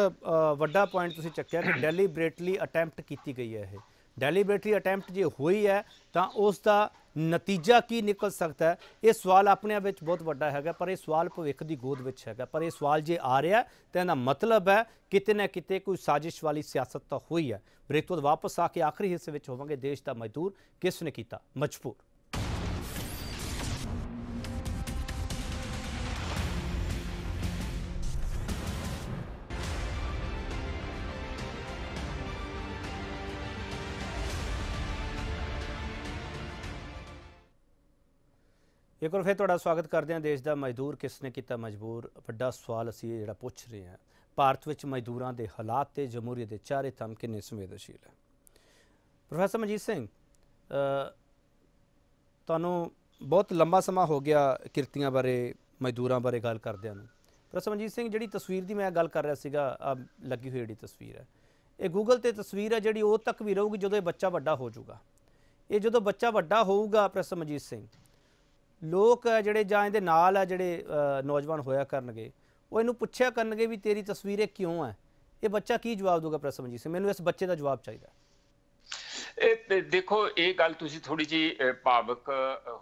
ਵੱਡਾ ਪੁਆਇੰਟ ਤੁਸੀਂ ਚੱਕਿਆ ਕਿ ਡੈਲੀਬਰੇਟਲੀ ਅਟੈਂਪਟ ਕੀਤੀ ਗਈ ਹੈ ਇਹ ਡੈਲੀਬ੍ਰੇਟਲੀ ਅਟੈਂਪਟ ਜੇ ਹੋਈ ਹੈ ਤਾਂ ਉਸ ਦਾ ਨਤੀਜਾ ਕੀ ਨਿਕਲ ਸਕਦਾ ਹੈ ਇਹ ਸਵਾਲ ਆਪਣੇ ਆਪ ਵਿੱਚ ਬਹੁਤ ਵੱਡਾ ਹੈਗਾ ਪਰ ਇਹ ਸਵਾਲ ਭਵਿੱਖ ਦੀ ਗੋਦ ਵਿੱਚ ਹੈਗਾ ਪਰ ਇਹ ਸਵਾਲ ਜੇ ਆ ਰਿਹਾ ਤਾਂ ਇਹਦਾ ਮਤਲਬ ਹੈ ਕਿਤੇ ਨਾ ਕਿਤੇ ਕੋਈ ਸਾਜ਼ਿਸ਼ ਵਾਲੀ ਸਿਆਸਤ ਤਾਂ ਹੋਈ ਹੈ ਬ੍ਰੇਕ ਤੋਂ ਵਾਪਸ ਆ ਕੇ ਆਖਰੀ ਹਿੱਸੇ ਵਿੱਚ ਹੋਵਾਂਗੇ ਦੇਸ਼ ਦਾ ਮਜ਼ਦੂਰ ਕਿਸ ਨੇ ਕੀਤਾ ਮਜਬੂਰ ਇੱਕ ਵਾਰ ਫੇਰ ਤੁਹਾਡਾ ਸਵਾਗਤ ਕਰਦੇ ਹਾਂ ਦੇਸ਼ ਦਾ ਮਜ਼ਦੂਰ ਕਿਸ ਨੇ ਕੀਤਾ ਮਜਬੂਰ ਵੱਡਾ ਸਵਾਲ ਅਸੀਂ ਜਿਹੜਾ ਪੁੱਛ ਰਹੇ ਹਾਂ ਭਾਰਤ ਵਿੱਚ ਮਜ਼ਦੂਰਾਂ ਦੇ ਹਾਲਾਤ ਤੇ ਜਮਹੂਰੀਅਤ ਦੇ ਚਾਰੇ ਥੰਮ ਕਿੰਨੇ ਸੰਵੇਦਨਸ਼ੀਲ ਹੈ ਪ੍ਰੋਫੈਸਰ ਮਨਜੀਤ ਸਿੰਘ ਤੁਹਾਨੂੰ ਬਹੁਤ ਲੰਮਾ ਸਮਾਂ ਹੋ ਗਿਆ ਕਿਰਤੀਆਂ ਬਾਰੇ ਮਜ਼ਦੂਰਾਂ ਬਾਰੇ ਗੱਲ ਕਰਦਿਆਂ ਨੂੰ ਪ੍ਰੋਫੈਸਰ ਮਨਜੀਤ ਸਿੰਘ ਜਿਹੜੀ ਤਸਵੀਰ ਦੀ ਮੈਂ ਗੱਲ ਕਰ ਰਿਹਾ ਸੀਗਾ ਆ ਲੱਗੀ ਹੋਈ ਜਿਹੜੀ ਤਸਵੀਰ ਹੈ ਇਹ ਗੂਗਲ ਤੇ ਤਸਵੀਰ ਹੈ ਜਿਹੜੀ ਉਹ ਤੱਕ ਵੀ ਰਹੂਗੀ ਜਦੋਂ ਇਹ ਬੱਚਾ ਵੱਡਾ ਹੋ ਜਾਊਗਾ ਇਹ ਜਦੋਂ ਬੱਚਾ ਵੱਡਾ ਹੋਊਗਾ ਪ੍ਰੋਫੈਸਰ ਮਨਜੀਤ ਸਿੰਘ ਲੋਕ ਜਿਹੜੇ ਜਾਂ ਇਹਦੇ ਨਾਲ ਆ ਜਿਹੜੇ ਨੌਜਵਾਨ ਹੋਇਆ ਕਰਨਗੇ ਉਹ ਇਹਨੂੰ ਪੁੱਛਿਆ ਕਰਨਗੇ ਵੀ ਤੇਰੀ ਤਸਵੀਰੇ ਕਿਉਂ ਹੈ ਇਹ ਬੱਚਾ ਕੀ ਜਵਾਬ ਦੇਊਗਾ ਪ੍ਰਸਮ ਜੀ ਸੇ ਮੈਨੂੰ ਇਸ ਬੱਚੇ ਦਾ ਜਵਾਬ ਚਾਹੀਦਾ ਇਹ ਦੇਖੋ ਇਹ ਗੱਲ ਤੁਸੀਂ ਥੋੜੀ ਜੀ ਭਾਵਕ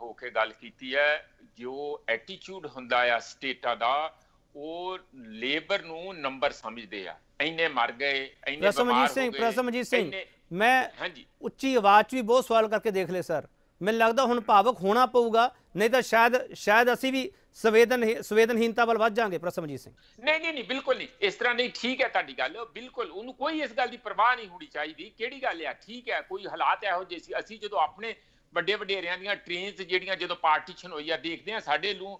ਹੋ ਕੇ ਗੱਲ ਕੀਤੀ ਹੈ ਜੋ ਐਟੀਟਿਊਡ ਹੁੰਦਾ ਆ ਸਟੇਟਾ ਦਾ ਉਹ ਲੇਬਰ ਨੂੰ ਨੰਬਰ ਸਮਝਦੇ ਆ ਐਨੇ ਮਰ ਗਏ ਐਨੇ ਬਿਮਾਰ ਹੋ ਗਏ ਪ੍ਰਸਮਜੀਤ ਸਿੰਘ ਪ੍ਰਸਮਜੀਤ ਸਿੰਘ ਮੈਂ ਹਾਂਜੀ ਉੱਚੀ ਆਵਾਜ਼ 'ਚ ਵੀ ਬਹੁਤ ਸਵਾਲ ਕਰਕੇ ਦੇਖ ਲੈ ਸਰ ਮੈਨੂੰ ਲੱਗਦਾ ਹੁਣ ਭਾਵਕ ਹੋਣਾ ਪਊਗਾ ਨਹੀਂ ਤਾਂ ਸ਼ਾਇਦ ਸ਼ਾਇਦ ਅਸੀਂ ਵੀ ਸੰਵੇਦਨ ਸੰਵੇਦਨਹੀਨਤਾ ਵੱਲ ਵੱਧ ਜਾਾਂਗੇ ਪ੍ਰਸਮਜੀਤ ਸਿੰਘ ਨਹੀਂ ਨਹੀਂ ਨਹੀਂ ਬਿਲਕੁਲ ਨਹੀਂ ਇਸ ਤਰ੍ਹਾਂ ਨਹੀਂ ਠੀਕ ਹੈ ਤੁਹਾਡੀ ਗੱਲ ਬਿਲਕੁਲ ਉਹਨੂੰ ਕੋਈ ਇਸ ਗੱਲ ਦੀ ਪਰਵਾਹ ਨਹੀਂ ਹੋਣੀ ਚਾਹੀਦੀ ਕਿਹੜੀ ਗੱਲ ਆ ਠੀਕ ਹੈ ਕੋਈ ਹਾਲਾਤ ਇਹੋ ਜਿਹੇ ਸੀ ਅਸੀਂ ਜਦੋਂ ਆਪਣੇ ਵੱਡੇ ਵਡੇਰਿਆਂ ਦੀਆਂ ਟ੍ਰੇਨਸ ਜਿਹੜੀਆਂ ਜਦੋਂ ਪਾਰਟੀਸ਼ਨ ਹੋਈ ਆ ਦੇਖਦੇ ਆ ਸਾਡੇ ਨੂੰ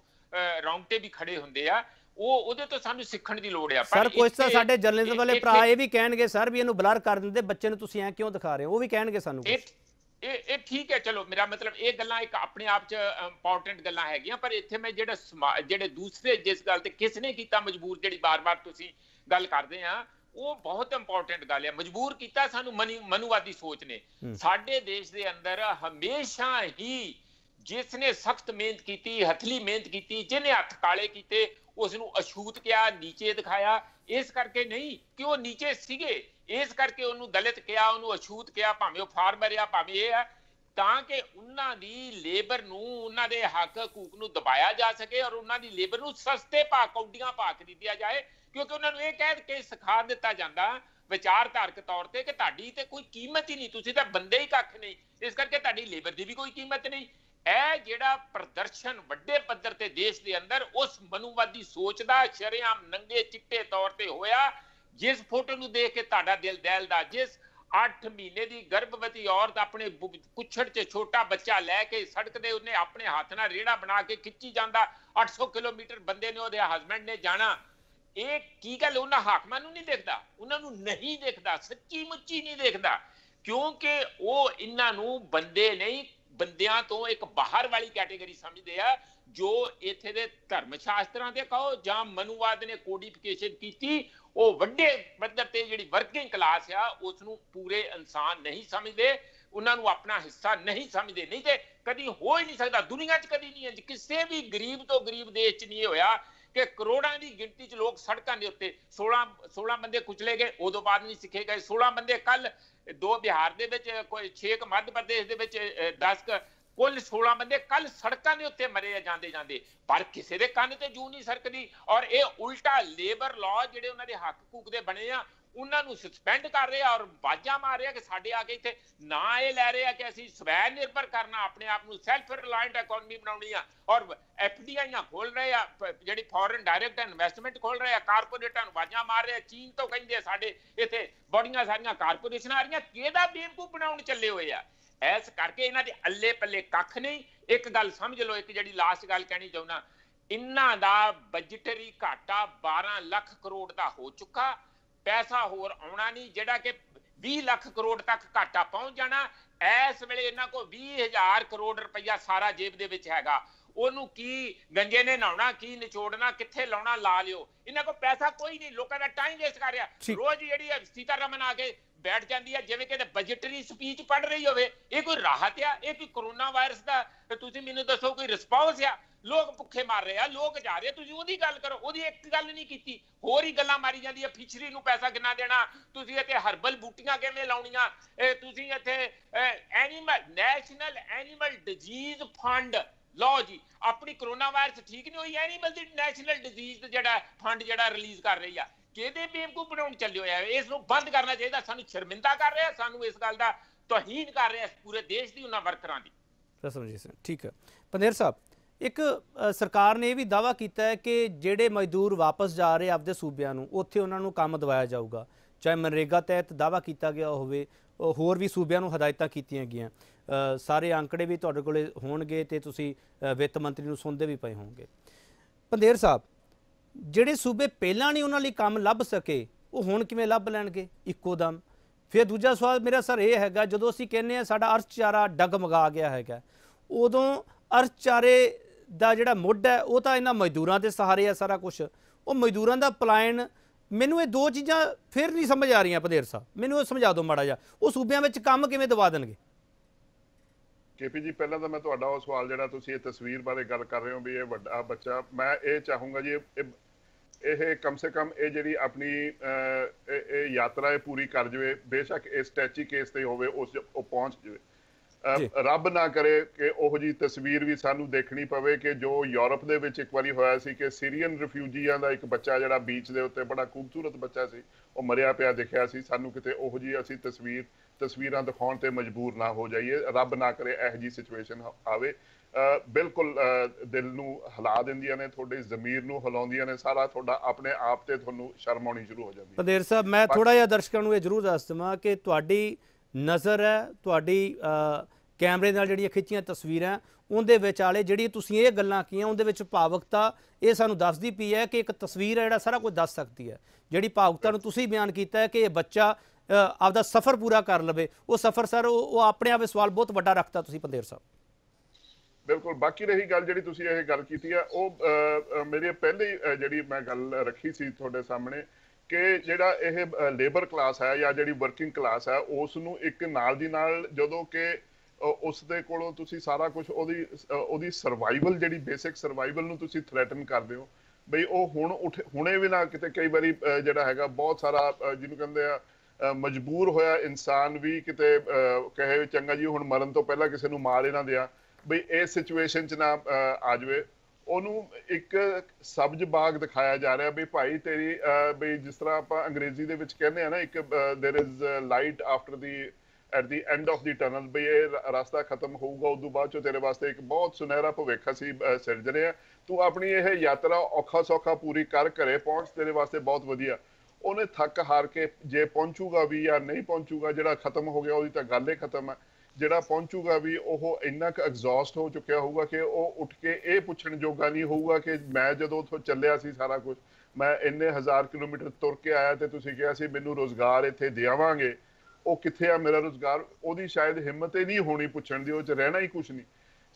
ਰੌਂਗਟੇ ਵੀ ਖੜੇ ਹੁੰਦੇ ਆ ਉਹ ਉਹਦੇ ਤੋਂ ਸਾਨੂੰ ਸਿੱਖਣ ਦੀ ਲੋੜ ਆ ਸਰ ਕੁਝ ਤਾਂ ਸਾਡੇ ਜਰਨਲਿਸਟ ਵਾਲੇ ਭਰਾ ਇਹ ਵੀ ਕਹਿਣਗੇ ਸਰ ਵੀ ਇਹਨੂੰ ਬਲਰ ਕਰ ਦਿੰਦੇ ਬੱਚੇ ਨੂੰ ਤੁਸੀਂ ਐ ਕਿਉਂ ਦਿਖਾ ਰਹੇ ਹੋ ਉਹ ਵੀ ਕਹਿਣਗੇ ਸਾਨੂੰ ਇਹ ਇਹ ਠੀਕ ਹੈ ਚਲੋ ਮੇਰਾ ਮਤਲਬ ਇਹ ਗੱਲਾਂ ਇੱਕ ਆਪਣੇ ਆਪ 'ਚ ਇੰਪੋਰਟੈਂਟ ਗੱਲਾਂ ਹੈਗੀਆਂ ਪਰ ਇੱਥੇ ਮੈਂ ਜਿਹੜਾ ਜਿਹੜੇ ਦੂਸਰੇ ਜਿਸ ਗੱਲ ਤੇ ਕਿਸ ਨੇ ਕੀਤਾ ਮਜਬੂਰ ਜਿਹੜੀ ਬਾਰ-ਬਾਰ ਤੁਸੀਂ ਗੱਲ ਕਰਦੇ ਆ ਉਹ ਬਹੁਤ ਇੰਪੋਰਟੈਂਟ ਗੱਲ ਹੈ ਮਜਬੂਰ ਕੀਤਾ ਸਾਨੂੰ ਮਨੂਵਾਦੀ ਸੋਚ ਨੇ ਸਾਡੇ ਦੇਸ਼ ਦੇ ਅੰਦਰ ਹਮੇਸ਼ਾ ਹੀ ਜਿਸ ਨੇ ਸਖਤ ਮਿਹਨਤ ਕੀਤੀ ਹਥਲੀ ਮਿਹਨਤ ਕੀਤੀ ਜਿਹਨੇ ਹੱਥ ਕਾਲੇ ਕੀਤੇ ਉਸ ਨੂੰ ਅਸ਼ੂਤ ਕਿਹਾ ਨੀਚੇ ਦਿਖਾਇਆ ਇਸ ਕਰਕੇ ਨਹੀਂ ਕਿ ਉਹ ਨੀਚੇ ਸੀਗੇ ਇਸ ਕਰਕੇ ਉਹਨੂੰ ਦਲਿਤ ਕਿਹਾ ਉਹਨੂੰ ਅਛੂਤ ਕਿਹਾ ਭਾਵੇਂ ਉਹ ਫਾਰਮਰ ਆ ਭਾਵੇਂ ਇਹ ਆ ਤਾਂ ਕਿ ਉਹਨਾਂ ਦੀ ਲੇਬਰ ਨੂੰ ਉਹਨਾਂ ਦੇ ਹੱਕ ਹਕੂਕ ਨੂੰ ਦਬਾਇਆ ਜਾ ਸਕੇ ਔਰ ਉਹਨਾਂ ਦੀ ਲੇਬਰ ਨੂੰ ਸਸਤੇ ਭਾਅ ਕੌਡੀਆਂ ਭਾਅ ਦਿੱਤੀਆਂ ਜਾਏ ਕਿਉਂਕਿ ਉਹਨਾਂ ਨੂੰ ਇਹ ਕਹਿ ਕੇ ਸਿਖਾ ਦਿੱਤਾ ਜਾਂਦਾ ਵਿਚਾਰਧਾਰਕ ਤੌਰ ਤੇ ਕਿ ਤੁਹਾਡੀ ਤੇ ਕੋਈ ਕੀਮਤ ਹੀ ਨਹੀਂ ਤੁਸੀਂ ਤਾਂ ਬੰਦੇ ਹੀ ਕੱਖ ਨਹੀਂ ਇਸ ਕਰਕੇ ਤੁਹਾਡੀ ਲੇਬਰ ਦੀ ਵੀ ਕੋਈ ਕੀਮਤ ਨਹੀਂ ਇਹ ਜਿਹੜਾ ਪ੍ਰਦਰਸ਼ਨ ਵੱਡੇ ਪੱਧਰ ਤੇ ਦੇਸ਼ ਦੇ ਅੰਦਰ ਉਸ ਮਨੂਵਾਦੀ ਸੋਚ ਦਾ ਸ਼ਰਿਆਮ ਨੰਗੇ ਚਿੱਟੇ ਤੌਰ ਤੇ ਹੋਇਆ ਜਿਸ ਫੋਟੋ ਨੂੰ ਦੇਖ ਕੇ ਤੁਹਾਡਾ ਦਿਲ ਦਹਿਲਦਾ ਜਿਸ 8 ਮਹੀਨੇ ਦੀ ਗਰਭਵਤੀ ਔਰਤ ਆਪਣੇ ਕੁਛੜ ਤੇ ਛੋਟਾ ਬੱਚਾ ਲੈ ਕੇ ਸੜਕ ਦੇ ਉਹਨੇ ਆਪਣੇ ਹੱਥ ਨਾਲ ਰੇੜਾ ਬਣਾ ਕੇ ਖਿੱਚੀ ਜਾਂਦਾ 800 ਕਿਲੋਮੀਟਰ ਬੰਦੇ ਨੇ ਉਹਦੇ ਹਸਬੰਡ ਨੇ ਜਾਣਾ ਇਹ ਕੀ ਗੱਲ ਉਹਨਾਂ ਹਾਕਮਾਂ ਨੂੰ ਨਹੀਂ ਦੇਖਦਾ ਉਹਨਾਂ ਨੂੰ ਨਹੀਂ ਦੇਖਦਾ ਸੱਚੀ ਮੁੱਚੀ ਨਹੀਂ ਦੇਖਦਾ ਕਿਉਂਕਿ ਉਹ ਇਹਨਾਂ ਨੂੰ ਬੰਦੇ ਨਹੀਂ ਬੰਦਿਆਂ ਤੋਂ ਇੱਕ ਬਾਹਰ ਵਾਲੀ ਕੈਟਾਗਰੀ ਸਮਝਦੇ ਆ ਜੋ ਇੱਥੇ ਦੇ ਧਰਮ ਸ਼ਾਸਤਰਾਂ ਦੇ ਕਹੋ ਜਾਂ ਮਨੁਵਾਦ ਨੇ ਕੋਡੀਫਿਕੇਸ਼ਨ ਕੀਤੀ ਉਹ ਵੱਡੇ ਪੱਧਰ ਤੇ ਜਿਹੜੀ ਵਰਕਿੰਗ ਕਲਾਸ ਆ ਉਸ ਨੂੰ ਪੂਰੇ ਇਨਸਾਨ ਨਹੀਂ ਸਮਝਦੇ ਉਹਨਾਂ ਨੂੰ ਆਪਣਾ ਹਿੱਸਾ ਨਹੀਂ ਸਮਝਦੇ ਨਹੀਂ ਤੇ ਕਦੀ ਹੋ ਹੀ ਨਹੀਂ ਸਕਦਾ ਦੁਨੀਆ 'ਚ ਕਦੀ ਨਹੀਂ ਹੈ ਕਿਸੇ ਵੀ ਗਰੀਬ ਤੋਂ ਗਰੀਬ ਦੇਸ਼ 'ਚ ਨਹੀਂ ਹੋਇਆ ਕਿ ਕਰੋੜਾਂ ਦੀ ਗਿਣਤੀ 'ਚ ਲੋਕ ਸੜਕਾਂ ਦੇ ਉੱਤੇ 16 16 ਬੰਦੇ ਕੁਚਲੇ ਗਏ ਉਦੋਂ ਬਾਅਦ ਨਹੀਂ ਸਿੱਖੇ ਗਏ 16 ਬੰਦੇ ਕੱਲ ਦੋ ਬਿਹਾਰ ਦੇ ਵਿੱਚ ਕੋਈ 6 ਮੱਧ ਪ੍ਰਦੇਸ਼ ਦੇ ਵਿੱਚ 10 ਕੁੱਲ 16 ਬੰਦੇ ਕੱਲ ਸੜਕਾਂ ਦੇ ਉੱਤੇ ਮਰੇ ਜਾਂਦੇ ਜਾਂਦੇ ਪਰ ਕਿਸੇ ਦੇ ਕੰਨ ਤੇ ਜੂ ਨਹੀਂ ਸਰਕਦੀ ਔਰ ਇਹ ਉਲਟਾ ਲੇਬਰ ਲਾਅ ਜਿਹੜੇ ਉਹਨਾਂ ਦੇ ਹੱਕ ਹਕੂਕ ਦੇ ਬਣੇ ਆ ਉਹਨਾਂ ਨੂੰ ਸਸਪੈਂਡ ਕਰ ਰਿਹਾ ਔਰ ਬਾਜਾ ਮਾਰ ਰਿਹਾ ਕਿ ਸਾਡੇ ਆ ਕੇ ਇੱਥੇ ਨਾ ਇਹ ਲੈ ਰਹੇ ਆ ਕਿ ਅਸੀਂ ਸਵੈ ਨਿਰਭਰ ਕਰਨਾ ਆਪਣੇ ਆਪ ਨੂੰ ਸੈਲਫ ਰਿਲਾਇੰਟ ਇਕਨੋਮੀ ਬਣਾਉਣੀ ਆ ਔਰ ਐਫਡੀਆਈਆਂ ਖੋਲ ਰਹੇ ਆ ਜਿਹੜੀ ਫੋਰਨ ਡਾਇਰੈਕਟ ਇਨਵੈਸਟਮੈਂਟ ਖੋਲ ਰਹੇ ਆ ਕਾਰਪੋਰੇਟਾਂ ਨੂੰ ਬਾਜਾ ਮਾਰ ਰਹੇ ਆ ਚੀਨ ਤੋਂ ਕਹਿੰਦੇ ਸਾਡੇ ਇੱਥੇ ਬੜੀਆਂ ਸਾਰੀਆਂ ਕਾਰਪੋਰੇਸ਼ਨਾਂ ਆ ਰਹੀਆਂ ਕਿਹਦਾ ਬੇਵਕੂਫ ਬਣਾਉਣ ਚੱਲੇ ਹੋਏ ਆ ਐਸ ਕਰਕੇ ਇਹਨਾਂ ਦੇ ਅੱਲੇ ਪੱਲੇ ਕੱਖ ਨਹੀਂ ਇੱਕ ਗੱਲ ਸਮਝ ਲਓ ਇੱਕ ਜਿਹੜੀ ਲਾਸਟ ਗੱਲ ਕਹਿਣੀ ਚਾਹੁੰਦਾ ਇਹਨਾਂ ਦਾ ਬਜਟਰੀ ਘਾਟਾ 12 ਲੱਖ ਕਰੋੜ ਦਾ ਹੋ ਚੁੱਕਾ ਪੈਸਾ ਹੋਰ ਆਉਣਾ ਨਹੀਂ ਜਿਹੜਾ ਕਿ 20 ਲੱਖ ਕਰੋੜ ਤੱਕ ਘਾਟਾ ਪਹੁੰਚ ਜਾਣਾ ਐਸ ਵੇਲੇ ਇਹਨਾਂ ਕੋਲ 20000 ਕਰੋੜ ਰੁਪਈਆ ਸਾਰਾ ਜੇਬ ਦੇ ਵਿੱਚ ਹੈਗਾ ਉਹਨੂੰ ਕੀ ਗੰਜੇ ਨੇ ਨਹਾਉਣਾ ਕੀ ਨਿਚੋੜਨਾ ਕਿੱਥੇ ਲਾਉਣਾ ਲਾ ਲਿਓ ਇਹਨਾਂ ਕੋਲ ਪੈਸਾ ਕੋਈ ਨਹੀਂ ਲੋਕਾਂ ਦਾ ਟਾਈਮ ਵੇਸਟ ਕਰ ਰਿਹਾ ਰੋਜ਼ ਜਿਹੜੀ ਸੀਤਾ ਰਮਨ ਆ ਕੇ ਬੈਠ ਜਾਂਦੀ ਹੈ ਜਿਵੇਂ ਕਿਤੇ ਬਜਟਰੀ ਸਪੀਚ ਪੜ ਰਹੀ ਹੋਵੇ ਇਹ ਕੋਈ ਰਾਹਤ ਆ ਇਹ ਕੋਈ ਕਰੋਨਾ ਵਾਇਰਸ ਦਾ ਤੁਸੀਂ ਮੈਨੂੰ ਦੱਸੋ ਕੋਈ ਰਿਸਪੌਂਸ ਆ ਲੋਕ ਭੁੱਖੇ ਮਾਰ ਰਹੇ ਆ ਲੋਕ ਜਾ ਰਹੇ ਤੁਸੀਂ ਉਹਦੀ ਗੱਲ ਕਰੋ ਉਹਦੀ ਇੱਕ ਗੱਲ ਨਹੀਂ ਕੀਤੀ ਹੋਰ ਹੀ ਗੱਲਾਂ ਮਾਰੀ ਜਾਂਦੀ ਆ ਫਿਸ਼ਰੀ ਨੂੰ ਪੈਸਾ ਕਿੰਨਾ ਦੇਣਾ ਤੁਸੀਂ ਇੱਥੇ ਹਰਬਲ ਬੂਟੀਆਂ ਕਿਵੇਂ ਲਾਉਣੀਆਂ ਇਹ ਤੁਸੀਂ ਇੱਥੇ animal national animal disease fund ਲਓ ਜੀ ਆਪਣੀ ਕਰੋਨਾ ਵਾਇਰਸ ਠੀਕ ਨਹੀਂ ਹੋਈ ਐਨੀਮਲ ਦੀ ਨੈਸ਼ਨਲ ਡਿਜ਼ੀਜ਼ ਜਿਹੜਾ ਫੰਡ ਜਿਹੜਾ ਰਿਲੀਜ਼ ਕਰ ਰਹੀ ਆ ਕਿਹਦੇ ਬੇਵਕੂ ਬਣਾਉਣ ਚੱਲਿਓ ਆ ਇਸ ਨੂੰ ਬੰਦ ਕਰਨਾ ਚਾਹੀਦਾ ਸਾਨੂੰ ਸ਼ਰਮਿੰਦਾ ਕਰ ਰਿਹਾ ਸਾਨੂੰ ਇਸ ਗੱਲ ਦਾ ਤੋਹੀਨ ਕਰ ਰਿਹਾ ਪੂਰੇ ਦੇਸ਼ ਦੀ ਉਹਨਾਂ ਵਰਕਰਾਂ ਦੀ ਸਰ ਜੀ ਸਰ ਠੀਕ ਹੈ ਪੰਦੇਰ ਸਾਹਿਬ ਇੱਕ ਸਰਕਾਰ ਨੇ ਇਹ ਵੀ ਦਾਵਾ ਕੀਤਾ ਹੈ ਕਿ ਜਿਹੜੇ ਮਜ਼ਦੂਰ ਵਾਪਸ ਜਾ ਰਹੇ ਆਪਦੇ ਸੂਬਿਆਂ ਨੂੰ ਉੱਥੇ ਉਹਨਾਂ ਨੂੰ ਕੰਮ ਦਵਾਇਆ ਜਾਊਗਾ ਚਾਹੇ ਮਨਰੇਗਾ ਤਹਿਤ ਦਾਵਾ ਕੀਤਾ ਗਿਆ ਹੋਵੇ ਹੋਰ ਵੀ ਸੂਬਿਆਂ ਨੂੰ ਹਦਾਇਤਾਂ ਕੀਤੀਆਂ ਗਈਆਂ ਸਾਰੇ ਅੰਕੜੇ ਵੀ ਤੁਹਾਡੇ ਕੋਲੇ ਹੋਣਗੇ ਤੇ ਤੁਸੀਂ ਵਿੱਤ ਮੰਤਰੀ ਨੂੰ ਸੁਣਦੇ ਵੀ ਪਏ ਹੋਵੋਗੇ ਪੰਦੇਰ ਸਾਹਿਬ ਜਿਹੜੇ ਸੂਬੇ ਪਹਿਲਾਂ ਨਹੀਂ ਉਹਨਾਂ ਲਈ ਕੰਮ ਲੱਭ ਸਕੇ ਉਹ ਹੁਣ ਕਿਵੇਂ ਲੱਭ ਲੈਣਗੇ ਇੱਕੋ ਦਮ ਫਿਰ ਦੂਜਾ ਸਵਾਲ ਮੇਰਾ ਸਰ ਇਹ ਹੈਗਾ ਜਦੋਂ ਅਸੀਂ ਕਹਿੰਨੇ ਆ ਸਾਡਾ ਅਰਥਚਾਰਾ ਡਗਮਗਾ ਗਿਆ ਹੈਗਾ ਉਦੋਂ ਅਰਥਚਾਰੇ ਦਾ ਜਿਹੜਾ ਮੁੱਢ ਹੈ ਉਹ ਤਾਂ ਇਹਨਾਂ ਮਜ਼ਦੂਰਾਂ ਦੇ ਸਹਾਰੇ ਆ ਸਾਰਾ ਕੁਝ ਉਹ ਮਜ਼ਦੂਰਾਂ ਦਾ ਪਲਾਇਨ ਮੈਨੂੰ ਇਹ ਦੋ ਚੀਜ਼ਾਂ ਫਿਰ ਨਹੀਂ ਸਮਝ ਆ ਰਹੀਆਂ ਪਧੇਰ ਸਾਹਿਬ ਮੈਨੂੰ ਇਹ ਸਮਝਾ ਦਿਓ ਮਾੜਾ ਜਿਹਾ ਉਹ ਸੂਬਿਆਂ ਵਿੱਚ ਕੰਮ ਕਿਵੇਂ ਦਵਾ ਦੇਣਗੇ ਕੇਪੀ ਜੀ ਪਹਿਲਾਂ ਤਾਂ ਮੈਂ ਤੁਹਾਡਾ ਉਹ ਸਵਾਲ ਜਿਹੜਾ ਤੁਸੀਂ ਇਹ ਤਸਵੀਰ ਬਾਰੇ ਗੱਲ ਕਰ ਰਹੇ ਹੋ ਵੀ ਇਹ ਵੱਡਾ ਬੱਚਾ ਮੈਂ ਇਹ ਚਾਹੂੰਗਾ ਜੀ ਇਹ ਕਮ ਸੇ ਕਮ ਇਹ ਜਿਹੜੀ ਆਪਣੀ ਇਹ ਯਾਤਰਾ ਇਹ ਪੂਰੀ ਕਰ ਜਵੇ ਬੇਸ਼ੱਕ ਇਹ ਸਟੈਚੀ ਕੇਸ ਤੇ ਹੋਵੇ ਉਸ ਉਹ ਪਹੁੰਚ ਜਵੇ ਰੱਬ ਨਾ ਕਰੇ ਕਿ ਉਹ ਜੀ ਤਸਵੀਰ ਵੀ ਸਾਨੂੰ ਦੇਖਣੀ ਪਵੇ ਕਿ ਜੋ ਯੂਰਪ ਦੇ ਵਿੱਚ ਇੱਕ ਵਾਰੀ ਹੋਇਆ ਸੀ ਕਿ ਸੀਰੀਅਨ ਰਿਫਿਊਜੀਆਂ ਦਾ ਇੱਕ ਬੱਚਾ ਜਿਹੜਾ ਬੀਚ ਦੇ ਉੱਤੇ ਬੜਾ ਖੂਬਸੂਰਤ ਬੱਚਾ ਸੀ ਉਹ ਮਰਿਆ ਪਿਆ ਦਿਖਿਆ ਸੀ ਸਾਨੂੰ ਕਿਤੇ ਉਹ ਜੀ ਅਸੀਂ ਤਸਵੀਰ ਤਸਵੀਰਾਂ ਦਿਖਾਉਣ ਤੇ ਮਜਬੂਰ ਨਾ ਹੋ ਜਾਈਏ ਰੱਬ ਨਾ ਕਰੇ ਇਹ ਜੀ ਸਿਚੁਏਸ਼ਨ ਆਵੇ ਬਿਲਕੁਲ ਦਿਲ ਨੂੰ ਹਿਲਾ ਦਿੰਦੀਆਂ ਨੇ ਤੁਹਾਡੇ ਜ਼ਮੀਰ ਨੂੰ ਹਿਲਾਉਂਦੀਆਂ ਨੇ ਸਾਰਾ ਤੁਹਾਡਾ ਆਪਣੇ ਆਪ ਤੇ ਤੁਹਾਨੂੰ ਸ਼ਰਮ ਆਉਣੀ ਸ਼ੁਰੂ ਹੋ ਜਾਂਦੀ ਹੈ ਪਦੇਰ ਸਾਹਿਬ ਮੈਂ ਥੋੜਾ ਜਿਹਾ ਦਰਸ਼ਕਾਂ ਨੂੰ ਇਹ ਜ਼ਰੂਰ ਦੱਸ ਦਵਾਂ ਕਿ ਤੁਹਾਡੀ ਨਜ਼ਰ ਹੈ ਤੁਹਾਡੀ ਕੈਮਰੇ ਨਾਲ ਜਿਹੜੀਆਂ ਖਿੱਚੀਆਂ ਤਸਵੀਰਾਂ ਉਹਦੇ ਵਿਚਾਲੇ ਜਿਹੜੀ ਤੁਸੀਂ ਇਹ ਗੱਲਾਂ ਕੀਆਂ ਉਹਦੇ ਵਿੱਚ ਭਾਵਕਤਾ ਇਹ ਸਾਨੂੰ ਦੱਸਦੀ ਪਈ ਹੈ ਕਿ ਇੱਕ ਤਸਵੀਰ ਹੈ ਜਿਹੜਾ ਸਾਰਾ ਕੁਝ ਦੱਸ ਸਕਦੀ ਹੈ ਜਿਹੜੀ ਭਾਵਕਤਾ ਨੂੰ ਤੁਸੀਂ ਬਿਆਨ ਕੀਤਾ ਹੈ ਕਿ ਇਹ ਬੱਚਾ ਆਪਦਾ ਸਫ਼ਰ ਪੂਰਾ ਕਰ ਲਵੇ ਉਹ ਸਫ਼ਰ ਸਰ ਉਹ ਆਪਣੇ ਆਪ ਇਹ ਸਵਾਲ ਬਹੁਤ ਵੱਡਾ ਰੱਖਦਾ ਤੁਸੀਂ ਪੰਦੇਰ ਸਾਹਿਬ ਬਿਲਕੁਲ ਬਾਕੀ ਰਹੀ ਗੱਲ ਜਿਹੜੀ ਤੁਸੀਂ ਇਹ ਗੱਲ ਕੀਤੀ ਆ ਉਹ ਮੇਰੇ ਪਹਿਲੇ ਜਿਹੜੀ ਮੈਂ ਗੱਲ ਰੱਖੀ ਸੀ ਤੁਹਾਡੇ ਸਾਹਮਣੇ ਕਿ ਜਿਹੜਾ ਇਹ ਲੇਬਰ ਕਲਾਸ ਹੈ ਜਾਂ ਜਿਹੜੀ ਵਰਕਿੰਗ ਕਲਾਸ ਹੈ ਉਸ ਨੂੰ ਇੱਕ ਨਾਲ ਦੀ ਨਾਲ ਜਦੋਂ ਕਿ ਉਸ ਦੇ ਕੋਲੋਂ ਤੁਸੀਂ ਸਾਰਾ ਕੁਝ ਉਹਦੀ ਉਹਦੀ ਸਰਵਾਈਵਲ ਜਿਹੜੀ ਬੇਸਿਕ ਸਰਵਾਈਵਲ ਨੂੰ ਤੁਸੀਂ ਥ੍ਰੈਟਨ ਕਰਦੇ ਹੋ ਬਈ ਉਹ ਹੁਣ ਹੁਣੇ ਵੀ ਨਾ ਕਿਤੇ ਕਈ ਵਾਰੀ ਜਿਹੜਾ ਹੈਗਾ ਬਹੁਤ ਸਾਰਾ ਜਿਹਨੂੰ ਕਹਿੰਦੇ ਆ ਮਜਬੂਰ ਹੋਇਆ ਇਨਸਾਨ ਵੀ ਕਿਤੇ ਕਹੇ ਚੰਗਾ ਜੀ ਹੁਣ ਮਰਨ ਤੋਂ ਪਹਿਲਾਂ ਕਿਸੇ ਨੂੰ ਮਾਰ ਇਹਨਾਂ ਦਿਆ ਬਈ ਇਸ ਸਿਚੁਏਸ਼ਨ 'ਚ ਨਾ ਆ ਜਾਵੇ ਉਹਨੂੰ ਇੱਕ ਸਬਜ ਬਾਗ ਦਿਖਾਇਆ ਜਾ ਰਿਹਾ ਵੀ ਭਾਈ ਤੇਰੀ ਵੀ ਜਿਸ ਤਰ੍ਹਾਂ ਆਪਾਂ ਅੰਗਰੇਜ਼ੀ ਦੇ ਵਿੱਚ ਕਹਿੰਦੇ ਆ ਨਾ ਇੱਕ there is light after the at the end of the tunnel ਵੀ ਇਹ ਰਸਤਾ ਖਤਮ ਹੋਊਗਾ ਉਸ ਤੋਂ ਬਾਅਦ ਚੋ ਤੇਰੇ ਵਾਸਤੇ ਇੱਕ ਬਹੁਤ ਸੁਨਹਿਰਾ ਭਵਿੱਖ ਸੀ ਸਿਰਜ ਰਿਹਾ ਤੂੰ ਆਪਣੀ ਇਹ ਯਾਤਰਾ ਔਖਾ ਸੌਖਾ ਪੂਰੀ ਕਰ ਘਰੇ ਪਹੁੰਚ ਤੇਰੇ ਵਾਸਤੇ ਬਹੁਤ ਵਧੀਆ ਉਹਨੇ ਥੱਕ ਹਾਰ ਕੇ ਜੇ ਪਹੁੰਚੂਗਾ ਵੀ ਜਾਂ ਨਹੀਂ ਪਹੁੰਚੂਗਾ ਜਿਹੜਾ ਖਤਮ ਹੋ ਗਿਆ ਉਹਦੀ ਤਾਂ ਗੱਲ ਹੀ ਖਤਮ ਹੈ ਜਿਹੜਾ ਪਹੁੰਚੂਗਾ ਵੀ ਉਹ ਇੰਨਾ ਕੁ ਐਗਜ਼ੌਸਟ ਹੋ ਚੁੱਕਿਆ ਹੋਊਗਾ ਕਿ ਉਹ ਉੱਠ ਕੇ ਇਹ ਪੁੱਛਣ ਜੋਗਾ ਨਹੀਂ ਹੋਊਗਾ ਕਿ ਮੈਂ ਜਦੋਂ ਉੱਥੋਂ ਚੱਲਿਆ ਸੀ ਸਾਰਾ ਕੁਝ ਮੈਂ ਇੰਨੇ ਹਜ਼ਾਰ ਕਿਲੋਮੀਟਰ ਤੁਰ ਕੇ ਆਇਆ ਤੇ ਤੁਸੀਂ ਕਿਹਾ ਸੀ ਮੈਨੂੰ ਰੋਜ਼ਗਾਰ ਇੱਥੇ ਦੇਵਾਂਗੇ ਉਹ ਕਿੱਥੇ ਆ ਮੇਰਾ ਰੋਜ਼ਗਾਰ ਉਹਦੀ ਸ਼ਾਇਦ ਹਿੰਮਤ ਹੀ ਨਹੀਂ ਹੋਣੀ ਪੁੱਛਣ ਦੀ ਉਹ ਚ ਰਹਿਣਾ ਹੀ ਕੁਝ ਨਹੀਂ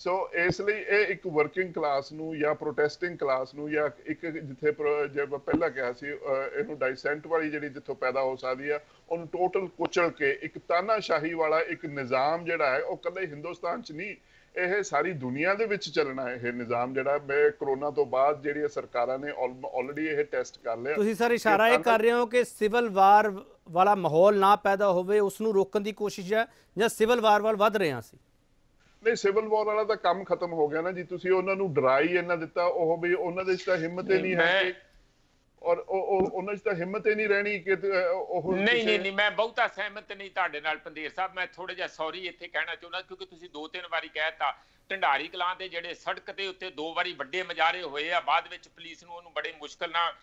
ਸੋ ਇਸ ਲਈ ਇਹ ਇੱਕ ਵਰਕਿੰਗ ਕਲਾਸ ਨੂੰ ਜਾਂ ਪ੍ਰੋਟੈਸਟਿੰਗ ਕਲਾਸ ਨੂੰ ਜਾਂ ਇੱਕ ਜਿੱਥੇ ਜੇ ਪਹਿਲਾਂ ਕਿਹਾ ਸੀ ਇਹਨੂੰ ਡਾਈਸੈਂਟ ਵਾਲੀ ਜਿਹੜੀ ਜਿੱਥੋਂ ਪੈਦਾ ਹੋ ਸਕਦੀ ਆ ਉਹਨੂੰ ਟੋਟਲ ਕੁਚਲ ਕੇ ਇੱਕ ਤਾਨਾਸ਼ਾਹੀ ਵਾਲਾ ਇੱਕ ਨਿਜ਼ਾਮ ਜਿਹੜਾ ਹੈ ਉਹ ਕੱਲੇ ਹਿੰਦੁਸਤਾਨ 'ਚ ਨਹੀਂ ਇਹ ਸਾਰੀ ਦੁਨੀਆ ਦੇ ਵਿੱਚ ਚੱਲਣਾ ਹੈ ਇਹ ਨਿਜ਼ਾਮ ਜਿਹੜਾ ਮੈਂ ਕਰੋਨਾ ਤੋਂ ਬਾਅਦ ਜਿਹੜੀ ਸਰਕਾਰਾਂ ਨੇ ਆਲਰੇਡੀ ਇਹ ਟੈਸਟ ਕਰ ਲਿਆ ਤੁਸੀਂ ਸਰ ਇਸ਼ਾਰਾ ਇਹ ਕਰ ਰਹੇ ਹੋ ਕਿ ਸਿਵਲ ਵਾਰ ਵਾਲਾ ਮਾਹੌਲ ਨਾ ਪੈਦਾ ਹੋਵੇ ਉਸ ਨੂੰ ਰੋਕਣ ਦੀ ਕੋਸ਼ਿਸ਼ ਹੈ ਜਾਂ ਸਿਵਲ ਵਾਰ ਵੱਲ ਵੱਧ ਰਹੇ ਹਾਂ ਅਸੀਂ ਨਹੀਂ ਸਿਵਲ ਵਾਰ ਵਾਲਾ ਤਾਂ ਕੰਮ ਖਤਮ ਹੋ ਗਿਆ ਨਾ ਜੀ ਤੁਸੀਂ ਉਹਨਾਂ ਨੂੰ ਡਰਾਈ ਇਹਨਾਂ ਦਿੱਤਾ ਉਹ ਵੀ ਉਹਨਾਂ ਦੇ ਵਿੱਚ ਤਾਂ ਹਿੰਮਤ ਹੀ ਨਹੀਂ ਹੈ ਔਰ ਉਹ ਉਹਨਾਂ 'ਚ ਤਾਂ ਹਿੰਮਤ ਹੀ ਨਹੀਂ ਰਹਿਣੀ ਕਿ ਉਹ ਨਹੀਂ ਨਹੀਂ ਨਹੀਂ ਮੈਂ ਬਹੁਤਾ ਸਹਿਮਤ ਨਹੀਂ ਤੁਹਾਡੇ ਨਾਲ ਪੰਦੀਰ ਸਾਹਿਬ ਮੈਂ ਥੋੜਾ ਜਿਹਾ ਸੌਰੀ ਇੱਥੇ ਕਹਿਣਾ ਚਾਹੁੰਦਾ ਕਿਉਂਕਿ ਤੁਸੀਂ ਦੋ ਤਿੰਨ ਵਾਰੀ ਕਹਿਤਾ ਢੰਡਾਰੀ ਕਲਾਂ ਦੇ ਜਿਹੜੇ ਸੜਕ ਤੇ ਉੱਤੇ ਦੋ ਵਾਰੀ ਵੱਡੇ ਮਜਾਰੇ ਹੋਏ ਆ ਬਾਅਦ ਵਿੱਚ ਪੁਲਿਸ ਨੂੰ ਉਹਨੂੰ ਬੜੇ ਮੁਸ਼ਕਲ ਨਾਲ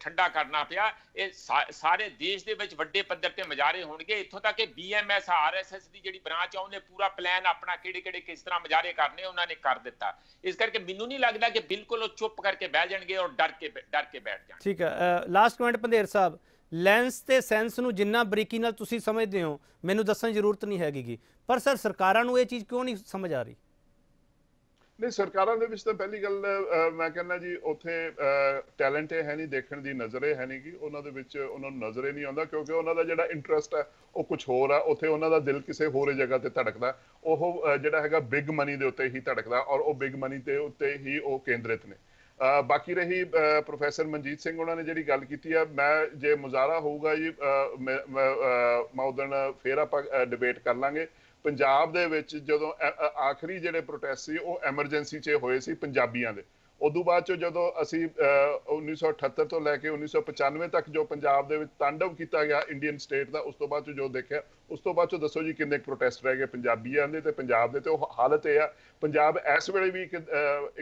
ਠੰਡਾ ਕਰਨਾ ਪਿਆ ਇਹ ਸਾਰੇ ਦੇਸ਼ ਦੇ ਵਿੱਚ ਵੱਡੇ ਪੱਧਰ ਤੇ ਮਜਾਰੇ ਹੋਣਗੇ ਇੱਥੋਂ ਤੱਕ ਕਿ ਬੀਐਮਐਸ ਆਰਐਸਐਸ ਦੀ ਜਿਹੜੀ ਬ੍ਰਾਂਚ ਆ ਉਹਨੇ ਪੂਰਾ ਪਲਾਨ ਆਪਣਾ ਕਿਹੜੇ ਕਿਹੜੇ ਕਿਸ ਤਰ੍ਹਾਂ ਮਜਾਰੇ ਕਰਨੇ ਉਹਨਾਂ ਨੇ ਕਰ ਦਿੱਤਾ ਇਸ ਕਰਕੇ ਮੈਨੂੰ ਨਹੀਂ ਲੱਗਦਾ ਕਿ ਬਿਲਕੁਲ ਉਹ ਚੁੱਪ ਕਰਕੇ ਬਹਿ ਜਾਣਗੇ ਔਰ ਡਰ ਕੇ ਡਰ ਕੇ ਬੈਠ ਜਾਣਗੇ ਠੀਕ ਹੈ last comment Pander Sahib lens ਤੇ ਸੈਂਸ ਨੂੰ ਜਿੰਨਾ ਬਰੀਕੀ ਨਾਲ ਤੁਸੀਂ ਸਮਝਦੇ ਹੋ ਮੈਨੂੰ ਦੱਸਣ ਦੀ ਜ਼ਰੂਰਤ ਨਹੀਂ ਹੈਗੀ ਪਰ ਸਰ ਸਰਕਾਰਾਂ ਨੂੰ ਇਹ ਚੀਜ਼ ਕਿਉਂ ਨਹੀਂ ਸਮਝ ਆ ਰਹੀ ਨਹੀਂ ਸਰਕਾਰਾਂ ਦੇ ਵਿੱਚ ਤਾਂ ਪਹਿਲੀ ਗੱਲ ਮੈਂ ਕਹਿੰਦਾ ਜੀ ਉੱਥੇ ਟੈਲੈਂਟ ਹੈ ਨਹੀਂ ਦੇਖਣ ਦੀ ਨਜ਼ਰੇ ਹੈ ਨਹੀਂ ਕਿ ਉਹਨਾਂ ਦੇ ਵਿੱਚ ਉਹਨਾਂ ਨੂੰ ਨਜ਼ਰੇ ਨਹੀਂ ਆਉਂਦਾ ਕਿਉਂਕਿ ਉਹਨਾਂ ਦਾ ਜਿਹੜਾ ਇੰਟਰਸਟ ਹੈ ਉਹ ਕੁਝ ਹੋਰ ਆ ਉੱਥੇ ਉਹਨਾਂ ਦਾ ਦਿਲ ਕਿਸੇ ਹੋਰ ਜਗ੍ਹਾ ਤੇ ਧੜਕਦਾ ਉਹ ਜਿਹੜਾ ਹੈਗਾ ਬਿਗ ਮਨੀ ਦੇ ਉੱਤੇ ਹੀ ਧੜਕਦਾ ਔਰ ਉਹ ਬਿਗ ਮਨੀ ਤੇ ਉੱਤੇ ਹੀ ਉਹ ਕੇਂਦਰਿਤ ਨੇ ਬਾਕੀ ਰਹੀ ਪ੍ਰੋਫੈਸਰ ਮਨਜੀਤ ਸਿੰਘ ਉਹਨਾਂ ਨੇ ਜਿਹੜੀ ਗੱਲ ਕੀਤੀ ਆ ਮੈਂ ਜੇ ਮੁਜ਼ਾਰਾ ਹੋਊਗਾ ਜੀ ਮੈਂ ਉਹਦਨ ਫੇਰ ਆਪਾਂ ਡਿਬੇਟ ਕਰ ਲਾਂਗੇ ਪੰਜਾਬ ਦੇ ਵਿੱਚ ਜਦੋਂ ਆਖਰੀ ਜਿਹੜੇ ਪ੍ਰੋਟੈਸਟ ਸੀ ਉਹ ਐਮਰਜੈਂਸੀ 'ਚ ਹੋਏ ਸੀ ਪੰਜਾਬੀਆਂ ਦੇ ਉਦੋਂ ਬਾਅਦ ਚੋਂ ਜਦੋਂ ਅਸੀਂ 1978 ਤੋਂ ਲੈ ਕੇ 1995 ਤੱਕ ਜੋ ਪੰਜਾਬ ਦੇ ਵਿੱਚ ਤਾਂਡਵ ਕੀਤਾ ਗਿਆ ਇੰਡੀਅਨ ਸਟੇਟ ਦਾ ਉਸ ਤੋਂ ਬਾਅਦ ਚੋਂ ਜੋ ਦੇਖਿਆ ਉਸ ਤੋਂ ਬਾਅਦ ਚੋਂ ਦੱਸੋ ਜੀ ਕਿੰਨੇ ਪ੍ਰੋਟੈਸਟ ਰਹਿ ਗਏ ਪੰਜਾਬੀਆਂ ਦੇ ਤੇ ਪੰਜਾਬ ਦੇ ਤੇ ਉਹ ਹਾਲਤ ਇਹ ਆ ਪੰਜਾਬ ਇਸ ਵੇਲੇ ਵੀ ਇੱਕ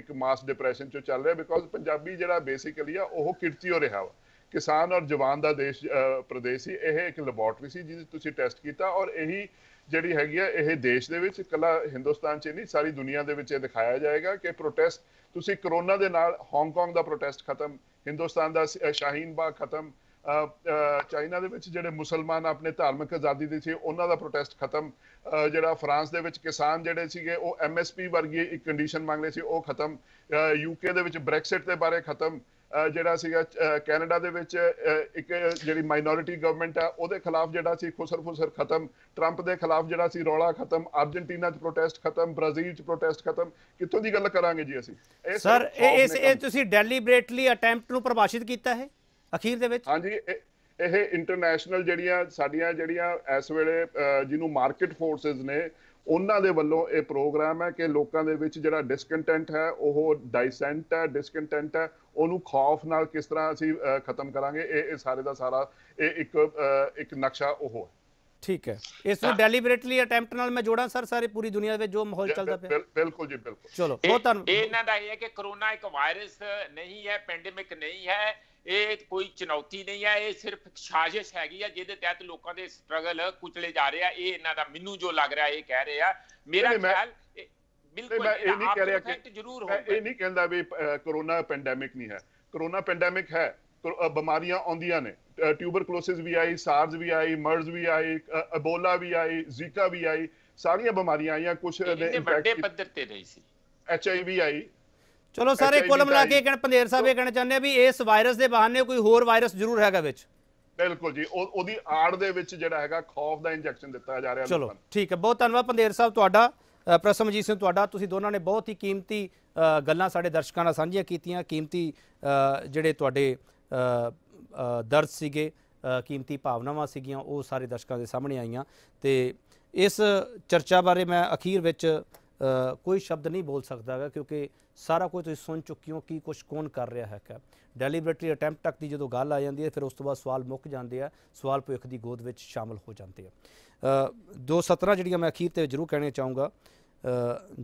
ਇੱਕ ਮਾਸ ਡਿਪਰੈਸ਼ਨ ਚੋਂ ਚੱਲ ਰਿਹਾ ਬਿਕੋਜ਼ ਪੰਜਾਬੀ ਜਿਹੜਾ ਬੇਸਿਕਲੀ ਆ ਉਹ ਕਿਰਤੀ ਹੋ ਰਿਹਾ ਵਾ ਕਿਸਾਨ ਔਰ ਜਵਾਨ ਦਾ ਦੇਸ਼ ਪ੍ਰਦੇਸ਼ ਸੀ ਇਹ ਇੱਕ ਲੈਬੋਰਟਰੀ ਸੀ ਜਿਹਦੇ ਤੁਸੀਂ ਟੈਸਟ ਕੀਤਾ ਔਰ ਇਹੀ ਜਿਹੜੀ ਹੈਗੀ ਆ ਇਹ ਦੇਸ਼ ਦੇ ਵਿੱਚ ਇਕੱਲਾ ਹਿੰਦੁਸਤਾਨ 'ਚ ਨਹੀਂ ਸਾਰੀ ਦੁਨੀਆ ਦੇ ਵਿੱਚ ਇਹ ਦਿਖਾਇਆ ਜਾਏਗਾ ਕਿ ਪ੍ਰੋਟੈਸਟ ਤੁਸੀਂ ਕਰੋਨਾ ਦੇ ਨਾਲ ਹਾਂਗਕਾਂਗ ਦਾ ਪ੍ਰੋਟੈਸਟ ਖਤਮ ਹਿੰਦੁਸਤਾਨ ਦਾ ਸ਼ਾਹੀਨ ਬਾਗ ਖਤਮ ਚਾਈਨਾ ਦੇ ਵਿੱਚ ਜਿਹੜੇ ਮੁਸਲਮਾਨ ਆਪਣੇ ਧਾਰਮਿਕ ਆਜ਼ਾਦੀ ਦੇ ਸੀ ਉਹਨਾਂ ਦਾ ਪ੍ਰੋਟੈਸਟ ਖਤਮ ਜਿਹੜਾ ਫਰਾਂਸ ਦੇ ਵਿੱਚ ਕਿਸਾਨ ਜਿਹੜੇ ਸੀਗੇ ਉਹ ਐਮਐਸਪੀ ਵਰਗੀ ਇੱਕ ਕੰਡੀਸ਼ਨ ਮੰਗ ਸੀ ਉਹ ਖਤਮ ਯੂਕੇ ਦੇ ਵਿੱਚ ਬ੍ਰੈਕਸਿਟ ਦੇ ਬਾਰੇ ਖਤਮ ਜਿਹੜਾ ਸੀਗਾ ਕੈਨੇਡਾ ਦੇ ਵਿੱਚ ਇੱਕ ਜਿਹੜੀ ਮਾਈਨੋਰਿਟੀ ਗਵਰਨਮੈਂਟ ਆ ਉਹਦੇ ਖਿਲਾਫ ਜਿਹੜਾ ਸੀ ਖੁਸਰ ਖਤਮ 트럼ਪ ਦੇ ਖਿਲਾਫ ਜਿਹੜਾ ਸੀ ਰੌਲਾ ਖਤਮ ਅਰਜنٹੀਨਾ 'ਚ ਪ੍ਰੋਟੈਸਟ ਖਤਮ ਬ੍ਰਾਜ਼ੀਲ 'ਚ ਪ੍ਰੋਟੈਸਟ ਖਤਮ ਕਿੱਥੋਂ ਦੀ ਗੱਲ ਕਰਾਂਗੇ ਜੀ ਅਸੀਂ ਸਰ ਇਸ ਇਹ ਤੁਸੀਂ ਡੈਲੀਬਰੇਟਲੀ ਅਟੈਂਪਟ ਨੂੰ ਪਰਿਭਾਸ਼ਿਤ ਕੀਤਾ ਹੈ ਅਖੀਰ ਦੇ ਵਿੱਚ ਹਾਂਜੀ ਇਹ ਇੰਟਰਨੈਸ਼ਨਲ ਜਿਹੜੀਆਂ ਸਾਡੀਆਂ ਜਿਹੜੀਆਂ ਇਸ ਵੇਲੇ ਜਿਹਨੂੰ ਮਾਰਕੀਟ ਫੋਰਸਸ ਨੇ ਉਹਨਾਂ ਦੇ ਵੱਲੋਂ ਇਹ ਪ੍ਰੋਗਰਾਮ ਹੈ ਕਿ ਲੋਕਾਂ ਦੇ ਵਿੱਚ ਜਿਹੜਾ ਡਿਸਕੰਟੈਂਟ ਹੈ ਉਹ ਡਾਈਸੈਂਟ ਹੈ ਡਿਸਕੰਟੈਂਟ ਹੈ ਉਹਨੂੰ ਖੌਫ ਨਾਲ ਕਿਸ ਤਰ੍ਹਾਂ ਅਸੀਂ ਖਤਮ ਕਰਾਂਗੇ ਇਹ ਇਹ ਸਾਰੇ ਦਾ ਸਾਰਾ ਇਹ ਇੱਕ ਇੱਕ ਨਕਸ਼ਾ ਉਹ ਹੈ ਠੀਕ ਹੈ ਇਸ ਨੂੰ ਡੈਲੀਬਰੇਟਲੀ ਅਟੈਂਪਟ ਨਾਲ ਮੈਂ ਜੋੜਾਂ ਸਰ ਸਾਰੇ ਪੂਰੀ ਦੁਨੀਆ ਦੇ ਵਿੱਚ ਜੋ ਮਾਹੌਲ ਚੱਲਦਾ ਪਿਆ ਬਿਲਕੁਲ ਜੀ ਬਿਲਕੁਲ ਚਲੋ ਬਹੁਤ ਧੰਨਵਾਦ ਇਹਨਾਂ ਦਾ ਇਹ ਹੈ ਕਿ ਕਰੋਨਾ ਇੱਕ ਵਾਇਰਸ ਨਹੀਂ ਹੈ ਪੈਂਡੈਮਿਕ ਨਹੀਂ ਹੈ ਇਹ ਕੋਈ ਚੁਣੌਤੀ ਨਹੀਂ ਹੈ ਇਹ ਸਿਰਫ ਇੱਕ ਸਾਜ਼ਿਸ਼ ਹੈਗੀ ਹੈ ਜਿਹਦੇ ਤਹਿਤ ਲੋਕਾਂ ਦੇ ਸਟਰਗਲ ਕੁਚਲੇ ਜਾ ਰਹੇ ਆ ਇਹ ਇਹਨਾਂ ਦਾ ਮੈਨੂੰ ਜੋ ਲੱਗ ਰਿਹਾ ਇਹ ਕਹਿ ਰਹੇ ਆ ਮੇਰਾ ਖਿਆਲ ਬਿਲਕੁਲ ਇਹ ਨਹੀਂ ਕਹਿ ਰਿਹਾ ਕਿ ਜ਼ਰੂਰ ਹੋਊਗਾ ਇਹ ਨਹੀਂ ਕਹਿੰਦਾ ਵੀ ਕਰੋਨਾ ਪੈਂਡੈਮਿਕ ਨਹੀਂ ਹੈ ਕਰੋਨਾ ਪੈਂਡੈਮਿਕ ਹੈ ਬਿਮਾਰੀਆਂ ਆਉਂਦੀਆਂ ਨੇ ਟਿਊਬਰਕਲੋਸਿਸ ਵੀ ਆਈ ਸਾਰਸ ਵੀ ਆਈ ਮਰਜ਼ ਵੀ ਆਈ ਅਬੋਲਾ ਵੀ ਆਈ ਜ਼ੀਕਾ ਵੀ ਆਈ ਸਾਰੀਆਂ ਬਿਮਾਰੀਆਂ ਆਈਆਂ ਕੁਝ ਨੇ ਵੱਡੇ ਪੱਧਰ ਤੇ ਰਹੀ ਸੀ ਐਚਆਈਵੀ ਆਈ ਚਲੋ ਸਾਰੇ ਕੁੱਲ ਮਿਲਾ ਕੇ ਕਹਿਣ ਪੰਦੇਰ ਸਾਹਿਬ ਇਹ ਕਹਿਣਾ ਚਾਹੁੰਦੇ ਆ ਵੀ ਇਸ ਵਾਇਰਸ ਦੇ ਬਹਾਨੇ ਕੋਈ ਹੋਰ ਵਾਇਰਸ ਜ਼ਰੂਰ ਹੈਗਾ ਵਿੱਚ ਬਿਲਕੁਲ ਜੀ ਉਹਦੀ ਆੜ ਦੇ ਵਿੱਚ ਜਿਹੜਾ ਹੈਗਾ ਖੌਫ ਦਾ ਇੰਜੈਕਸ਼ਨ ਦਿੱਤਾ ਜਾ ਰਿਹਾ ਲੋਕਾਂ ਨੂੰ ਚਲੋ ਠੀਕ ਹੈ ਬਹੁਤ ਧੰਨਵਾਦ ਪੰਦੇਰ ਸਾਹਿਬ ਤੁਹਾਡਾ ਪ੍ਰਸਮਜੀਤ ਸਿੰਘ ਤੁਹਾਡਾ ਤੁਸੀਂ ਦੋਨਾਂ ਨੇ ਬਹੁਤ ਹੀ ਕੀਮਤੀ ਗੱਲਾਂ ਸਾਡੇ ਦਰਸ਼ਕਾਂ ਨਾਲ ਸਾਂਝੀਆਂ ਕੀਤੀਆਂ ਕੀਮਤੀ ਜਿਹੜੇ ਤੁਹਾਡੇ ਦਰਦ ਸੀਗੇ ਕੀਮਤੀ ਭਾਵਨਾਵਾਂ ਸੀਗੀਆਂ ਉਹ ਸਾਰੇ ਦਰਸ਼ਕਾਂ ਦੇ ਸਾਹਮਣੇ ਆਈਆਂ ਤੇ ਇਸ ਚਰਚਾ ਬਾਰੇ ਮੈਂ ਅਖੀਰ ਵਿੱਚ ਕੋਈ ਸ਼ਬਦ ਨਹੀਂ ਬੋਲ ਸਕਦਾਗਾ ਕਿਉਂਕਿ ਸਾਰਾ ਕੁਝ ਤੁਸੀਂ ਸੁਣ ਚੁੱਕੇ ਹੋ ਕੀ ਕੁਝ ਕੌਣ ਕਰ ਰਿਹਾ ਹੈਗਾ ਡੈਲੀਬਰੇਟਰੀ ਅਟੈਂਪਟ ਤੱਕ ਦੀ ਜਦੋਂ ਗੱਲ ਆ ਜਾਂਦੀ ਹੈ ਫਿਰ ਉਸ ਤੋਂ ਬਾਅਦ ਸਵਾਲ ਮੁੱਕ ਜਾਂਦੇ ਆ ਸਵਾਲ ਭੁੱਖ ਦੀ ਗੋਦ ਵਿੱਚ ਸ਼ਾਮਲ ਹੋ ਜਾਂਦੇ ਆ ਦੋ ਸਤਰਾ ਜਿਹੜੀਆਂ ਮੈਂ ਅਖੀਰ ਤੇ ਜ਼ਰੂਰ ਕਹਿਣੇ ਚਾਹੂੰਗਾ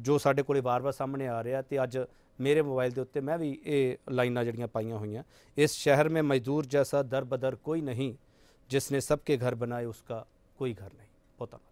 ਜੋ ਸਾਡੇ ਕੋਲੇ ਵਾਰ-ਵਾਰ ਸਾਹਮਣੇ ਆ ਰਿਹਾ ਤੇ ਅੱਜ ਮੇਰੇ ਮੋਬਾਈਲ ਦੇ ਉੱਤੇ ਮੈਂ ਵੀ ਇਹ ਲਾਈਨਾਂ ਜਿਹੜੀਆਂ ਪਾਈਆਂ ਹੋਈਆਂ ਇਸ ਸ਼ਹਿਰ ਮੇ ਮਜ਼ਦੂਰ ਜੈਸਾ ਦਰ ਬਦਰ ਕੋਈ ਨਹੀਂ ਜਿਸਨੇ ਸਭ ਕੇ ਘਰ ਬਣਾਏ ਉਸਕਾ ਕੋਈ ਘਰ ਨਹੀਂ ਪਤਾ